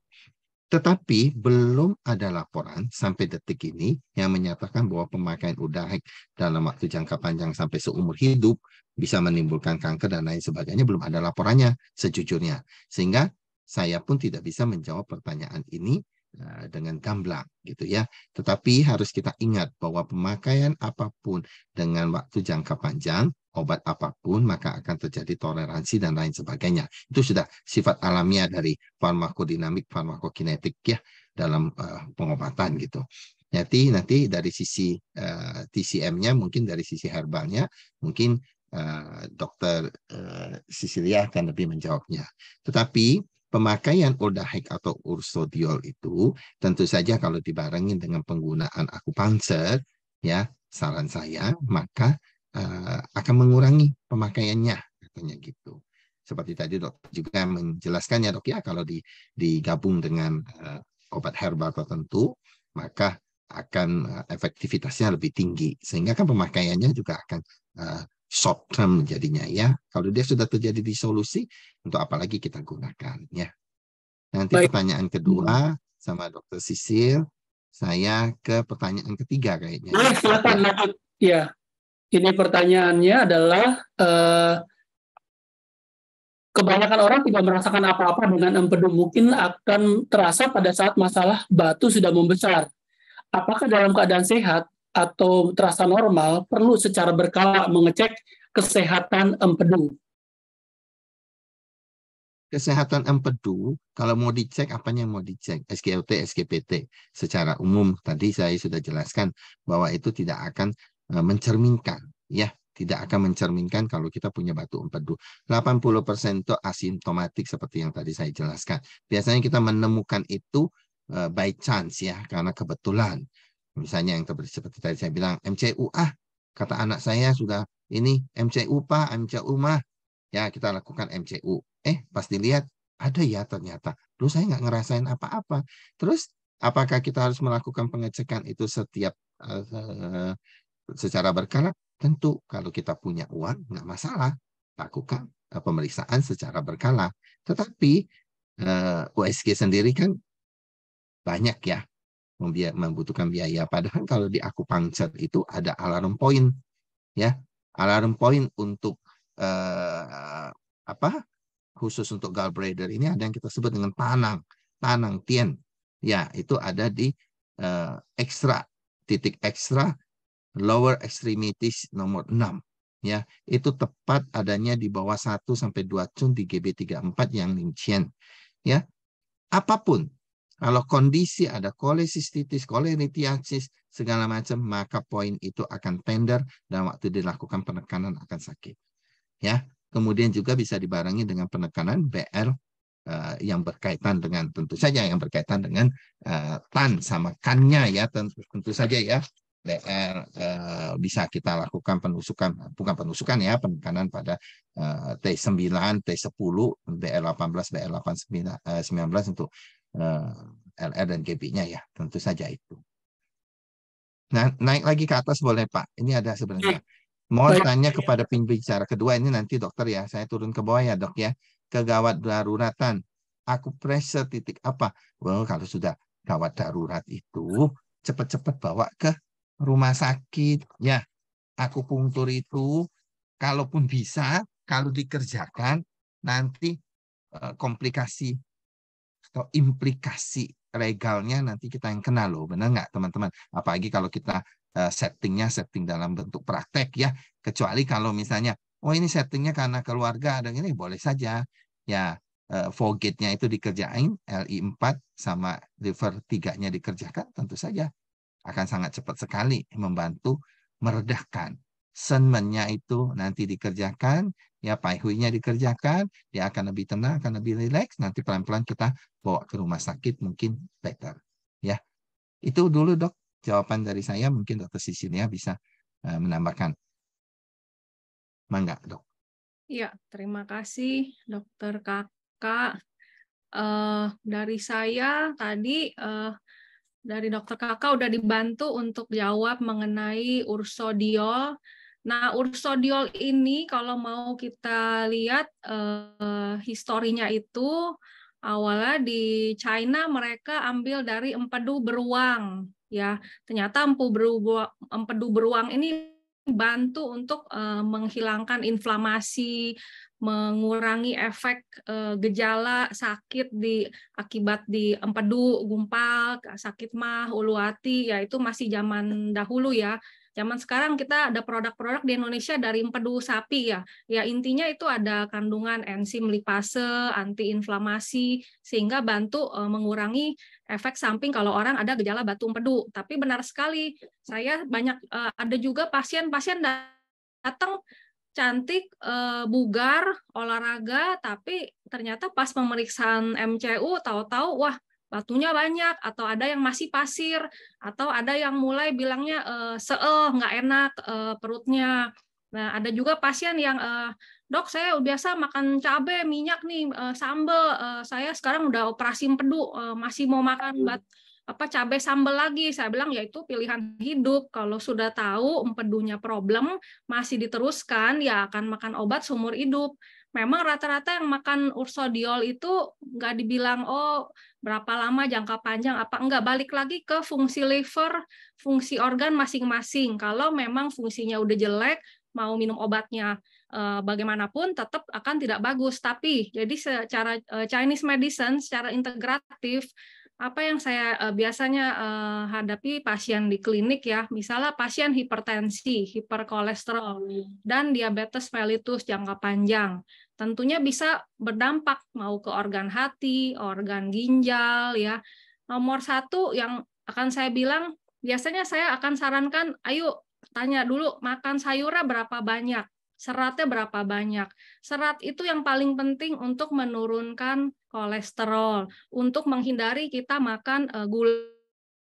tetapi belum ada laporan sampai detik ini yang menyatakan bahwa pemakaian udahek dalam waktu jangka panjang sampai seumur hidup bisa menimbulkan kanker dan lain sebagainya belum ada laporannya sejujurnya sehingga saya pun tidak bisa menjawab pertanyaan ini eh, dengan gamblang gitu ya. Tetapi harus kita ingat bahwa pemakaian apapun dengan waktu jangka panjang, obat apapun maka akan terjadi toleransi dan lain sebagainya. Itu sudah sifat alamiah dari farmakodinamik, farmakokinetik ya dalam uh, pengobatan gitu. Nanti nanti dari sisi uh, eh, TCM-nya mungkin dari sisi herbalnya mungkin Eh, dokter Sicilia eh, akan lebih menjawabnya. Tetapi pemakaian Uldahic atau ursodiol itu tentu saja kalau dibarengin dengan penggunaan akupanser, ya saran saya maka uh, akan mengurangi pemakaiannya katanya gitu. Seperti tadi dok juga menjelaskannya dok ya kalau di, digabung dengan uh, obat herbal tertentu maka akan efektivitasnya lebih tinggi sehingga kan pemakaiannya juga akan uh, short term jadinya ya. Kalau dia sudah terjadi di solusi, untuk apalagi kita gunakan ya. Nanti Baik. pertanyaan kedua sama Dokter Sisil, saya ke pertanyaan ketiga kayaknya. Nah, silakan ya. Ya, ini pertanyaannya adalah eh, kebanyakan orang tidak merasakan apa-apa dengan empedu mungkin akan terasa pada saat masalah batu sudah membesar. Apakah dalam keadaan sehat atau terasa normal, perlu secara berkala mengecek kesehatan empedu. Kesehatan empedu, kalau mau dicek, apanya yang mau dicek? SGLT, SGPT. Secara umum, tadi saya sudah jelaskan bahwa itu tidak akan eh, mencerminkan, ya, tidak akan mencerminkan kalau kita punya batu empedu. 80% itu asimptomatik seperti yang tadi saya jelaskan. Biasanya kita menemukan itu eh, by chance ya, karena kebetulan. Misalnya yang seperti tadi saya bilang, MCU ah, kata anak saya sudah ini MCU pak, MCU mah. Ya kita lakukan MCU. Eh pasti lihat ada ya ternyata. Dulu saya nggak ngerasain apa-apa. Terus apakah kita harus melakukan pengecekan itu setiap uh, secara berkala? Tentu kalau kita punya uang nggak masalah lakukan uh, pemeriksaan secara berkala. Tetapi uh, eh, USG sendiri kan banyak ya membutuhkan biaya. Padahal kalau di aku akupuncture itu ada alarm point, ya alarm point untuk eh, apa khusus untuk galbrader ini ada yang kita sebut dengan tanang, tanang tien. Ya itu ada di eh, ekstra titik ekstra lower extremities nomor 6 ya itu tepat adanya di bawah 1 sampai dua cun di GB34 yang Ning ya apapun kalau kondisi ada kolesistitis, kolenitiasis, segala macam, maka poin itu akan tender dan waktu dilakukan penekanan akan sakit. Ya, kemudian juga bisa dibarengi dengan penekanan BR uh, eh, yang berkaitan dengan tentu saja yang berkaitan dengan uh, tan sama kannya ya tentu, tentu saja ya BR uh, eh, bisa kita lakukan penusukan bukan penusukan ya penekanan pada uh, T9, T10, BR18, br 19 uh, belas untuk Eh, LR dan GB-nya ya, tentu saja itu. Nah, naik lagi ke atas boleh Pak. Ini ada sebenarnya. Mohon hmm. tanya kepada pembicara kedua ini nanti dokter ya. Saya turun ke bawah ya dok ya. Kegawat daruratan. Aku pressure titik apa? Well, kalau sudah gawat darurat itu cepat-cepat bawa ke rumah sakit ya. Aku pungtur itu kalaupun bisa kalau dikerjakan nanti eh, komplikasi atau implikasi legalnya nanti kita yang kenal loh, benar nggak teman-teman? Apalagi kalau kita eh, settingnya setting dalam bentuk praktek ya, kecuali kalau misalnya, oh ini settingnya karena keluarga dan ini boleh saja ya uh, eh, nya itu dikerjain, LI 4 sama river 3-nya dikerjakan, tentu saja akan sangat cepat sekali membantu meredahkan senmennya itu nanti dikerjakan, ya paihuinya dikerjakan, dia akan lebih tenang, akan lebih rileks, nanti pelan-pelan kita bawa ke rumah sakit mungkin better. Ya, itu dulu dok jawaban dari saya, mungkin dokter Sisilia bisa uh, menambahkan. Mangga dok. ya terima kasih dokter kakak. Uh, dari saya tadi uh, dari dokter kakak udah dibantu untuk jawab mengenai ursodiol Nah, ursodiol ini kalau mau kita lihat eh, historinya itu awalnya di China mereka ambil dari empedu beruang ya. Ternyata empu beruang, empedu beruang ini bantu untuk eh, menghilangkan inflamasi, mengurangi efek eh, gejala sakit di akibat di empedu, gumpal, sakit mah, hati, ya itu masih zaman dahulu ya Zaman sekarang kita ada produk-produk di Indonesia dari empedu sapi ya. Ya intinya itu ada kandungan enzim lipase, antiinflamasi sehingga bantu e, mengurangi efek samping kalau orang ada gejala batu empedu. Tapi benar sekali, saya banyak e, ada juga pasien-pasien datang cantik, e, bugar, olahraga, tapi ternyata pas pemeriksaan MCU tahu-tahu wah batunya banyak atau ada yang masih pasir atau ada yang mulai bilangnya uh, seeh nggak enak uh, perutnya nah ada juga pasien yang uh, dok saya biasa makan cabai minyak nih sambel saya sekarang udah operasi empedu masih mau makan hmm. bat apa cabai sambel lagi saya bilang ya itu pilihan hidup kalau sudah tahu empedunya problem masih diteruskan ya akan makan obat seumur hidup memang rata-rata yang makan ursodiol itu nggak dibilang oh berapa lama jangka panjang apa enggak balik lagi ke fungsi liver, fungsi organ masing-masing. Kalau memang fungsinya udah jelek, mau minum obatnya eh, bagaimanapun tetap akan tidak bagus. Tapi jadi secara eh, Chinese medicine secara integratif apa yang saya eh, biasanya hadapi pasien di klinik ya, misalnya pasien hipertensi, hiperkolesterol oh, iya. dan diabetes mellitus jangka panjang tentunya bisa berdampak mau ke organ hati, organ ginjal ya. Nomor satu yang akan saya bilang biasanya saya akan sarankan ayo tanya dulu makan sayurnya berapa banyak, seratnya berapa banyak. Serat itu yang paling penting untuk menurunkan kolesterol, untuk menghindari kita makan eh, gula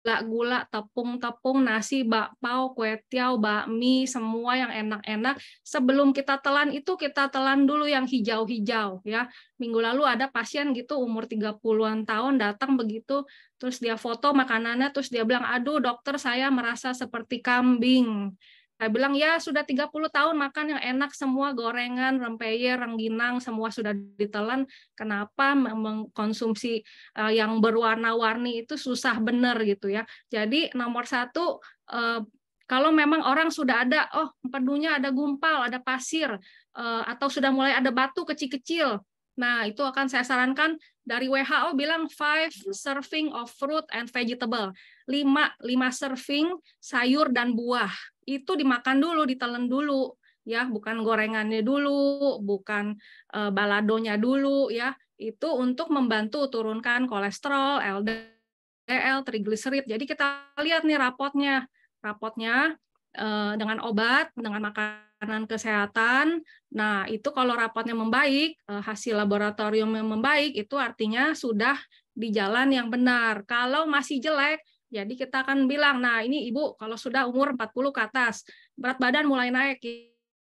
gula, gula tepung-tepung, nasi, bakpao, kue tiao, bakmi, semua yang enak-enak. Sebelum kita telan itu kita telan dulu yang hijau-hijau ya. Minggu lalu ada pasien gitu umur 30-an tahun datang begitu terus dia foto makanannya terus dia bilang, "Aduh, dokter saya merasa seperti kambing." Saya bilang, ya sudah 30 tahun makan yang enak semua, gorengan, rempeye, rengginang, semua sudah ditelan. Kenapa mengkonsumsi eh, yang berwarna-warni itu susah benar gitu ya. Jadi nomor satu, eh, kalau memang orang sudah ada, oh pedunya ada gumpal, ada pasir, eh, atau sudah mulai ada batu kecil-kecil, Nah, itu akan saya sarankan dari WHO bilang five serving of fruit and vegetable. lima lima serving sayur dan buah itu dimakan dulu, ditelan dulu ya, bukan gorengannya dulu, bukan e, baladonya dulu ya. Itu untuk membantu turunkan kolesterol, LDL, trigliserid. Jadi kita lihat nih rapotnya. Rapotnya e, dengan obat, dengan makanan kesehatan. Nah, itu kalau rapotnya membaik, e, hasil laboratoriumnya membaik itu artinya sudah di jalan yang benar. Kalau masih jelek, jadi kita akan bilang, nah ini ibu kalau sudah umur 40 ke atas, berat badan mulai naik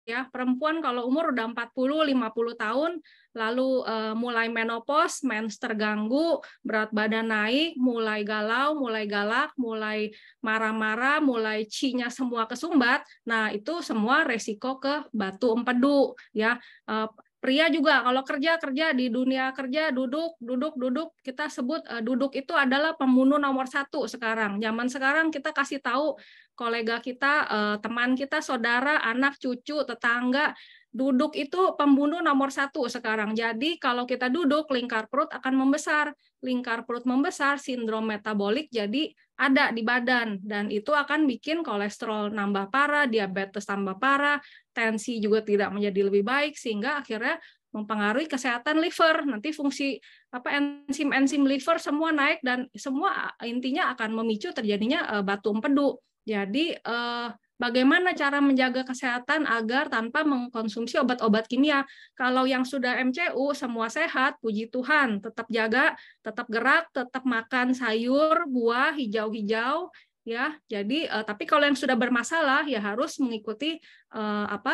ya. Perempuan kalau umur udah 40 50 tahun lalu eh, mulai menopause, mens terganggu, berat badan naik, mulai galau, mulai galak, mulai marah-marah, mulai cinya semua kesumbat. Nah, itu semua resiko ke batu empedu ya. Uh, Pria juga kalau kerja kerja di dunia kerja duduk duduk duduk kita sebut uh, duduk itu adalah pembunuh nomor satu sekarang. Zaman sekarang kita kasih tahu kolega kita, uh, teman kita, saudara, anak, cucu, tetangga Duduk itu pembunuh nomor satu sekarang. Jadi kalau kita duduk, lingkar perut akan membesar. Lingkar perut membesar, sindrom metabolik jadi ada di badan. Dan itu akan bikin kolesterol nambah parah, diabetes tambah parah, tensi juga tidak menjadi lebih baik, sehingga akhirnya mempengaruhi kesehatan liver. Nanti fungsi apa enzim-enzim liver semua naik dan semua intinya akan memicu terjadinya e, batu empedu. Jadi eh, Bagaimana cara menjaga kesehatan agar tanpa mengkonsumsi obat-obat kimia? Kalau yang sudah MCU semua sehat, puji Tuhan, tetap jaga, tetap gerak, tetap makan sayur, buah, hijau-hijau, ya jadi uh, tapi kalau yang sudah bermasalah ya harus mengikuti uh, apa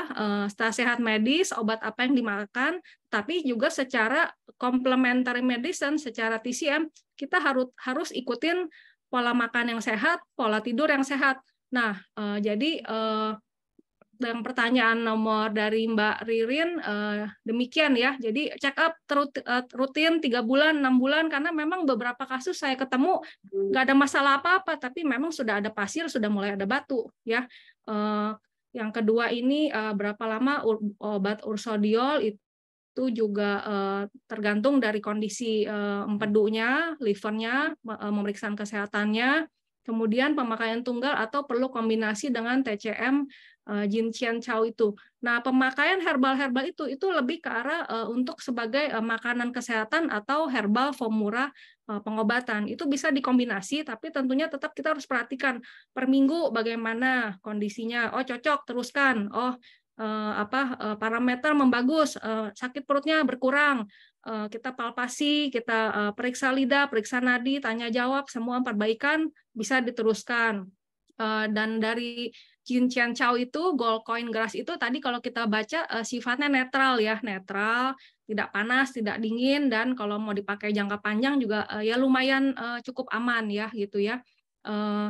uh, sehat medis obat apa yang dimakan tapi juga secara complementary medicine secara TCM kita harus harus ikutin pola makan yang sehat pola tidur yang sehat Nah, uh, jadi uh, eh, dalam pertanyaan nomor dari Mbak Ririn uh, demikian ya. Jadi check up rutin tiga bulan enam bulan karena memang beberapa kasus saya ketemu hmm. nggak ada masalah apa-apa tapi memang sudah ada pasir sudah mulai ada batu ya. Uh, yang kedua ini uh, berapa lama obat ursodiol itu itu juga tergantung dari kondisi empedunya, livernya, pemeriksaan memeriksa kesehatannya, Kemudian pemakaian tunggal atau perlu kombinasi dengan TCM uh, eh, Jin Cian Chao itu. Nah, pemakaian herbal-herbal itu itu lebih ke arah uh, untuk sebagai uh, makanan kesehatan atau herbal formula uh, pengobatan. Itu bisa dikombinasi tapi tentunya tetap kita harus perhatikan per minggu bagaimana kondisinya. Oh, cocok teruskan. Oh, uh, apa uh, parameter membagus, uh, sakit perutnya berkurang, uh, kita palpasi, kita uh, periksa lidah, periksa nadi, tanya jawab, semua perbaikan bisa diteruskan. Uh, dan dari Jin Chen Chao itu gold coin grass itu tadi kalau kita baca uh, sifatnya netral ya, netral, tidak panas, tidak dingin dan kalau mau dipakai jangka panjang juga uh, ya lumayan uh, cukup aman ya gitu ya. Uh,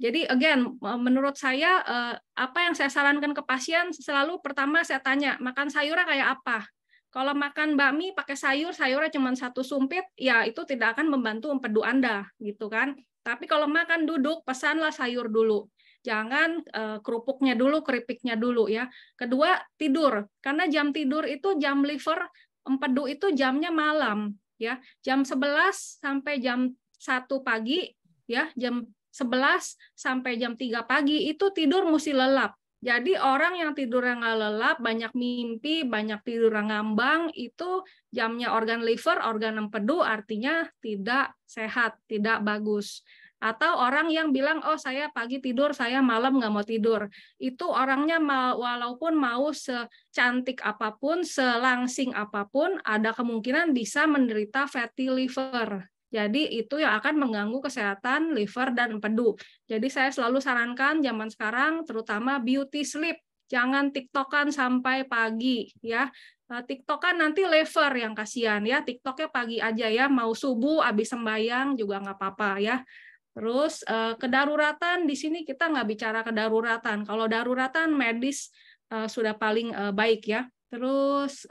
jadi again, menurut saya eh, apa yang saya sarankan ke pasien selalu pertama saya tanya makan sayurnya kayak apa. Kalau makan bakmi pakai sayur, sayurnya cuma satu sumpit, ya itu tidak akan membantu empedu Anda, gitu kan. Tapi kalau makan duduk, pesanlah sayur dulu. Jangan uh, kerupuknya dulu, keripiknya dulu ya. Kedua, tidur. Karena jam tidur itu jam liver empedu itu jamnya malam, ya. Jam 11 sampai jam 1 pagi, ya. Jam 11 sampai jam 3 pagi itu tidur mesti lelap. Jadi orang yang tidur yang nggak lelap, banyak mimpi, banyak tidur yang ngambang, itu jamnya organ liver, organ empedu, artinya tidak sehat, tidak bagus. Atau orang yang bilang, oh saya pagi tidur, saya malam nggak mau tidur. Itu orangnya walaupun mau secantik apapun, selangsing apapun, ada kemungkinan bisa menderita fatty liver. Jadi itu yang akan mengganggu kesehatan liver dan empedu. Jadi saya selalu sarankan zaman sekarang terutama beauty sleep. Jangan tiktokan sampai pagi ya. Eh, TikTokan nanti liver yang kasihan ya. TikToknya pagi aja ya, mau subuh habis sembayang juga nggak apa-apa ya. Terus eh, kedaruratan di sini kita nggak bicara kedaruratan. Kalau daruratan medis eh, sudah paling baik ya. Terus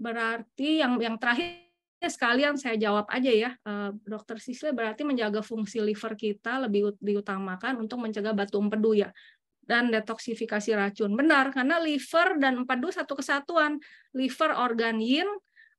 berarti yang yang terakhir Ya, sekalian saya jawab aja ya, eh, Dokter Sisle berarti menjaga fungsi liver kita lebih diutamakan untuk mencegah batu empedu ya dan detoksifikasi racun. Benar, karena liver dan empedu satu kesatuan. Liver organ yin,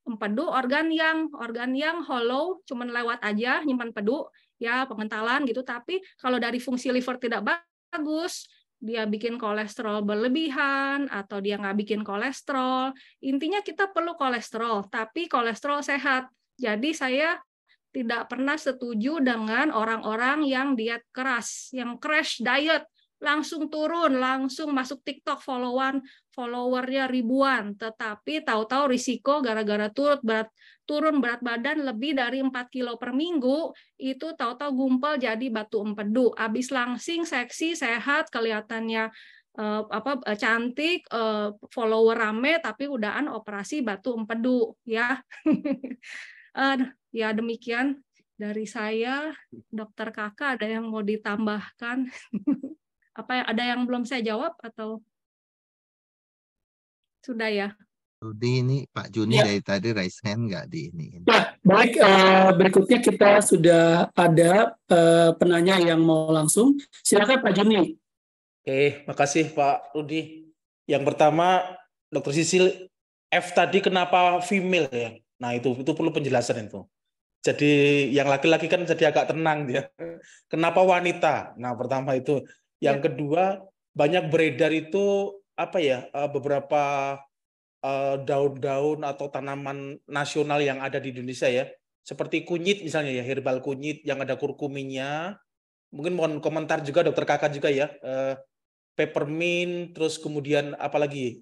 empedu organ yang organ yang hollow cuman lewat aja nyimpan pedu ya pengentalan gitu tapi kalau dari fungsi liver tidak bagus dia bikin kolesterol berlebihan atau dia nggak bikin kolesterol. Intinya kita perlu kolesterol, tapi kolesterol sehat. Jadi saya tidak pernah setuju dengan orang-orang yang diet keras, yang crash diet, langsung turun, langsung masuk TikTok followan followernya ribuan, tetapi tahu-tahu risiko gara-gara turut berat turun berat badan lebih dari 4 kilo per minggu, itu tahu-tahu gumpal jadi batu empedu. Abis langsing, seksi, sehat, kelihatannya eh, apa eh, cantik, eh, follower rame, tapi udahan operasi batu empedu, ya. *laughs* Eh, ya demikian dari saya, Dokter Kakak ada yang mau ditambahkan? *laughs* apa ada yang belum saya jawab atau sudah ya. Rudi ini Pak Juni ya. dari tadi raise hand nggak di ini? Nah, baik uh, berikutnya kita sudah ada uh, penanya yang mau langsung. Silakan Pak Juni. Oke, makasih Pak Rudi. Yang pertama, Dokter Sisil F tadi kenapa female ya? Nah itu itu perlu penjelasan itu. Jadi yang laki-laki kan jadi agak tenang dia. Kenapa wanita? Nah pertama itu. Yang ya. kedua banyak beredar itu apa ya eh, beberapa eh, daun-daun atau tanaman nasional yang ada di Indonesia ya seperti kunyit misalnya ya herbal kunyit yang ada kurkuminya mungkin mohon komentar juga dokter kakak juga ya eh, peppermint terus kemudian apalagi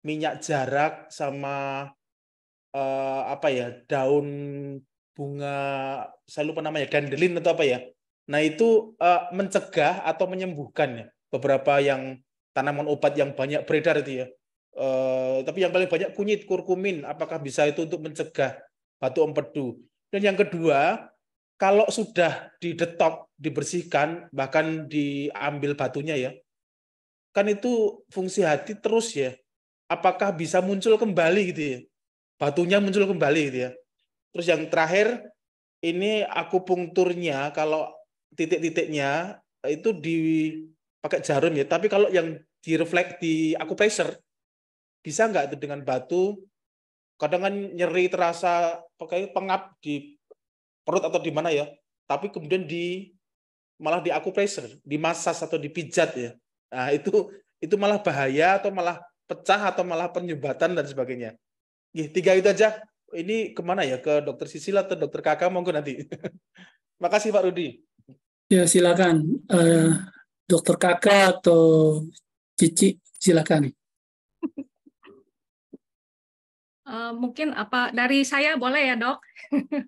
minyak jarak sama apa ya daun bunga saya lupa namanya dandelion atau apa ya nah itu mencegah atau menyembuhkan ya beberapa yang tanaman obat yang banyak beredar itu ya. Uh, tapi yang paling banyak kunyit, kurkumin. Apakah bisa itu untuk mencegah batu empedu? Dan yang kedua, kalau sudah didetok, dibersihkan, bahkan diambil batunya ya, kan itu fungsi hati terus ya. Apakah bisa muncul kembali gitu ya? Batunya muncul kembali gitu ya. Terus yang terakhir, ini aku kalau titik-titiknya itu dipakai jarum ya. Tapi kalau yang di direflek di aku pressure bisa nggak itu dengan batu kadang kan nyeri terasa pakai pengap di perut atau di mana ya tapi kemudian di malah di aku pressure di massage atau dipijat ya nah itu itu malah bahaya atau malah pecah atau malah penyumbatan dan sebagainya ya, tiga itu aja ini kemana ya ke dokter Sisil atau dokter Kakak monggo nanti *laughs* makasih Pak Rudi ya silakan uh, dokter Kakak atau Cici, silakan. Uh, *laughs* mungkin apa dari saya boleh ya dok? *laughs*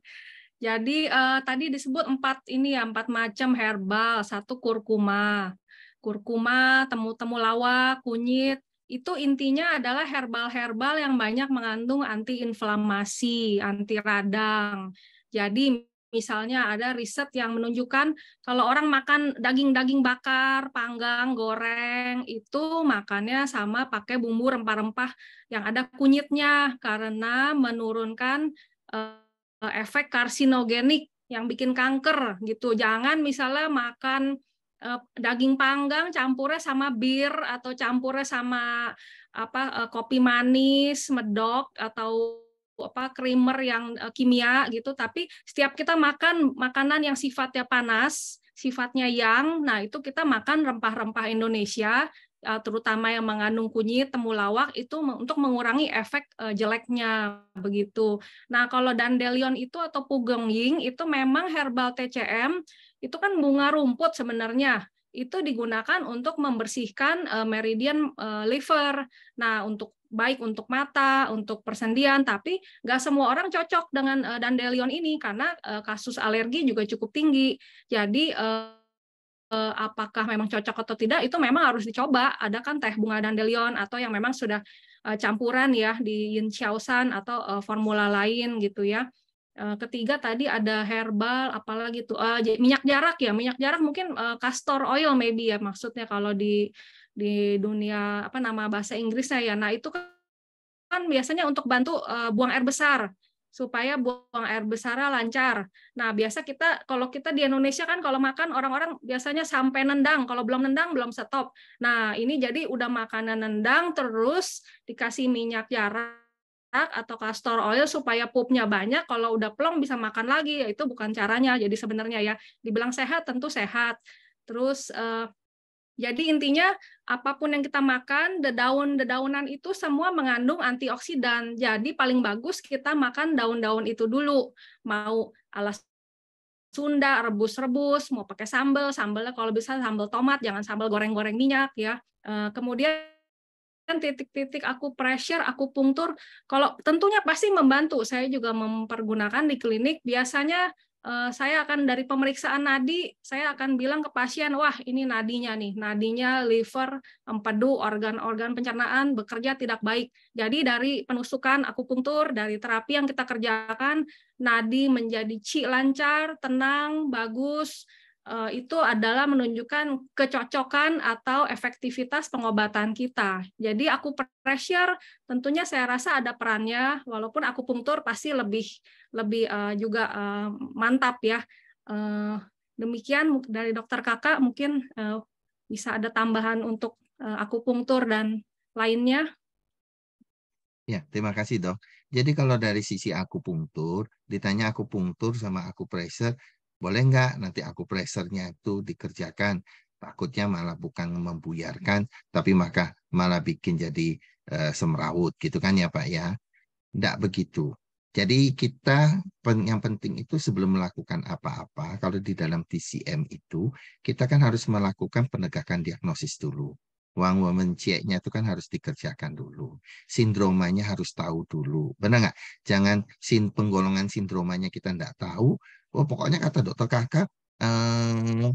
Jadi uh, tadi disebut empat ini ya empat macam herbal, satu kurkuma, kurkuma, temu-temu lawak, kunyit. Itu intinya adalah herbal-herbal yang banyak mengandung antiinflamasi, anti radang. Jadi Misalnya ada riset yang menunjukkan kalau orang makan daging-daging bakar, panggang, goreng itu makannya sama pakai bumbu rempah-rempah yang ada kunyitnya karena menurunkan eh, efek karsinogenik yang bikin kanker gitu. Jangan misalnya makan eh, daging panggang campurnya sama bir atau campurnya sama apa eh, kopi manis, medok atau apa creamer yang uh, kimia gitu tapi setiap kita makan makanan yang sifatnya panas sifatnya yang nah itu kita makan rempah-rempah Indonesia eh, terutama yang mengandung kunyit temulawak itu untuk mengurangi efek eh, jeleknya begitu nah kalau dandelion itu atau pugengying itu memang herbal TCM itu kan bunga rumput sebenarnya itu digunakan untuk membersihkan meridian liver. Nah, untuk baik untuk mata, untuk persendian, tapi nggak semua orang cocok dengan uh, dandelion ini karena uh, kasus alergi juga cukup tinggi. Jadi uh, uh, apakah memang cocok atau tidak itu memang harus dicoba. Ada kan teh bunga dandelion atau yang memang sudah uh, campuran ya di yin xiaosan atau uh, formula lain gitu ya. ketiga tadi ada herbal apalagi tuh minyak jarak ya minyak jarak mungkin uh, castor oil maybe ya maksudnya kalau di di dunia apa nama bahasa Inggrisnya ya. Nah, itu kan biasanya untuk bantu eh, buang air besar supaya buang air besar lancar. Nah, biasa kita kalau kita di Indonesia kan kalau makan orang-orang biasanya sampai nendang, kalau belum nendang belum stop. Nah, ini jadi udah makanan nendang terus dikasih minyak jarak atau castor oil supaya pupnya banyak kalau udah plong bisa makan lagi ya, itu bukan caranya jadi sebenarnya ya dibilang sehat tentu sehat terus eh, jadi intinya apapun yang kita makan, dedaun dedaunan itu semua mengandung antioksidan. Jadi paling bagus kita makan daun-daun itu dulu. Mau alas Sunda, rebus-rebus, mau pakai sambal, sambalnya kalau bisa sambal tomat, jangan sambal goreng-goreng minyak ya. Eh, kemudian titik-titik aku pressure, aku pungtur, kalau tentunya pasti membantu. Saya juga mempergunakan di klinik biasanya Eh, saya akan dari pemeriksaan nadi, saya akan bilang ke pasien, wah ini nadinya nih, nadinya liver, empedu, organ-organ pencernaan bekerja tidak baik. Jadi dari penusukan akupunktur, dari terapi yang kita kerjakan, nadi menjadi ci lancar, tenang, bagus, Eh, itu adalah menunjukkan kecocokan atau efektivitas pengobatan kita. Jadi aku pressure tentunya saya rasa ada perannya walaupun aku pungtur pasti lebih lebih uh, juga uh, mantap ya. Uh, demikian dari dokter Kakak mungkin uh, bisa ada tambahan untuk uh, aku pungtur dan lainnya. Ya, terima kasih, Dok. Jadi kalau dari sisi aku akupunktur, ditanya aku akupunktur sama aku pressure boleh nggak nanti aku pressernya itu dikerjakan takutnya malah bukan membuyarkan tapi maka malah bikin jadi e, semrawut gitu kan ya Pak ya tidak begitu jadi kita yang penting itu sebelum melakukan apa-apa kalau di dalam TCM itu kita kan harus melakukan penegakan diagnosis dulu Wang woman nya itu kan harus dikerjakan dulu. Sindromanya harus tahu dulu. Benar nggak? Jangan sin penggolongan sindromanya kita nggak tahu, oh pokoknya kata dokter Kakak, eh,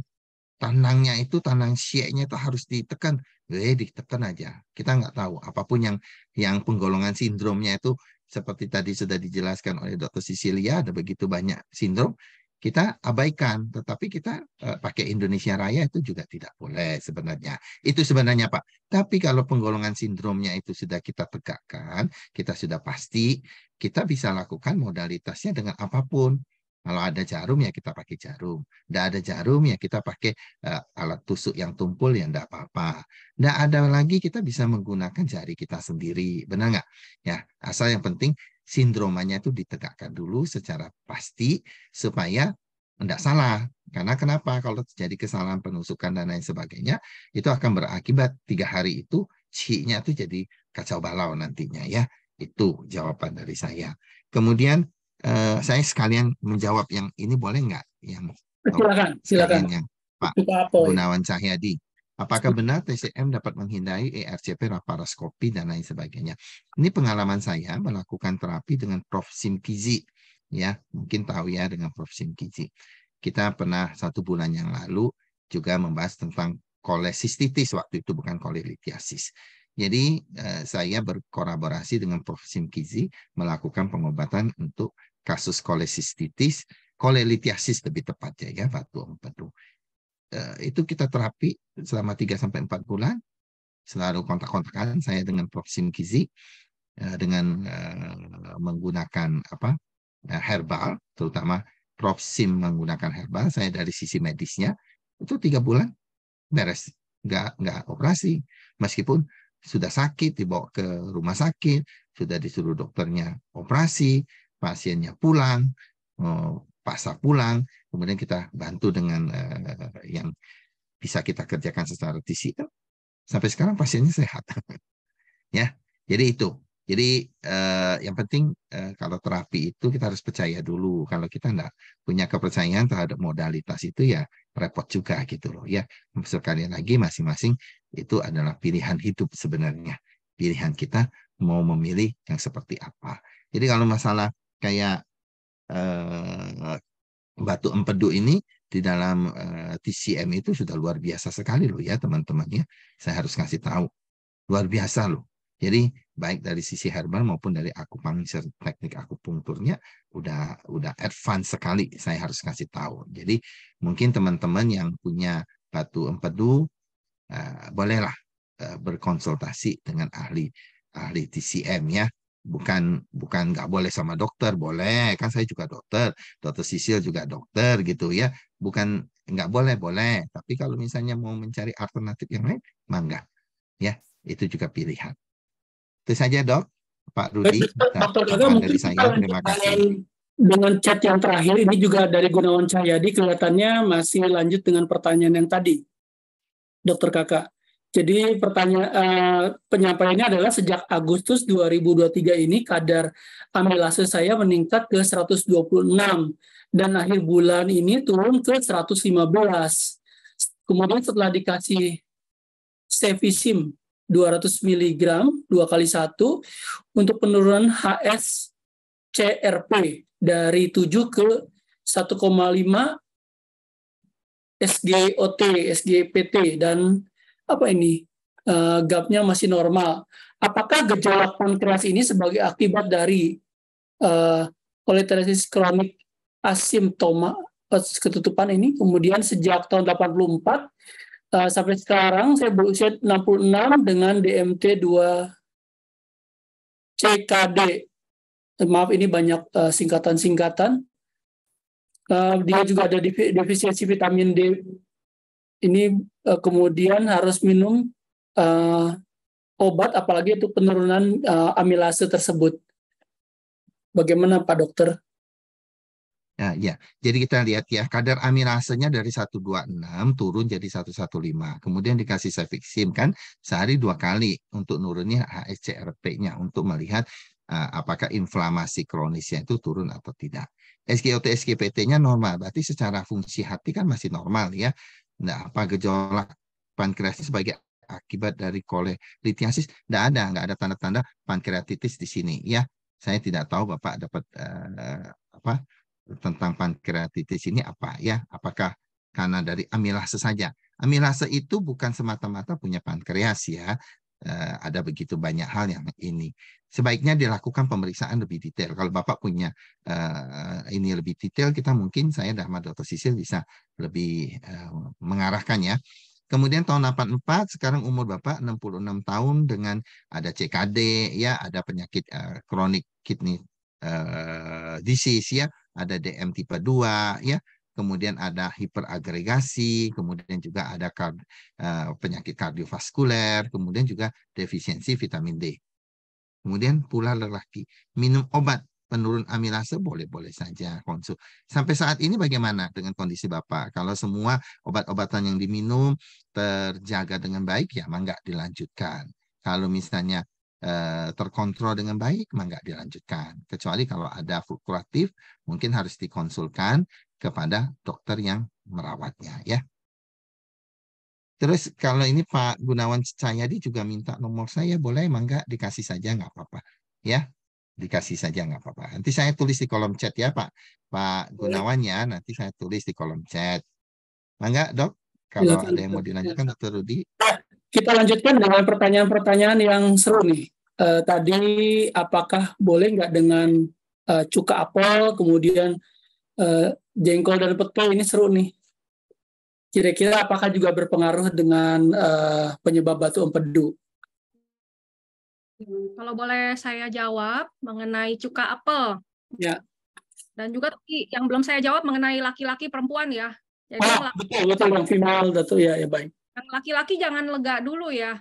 tanangnya itu tanang sieknya itu harus ditekan eh ditekan aja kita nggak tahu apapun yang yang penggolongan sindromnya itu seperti tadi sudah dijelaskan oleh dokter Sicilia ada begitu banyak sindrom kita abaikan tetapi kita eh, pakai Indonesia Raya itu juga tidak boleh sebenarnya itu sebenarnya Pak tapi kalau penggolongan sindromnya itu sudah kita tegakkan kita sudah pasti kita bisa lakukan modalitasnya dengan apapun kalau ada jarum ya kita pakai jarum. Tidak ada jarum ya kita pakai uh, alat tusuk yang tumpul ya tidak apa-apa. Tidak ada lagi kita bisa menggunakan jari kita sendiri. Benar nggak? Ya asal yang penting sindromanya itu ditegakkan dulu secara pasti supaya tidak salah. Karena kenapa? Kalau terjadi kesalahan penusukan dan lain sebagainya itu akan berakibat tiga hari itu ci itu jadi kacau balau nantinya ya. Itu jawaban dari saya. Kemudian Eh, saya sekalian menjawab yang ini boleh nggak? Yang silakan, silakan. Yang Pak Gunawan Cahyadi. Apakah benar TCM dapat menghindari ERCP laparoskopi dan lain sebagainya? Ini pengalaman saya melakukan terapi dengan Prof. Simkizi. Ya, mungkin tahu ya dengan Prof. Simkizi. Kita pernah satu bulan yang lalu juga membahas tentang kolesistitis waktu itu bukan kolelitiasis. Jadi eh, saya berkolaborasi dengan Prof. Simkizi melakukan pengobatan untuk kasus kolesistitis, kolelitiasis lebih tepatnya ya, batu empedu. E, eh, itu kita terapi selama 3 sampai 4 bulan. Selalu kontak-kontakan saya dengan Prof. Simkizi e, eh, dengan e, menggunakan apa? herbal, terutama Prof. menggunakan herbal, saya dari sisi medisnya, itu tiga bulan beres. Nggak, nggak operasi. Meskipun sudah sakit, dibawa ke rumah sakit, sudah disuruh dokternya operasi, pasiennya pulang, pasar pulang, kemudian kita bantu dengan eh, yang bisa kita kerjakan secara TCM. Sampai sekarang pasiennya sehat. *laughs* ya, jadi itu. Jadi eh, yang penting eh, kalau terapi itu kita harus percaya dulu. Kalau kita tidak punya kepercayaan terhadap modalitas itu ya repot juga gitu loh. Ya sekali lagi masing-masing itu adalah pilihan hidup sebenarnya. Pilihan kita mau memilih yang seperti apa. Jadi kalau masalah kayak eh, batu empedu ini di dalam eh, TCM itu sudah luar biasa sekali loh ya teman-teman ya. Saya harus kasih tahu. Luar biasa loh. Jadi baik dari sisi herbal maupun dari akupunktur teknik akupunkturnya udah udah advance sekali saya harus kasih tahu. Jadi mungkin teman-teman yang punya batu empedu uh, eh, bolehlah uh, berkonsultasi dengan ahli ahli TCM ya bukan bukan nggak boleh sama dokter boleh kan saya juga dokter dokter sisil juga dokter gitu ya bukan nggak boleh boleh tapi kalau misalnya mau mencari alternatif yang lain mangga ya itu juga pilihan itu saja dok Pak Rudi eh, eh, eh, Dokter saya terima kasih dengan chat yang terakhir ini juga dari Gunawan Cahyadi kelihatannya masih lanjut dengan pertanyaan yang tadi Dokter Kakak jadi pertanyaan eh, penyampaiannya adalah sejak Agustus 2023 ini kadar amilase saya meningkat ke 126 dan akhir bulan ini turun ke 115. Kemudian setelah dikasih Cefisim 200 mg 2 kali 1 untuk penurunan HS CRP dari 7 ke 1,5 SGOT, SGPT dan apa ini uh, gapnya masih normal. Apakah gejolak pankreas ini sebagai akibat dari uh, kronik asimptoma eh, ketutupan ini? Kemudian sejak tahun 84 uh, sampai sekarang saya berusia 66 dengan DMT 2 CKD. Maaf ini banyak singkatan-singkatan. Uh, uh, dia juga ada defisiensi vitamin D. Ini uh, kemudian harus minum uh, obat apalagi itu penurunan uh, amilase tersebut. Bagaimana Pak Dokter? Ya, ya, jadi kita lihat ya kadar amilasenya dari 126 turun jadi 115. Kemudian dikasih cefixim kan sehari dua kali untuk nurunin HSCRP-nya untuk melihat uh, apakah inflamasi kronisnya itu turun atau tidak. SGOT SGPT-nya normal, berarti secara fungsi hati kan masih normal ya. Nah, apa gejolak pankreatitis sebagai akibat dari kolelitiasis? Tidak ada, nggak ada tanda-tanda pankreatitis di sini. Ya, saya tidak tahu Bapak dapat uh, apa tentang pankreatitis ini apa ya? Apakah karena dari amilase saja? Amilase itu bukan semata-mata punya pankreas ya. Uh, ada begitu banyak hal yang ini sebaiknya dilakukan pemeriksaan lebih detail. Kalau Bapak punya uh, ini lebih detail, kita mungkin saya Dharma Dr. Sisil bisa lebih uh, mengarahkan ya. Kemudian tahun 84, sekarang umur Bapak 66 tahun dengan ada CKD, ya ada penyakit uh, kronik kidney uh, disease, ya ada DM tipe 2, ya kemudian ada hiperagregasi, kemudian juga ada kard, uh, penyakit kardiovaskuler, kemudian juga defisiensi vitamin D. Kemudian pula lelaki minum obat penurun amilase boleh-boleh saja konsul Sampai saat ini bagaimana dengan kondisi Bapak? Kalau semua obat-obatan yang diminum terjaga dengan baik ya mangga dilanjutkan. Kalau misalnya eh, terkontrol dengan baik mangga dilanjutkan. Kecuali kalau ada fluktuatif mungkin harus dikonsulkan kepada dokter yang merawatnya ya. Terus kalau ini Pak Gunawan Cahyadi juga minta nomor saya, boleh emang nggak? Dikasih saja nggak apa-apa. Ya, dikasih saja nggak apa-apa. Nanti saya tulis di kolom chat ya Pak. Pak Gunawan ya, nanti saya tulis di kolom chat. Mangga dok, kalau ya, ada yang mau dilanjutkan Dr. Rudy nah, Kita lanjutkan dengan pertanyaan-pertanyaan yang seru nih. E, tadi apakah boleh nggak dengan e, cuka apel, kemudian e, jengkol dan petai ini seru nih. Kira-kira apakah juga berpengaruh dengan uh, penyebab batu empedu? Hmm, kalau boleh saya jawab mengenai cuka apel. Ya. Dan juga yang belum saya jawab mengenai laki-laki perempuan ya. Jadi ah, laki, betul betul final itu ya ya baik. Yang laki-laki jangan lega dulu ya.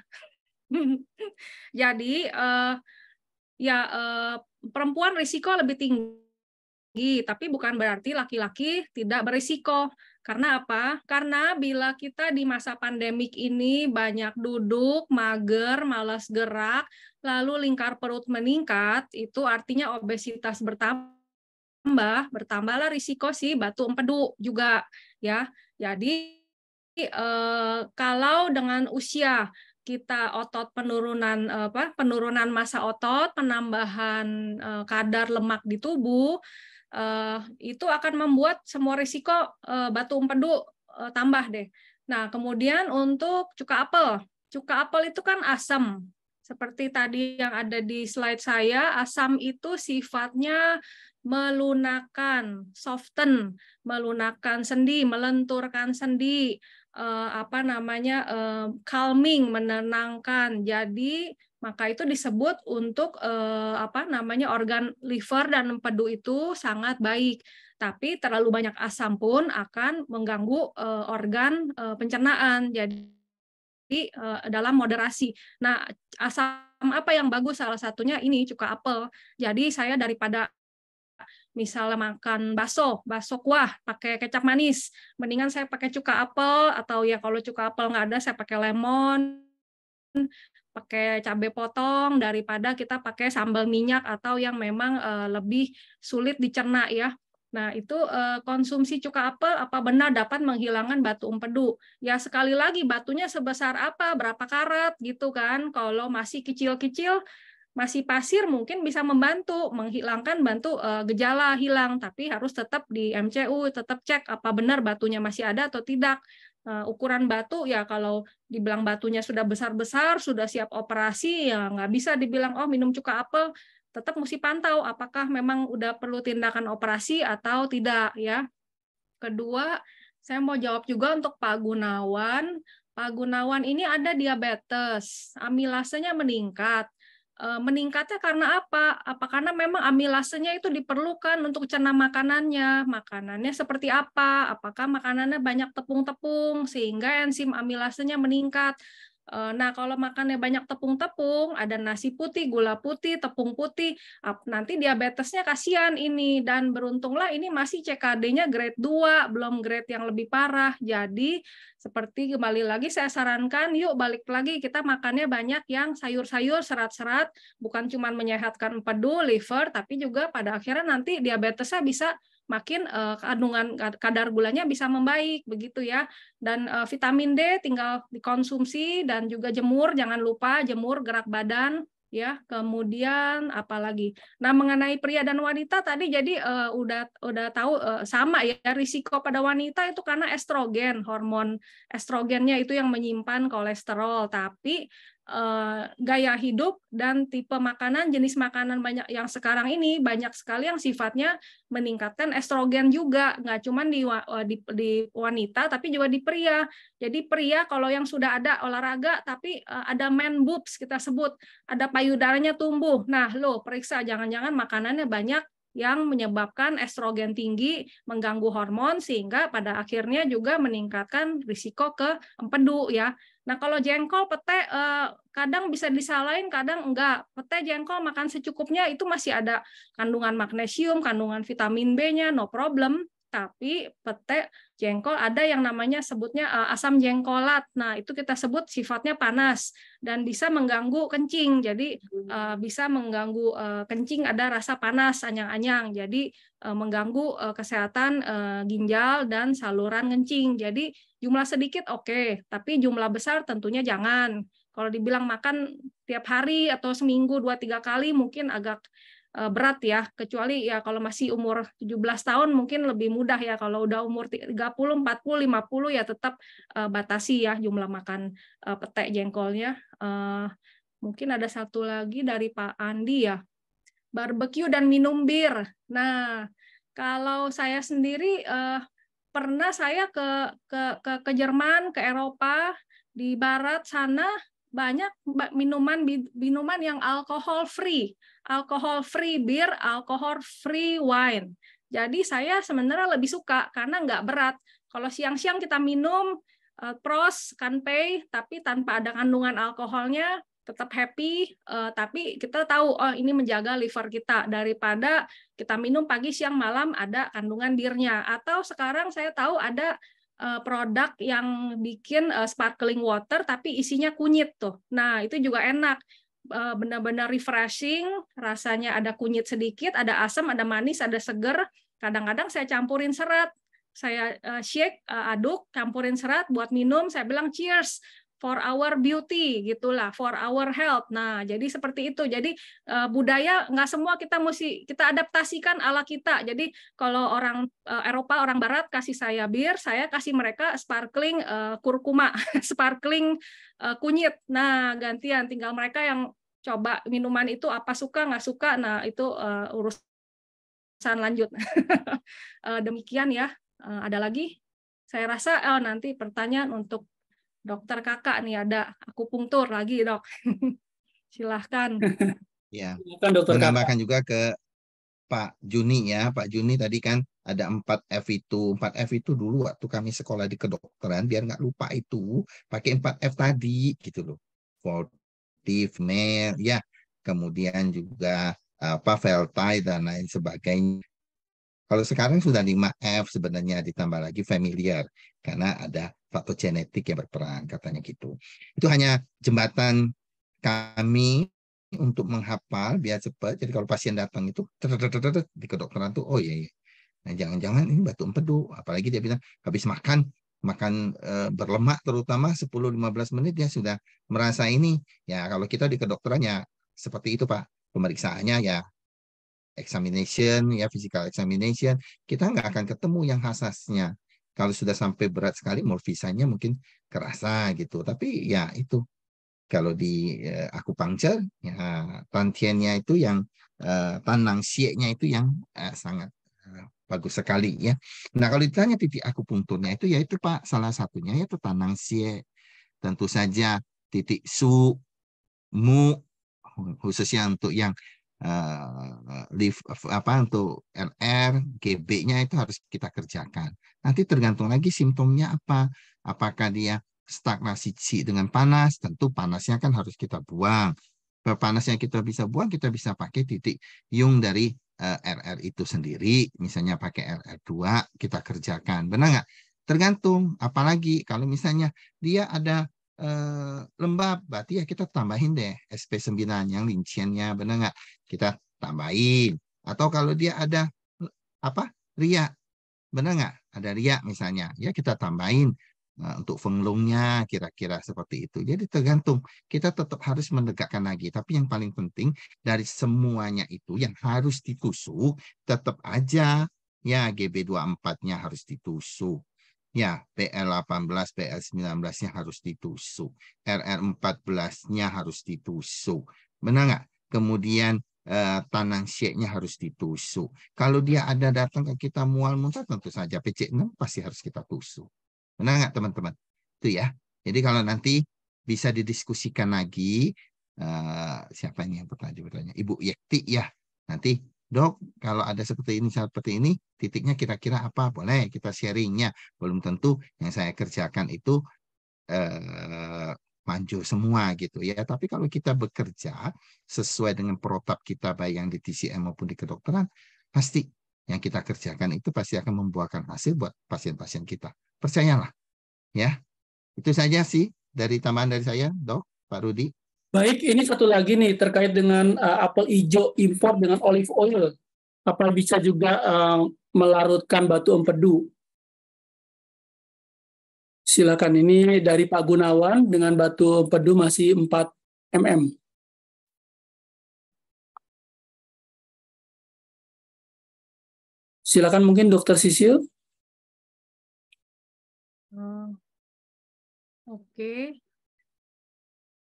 *laughs* Jadi uh, ya uh, perempuan risiko lebih tinggi, tapi bukan berarti laki-laki tidak berisiko. Karena apa? Karena bila kita di masa pandemik ini banyak duduk, mager, malas gerak, lalu lingkar perut meningkat, itu artinya obesitas bertambah, bertambahlah risiko si batu empedu juga ya. Jadi eh, kalau dengan usia kita otot penurunan apa penurunan massa otot, penambahan eh, kadar lemak di tubuh, Eh, itu akan membuat semua risiko eh, batu empedu eh, tambah deh. Nah, kemudian untuk cuka apel. Cuka apel itu kan asam. Seperti tadi yang ada di slide saya, asam itu sifatnya melunakan, soften, melunakan sendi, melenturkan sendi, apa namanya calming, menenangkan. Jadi maka itu disebut untuk eh, apa namanya organ liver dan empedu itu sangat baik tapi terlalu banyak asam pun akan mengganggu eh, organ eh, pencernaan jadi eh, dalam moderasi nah asam apa yang bagus salah satunya ini cuka apel jadi saya daripada misalnya makan bakso, bakso kuah pakai kecap manis, mendingan saya pakai cuka apel atau ya kalau cuka apel nggak ada saya pakai lemon pakai cabai potong daripada kita pakai sambal minyak atau yang memang eh, lebih sulit dicerna ya. Nah, itu eh, konsumsi cuka apel apa benar dapat menghilangkan batu empedu? Ya sekali lagi batunya sebesar apa, berapa karat gitu kan. Kalau masih kecil-kecil masih pasir mungkin bisa membantu menghilangkan bantu eh, gejala hilang tapi harus tetap di MCU tetap cek apa benar batunya masih ada atau tidak uh, ukuran batu ya kalau dibilang batunya sudah besar-besar, sudah siap operasi ya nggak bisa dibilang oh minum cuka apel, tetap mesti pantau apakah memang udah perlu tindakan operasi atau tidak ya. Kedua, saya mau jawab juga untuk Pak Gunawan. Pak Gunawan ini ada diabetes, amilasenya meningkat. Eh, meningkatnya karena apa? Apa karena memang amilasenya itu diperlukan untuk cerna makanannya? Makanannya seperti apa? Apakah makanannya banyak tepung-tepung sehingga enzim amilasenya meningkat Eh, nah, kalau makannya banyak tepung-tepung, ada nasi putih, gula putih, tepung putih, nanti diabetesnya kasihan ini. Dan beruntunglah ini masih CKD-nya grade 2, belum grade yang lebih parah. Jadi, seperti kembali lagi saya sarankan, yuk balik lagi kita makannya banyak yang sayur-sayur, serat-serat, bukan cuma menyehatkan empedu, liver, tapi juga pada akhirnya nanti diabetesnya bisa makin uh, kandungan kadar gulanya bisa membaik begitu ya. Dan uh, vitamin D tinggal dikonsumsi dan juga jemur, jangan lupa jemur gerak badan ya kemudian apalagi nah mengenai pria dan wanita tadi jadi uh, udah udah tahu uh, sama ya risiko pada wanita itu karena estrogen hormon estrogennya itu yang menyimpan kolesterol tapi Eh, gaya hidup dan tipe makanan, jenis makanan banyak yang sekarang ini banyak sekali yang sifatnya meningkatkan estrogen juga, nggak cuma di, eh, di, di wanita tapi juga di pria. Jadi pria kalau yang sudah ada olahraga tapi eh, ada man boobs kita sebut, ada payudaranya tumbuh. Nah lo periksa jangan-jangan makanannya banyak yang menyebabkan estrogen tinggi mengganggu hormon sehingga pada akhirnya juga meningkatkan risiko ke empedu ya Nah, kalau jengkol, pete eh, kadang bisa disalahin, kadang enggak. Pete jengkol makan secukupnya itu masih ada kandungan magnesium, kandungan vitamin B-nya, no problem. Tapi pete jengkol ada yang namanya sebutnya eh, asam jengkolat. Nah, itu kita sebut sifatnya panas dan bisa mengganggu kencing. Jadi eh, bisa mengganggu eh, kencing ada rasa panas anyang-anyang. Jadi eh, mengganggu eh, kesehatan eh, ginjal dan saluran kencing. Jadi Jumlah sedikit oke, okay, tapi jumlah besar tentunya jangan. Kalau dibilang makan tiap hari atau seminggu dua tiga kali mungkin agak eh, berat ya, kecuali ya kalau masih umur 17 tahun mungkin lebih mudah ya, kalau udah umur 30, 40, 50 ya tetap eh, batasi ya jumlah makan eh, petek jengkolnya. mungkin ada satu lagi dari Pak Andi ya, barbecue dan minum bir. Nah, kalau saya sendiri pernah saya ke ke ke, ke Jerman, ke Eropa, di barat sana banyak minuman minuman yang alkohol free, alkohol free beer, alkohol free wine. Jadi saya sebenarnya lebih suka karena nggak berat. Kalau siang-siang kita minum eh, pros, kanpei, tapi tanpa ada kandungan alkoholnya, tetap happy uh, tapi kita tahu oh ini menjaga liver kita daripada kita minum pagi siang malam ada kandungan dirnya atau sekarang saya tahu ada uh, produk yang bikin uh, sparkling water tapi isinya kunyit tuh nah itu juga enak uh, benar-benar refreshing rasanya ada kunyit sedikit ada asam ada manis ada seger kadang-kadang saya campurin serat saya uh, shake uh, aduk campurin serat buat minum saya bilang cheers for our beauty gitulah, for our health. Nah, jadi seperti itu. Jadi uh, budaya nggak semua kita mesti kita adaptasikan ala kita. Jadi kalau orang uh, Eropa, orang Barat kasih saya bir, saya kasih mereka sparkling uh, kurkuma, *laughs* sparkling uh, kunyit. Nah, gantian tinggal mereka yang coba minuman itu apa suka nggak suka. Nah, itu uh, urusan lanjut. *laughs* demikian ya. ada lagi? Saya rasa oh, nanti pertanyaan untuk dokter kakak nih ada aku pungtur lagi dok. *laughs* Silahkan. Ya. Dokter Menambahkan juga ke Pak Juni ya. Pak Juni tadi kan ada 4F itu. 4F itu dulu waktu kami sekolah di kedokteran biar nggak lupa itu pakai 4F tadi gitu loh. positive, male ya. Kemudian juga apa feltai dan lain sebagainya. Kalau sekarang sudah 5F sebenarnya ditambah lagi familiar karena ada faktor genetik yang berperan katanya gitu. Itu hanya jembatan kami untuk menghafal biar cepat. Jadi kalau pasien datang itu di kedokteran tuh oh iya, iya. Nah jangan-jangan ini batu empedu. Apalagi dia bilang habis makan makan e, berlemak terutama 10-15 menit dia sudah merasa ini. Ya kalau kita di kedokterannya seperti itu Pak. Pemeriksaannya ya examination ya physical examination kita nggak akan ketemu yang khasasnya kalau sudah sampai berat sekali morfisanya mungkin kerasa gitu. Tapi ya itu kalau di uh, eh, pangcer, ya tantiannya itu yang uh, eh, tanang sieknya itu yang uh, sangat bagus sekali ya. Nah kalau ditanya titik aku punturnya itu ya itu Pak salah satunya yaitu tanang sie. Tentu saja titik su mu khususnya untuk yang uh, apa untuk RR GB-nya itu harus kita kerjakan. Nanti tergantung lagi simptomnya apa. Apakah dia stagnasi dengan panas, tentu panasnya kan harus kita buang. Panas yang kita bisa buang, kita bisa pakai titik yung dari uh, eh, RR itu sendiri. Misalnya pakai RR2, kita kerjakan. Benar nggak? Tergantung. Apalagi kalau misalnya dia ada eh, lembab berarti ya kita tambahin deh SP9 yang rinciannya benar nggak kita tambahin atau kalau dia ada eh, apa ria benar nggak ada ria misalnya ya kita tambahin nah, untuk fenglungnya kira-kira seperti itu jadi tergantung kita tetap harus menegakkan lagi tapi yang paling penting dari semuanya itu yang harus ditusuk tetap aja ya GB24-nya harus ditusuk Ya, nya PL18, PL19-nya harus ditusuk. RR14-nya harus ditusuk. Benar nggak? Kemudian eh, tanah syeknya harus ditusuk. Kalau dia ada datang ke kita mual muntah tentu saja PC6 pasti harus kita tusuk. Benar nggak teman-teman? Itu ya. Jadi kalau nanti bisa didiskusikan lagi, eh, siapa ini yang bertanya-bertanya? Ibu Yekti ya. Nanti dok kalau ada seperti ini seperti ini titiknya kira-kira apa boleh kita sharingnya belum tentu yang saya kerjakan itu eh, manjur semua gitu ya. Tapi kalau kita bekerja sesuai dengan protap kita baik yang di TCM maupun di kedokteran, pasti yang kita kerjakan itu pasti akan membuahkan hasil buat pasien-pasien kita. Percayalah. Ya. Itu saja sih dari tambahan dari saya, Dok, Pak Rudi. Baik, ini satu lagi nih terkait dengan uh, apel hijau impor dengan olive oil. Apa bisa juga uh, melarutkan batu empedu? Silakan ini dari Pak Gunawan dengan batu empedu masih 4 mm. Silakan mungkin Dokter Sisil. Hmm, oke. Okay.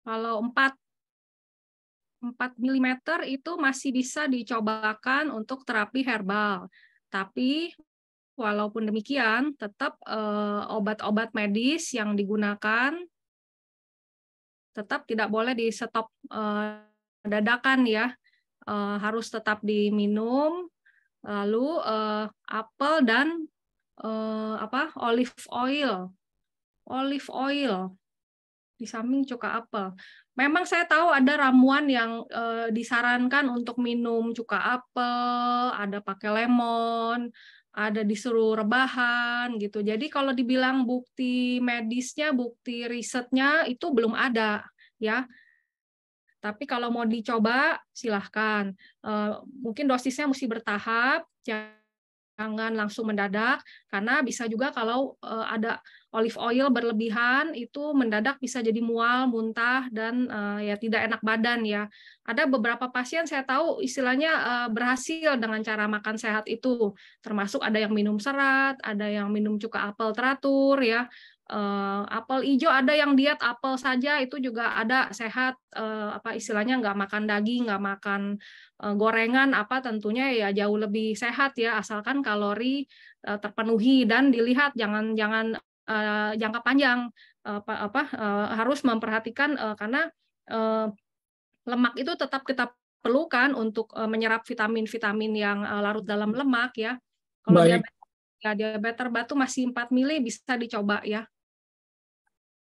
Kalau 4 4 mm itu masih bisa dicobakan untuk terapi herbal. Tapi walaupun demikian, tetap eh, obat-obat eh, medis yang digunakan tetap tidak boleh di stop eh, dadakan ya. Eh, harus tetap diminum. Lalu eh, apel dan eh, apa? olive oil. Olive oil di samping cuka apel. Memang saya tahu ada ramuan yang e, disarankan untuk minum cuka apel, ada pakai lemon, ada disuruh rebahan gitu. Jadi kalau dibilang bukti medisnya, bukti risetnya itu belum ada ya. Tapi kalau mau dicoba silahkan. E, mungkin dosisnya mesti bertahap. Jangan jangan langsung mendadak karena bisa juga kalau uh, ada olive oil berlebihan itu mendadak bisa jadi mual, muntah dan uh, ya tidak enak badan ya. Ada beberapa pasien saya tahu istilahnya uh, berhasil dengan cara makan sehat itu. Termasuk ada yang minum serat, ada yang minum cuka apel teratur ya, uh, apel hijau ada yang diet apel saja itu juga ada sehat uh, apa istilahnya nggak makan daging nggak makan uh, gorengan apa tentunya ya jauh lebih sehat ya asalkan kalori uh, terpenuhi dan dilihat jangan jangan uh, jangka panjang uh, apa, apa uh, harus memperhatikan uh, karena uh, lemak itu tetap kita perlukan untuk uh, menyerap vitamin-vitamin yang uh, larut dalam lemak ya kalau dia diabetes ya diabetes batu masih 4 mili bisa dicoba ya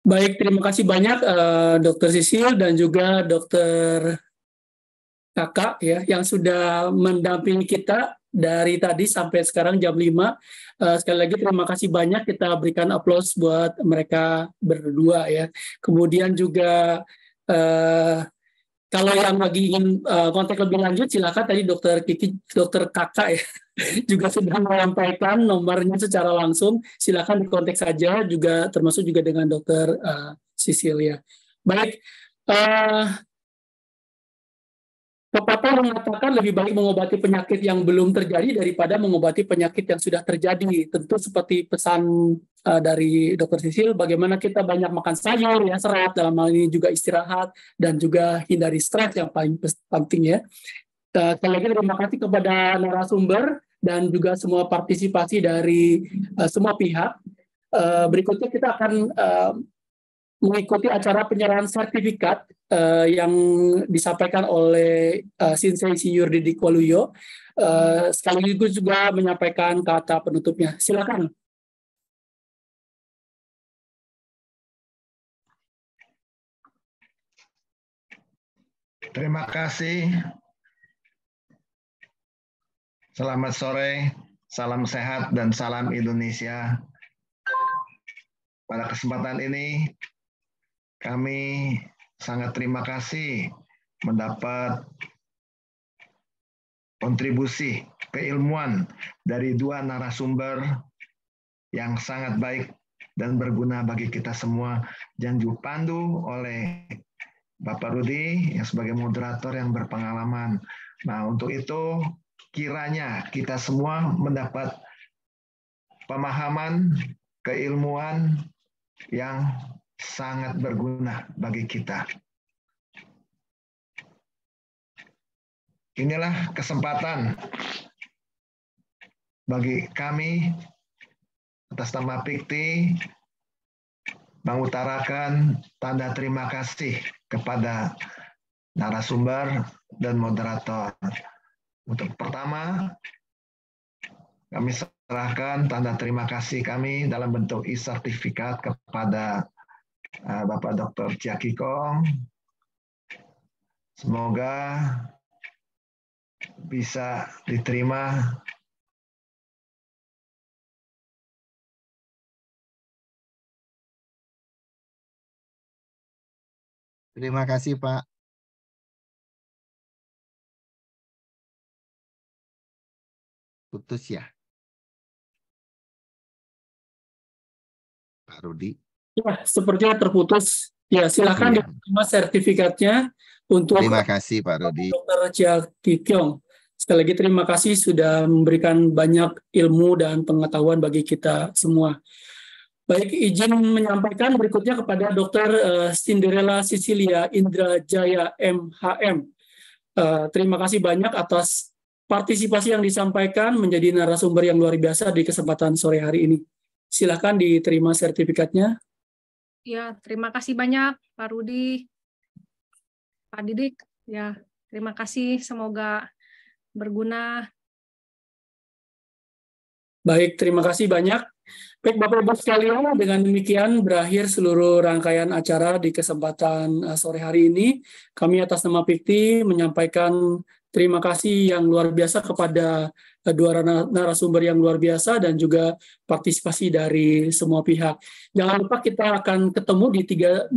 Baik, terima kasih banyak uh, Dokter Sisil dan juga Dokter Kakak ya yang sudah mendampingi kita dari tadi sampai sekarang jam 5. Uh, eh, sekali lagi terima kasih banyak kita berikan aplaus buat mereka berdua ya. Kemudian juga uh, kalau iya. yang lagi ingin uh, eh, kontak lebih lanjut, silakan tadi dokter Kiki, dokter kakak ya, *laughs* juga sudah menyampaikan nomornya secara langsung. Silakan dikontak saja, juga termasuk juga dengan dokter uh, Cecilia. Baik, uh, Pepatah mengatakan lebih baik mengobati penyakit yang belum terjadi daripada mengobati penyakit yang sudah terjadi. Tentu seperti pesan uh, dari Dokter Sisil, bagaimana kita banyak makan sayur ya serat dalam hal ini juga istirahat dan juga hindari stres yang paling penting ya. Uh, sekali lagi terima kasih kepada narasumber dan juga semua partisipasi dari uh, semua pihak. Uh, berikutnya kita akan uh, mengikuti acara penyerahan sertifikat uh, yang disampaikan oleh uh, eh, Sensei Siyur Didi Kualuyo. Uh, eh, sekaligus juga menyampaikan kata penutupnya. Silakan. Terima kasih. Selamat sore, salam sehat dan salam Indonesia. Pada kesempatan ini kami sangat terima kasih mendapat kontribusi keilmuan dari dua narasumber yang sangat baik dan berguna bagi kita semua yang dipandu oleh Bapak Rudi yang sebagai moderator yang berpengalaman. Nah, untuk itu kiranya kita semua mendapat pemahaman keilmuan yang sangat berguna bagi kita. Inilah kesempatan bagi kami atas nama Pikti mengutarakan tanda terima kasih kepada narasumber dan moderator. Untuk pertama, kami serahkan tanda terima kasih kami dalam bentuk e-sertifikat kepada Ah, Bapak Dr. Jaki Kong. Semoga bisa diterima Terima kasih, Pak. Putus ya. Pak Rudi. Ya, sepertinya terputus. Ya, silakan ya. diterima sertifikatnya untuk Terima kasih Pak Rudi. Dr. Chia Kikyong. Sekali lagi terima kasih sudah memberikan banyak ilmu dan pengetahuan bagi kita semua. Baik, izin menyampaikan berikutnya kepada Dr. Eh, Cinderella Sicilia Indra Jaya MHM. Eh, terima kasih banyak atas partisipasi yang disampaikan menjadi narasumber yang luar biasa di kesempatan sore hari ini. Silakan diterima sertifikatnya. Ya, terima kasih banyak Pak Rudi, Pak Didik. Ya, terima kasih. Semoga berguna. Baik, terima kasih banyak. Baik, Bapak-Ibu sekalian, dengan demikian berakhir seluruh rangkaian acara di kesempatan eh, sore hari ini. Kami atas nama Pikti menyampaikan Terima kasih yang luar biasa kepada eh, dua narasumber yang luar biasa dan juga partisipasi dari semua pihak. Jangan lupa kita akan ketemu di 3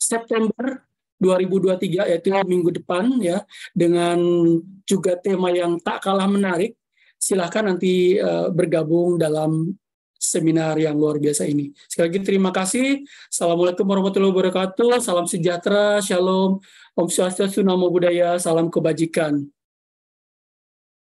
September 2023 yaitu minggu depan ya dengan juga tema yang tak kalah menarik. Silahkan nanti eh, bergabung dalam seminar yang luar biasa ini. Sekali lagi terima kasih. Assalamualaikum warahmatullahi wabarakatuh. Salam sejahtera, shalom, om swastiastu, namo buddhaya, salam kebajikan.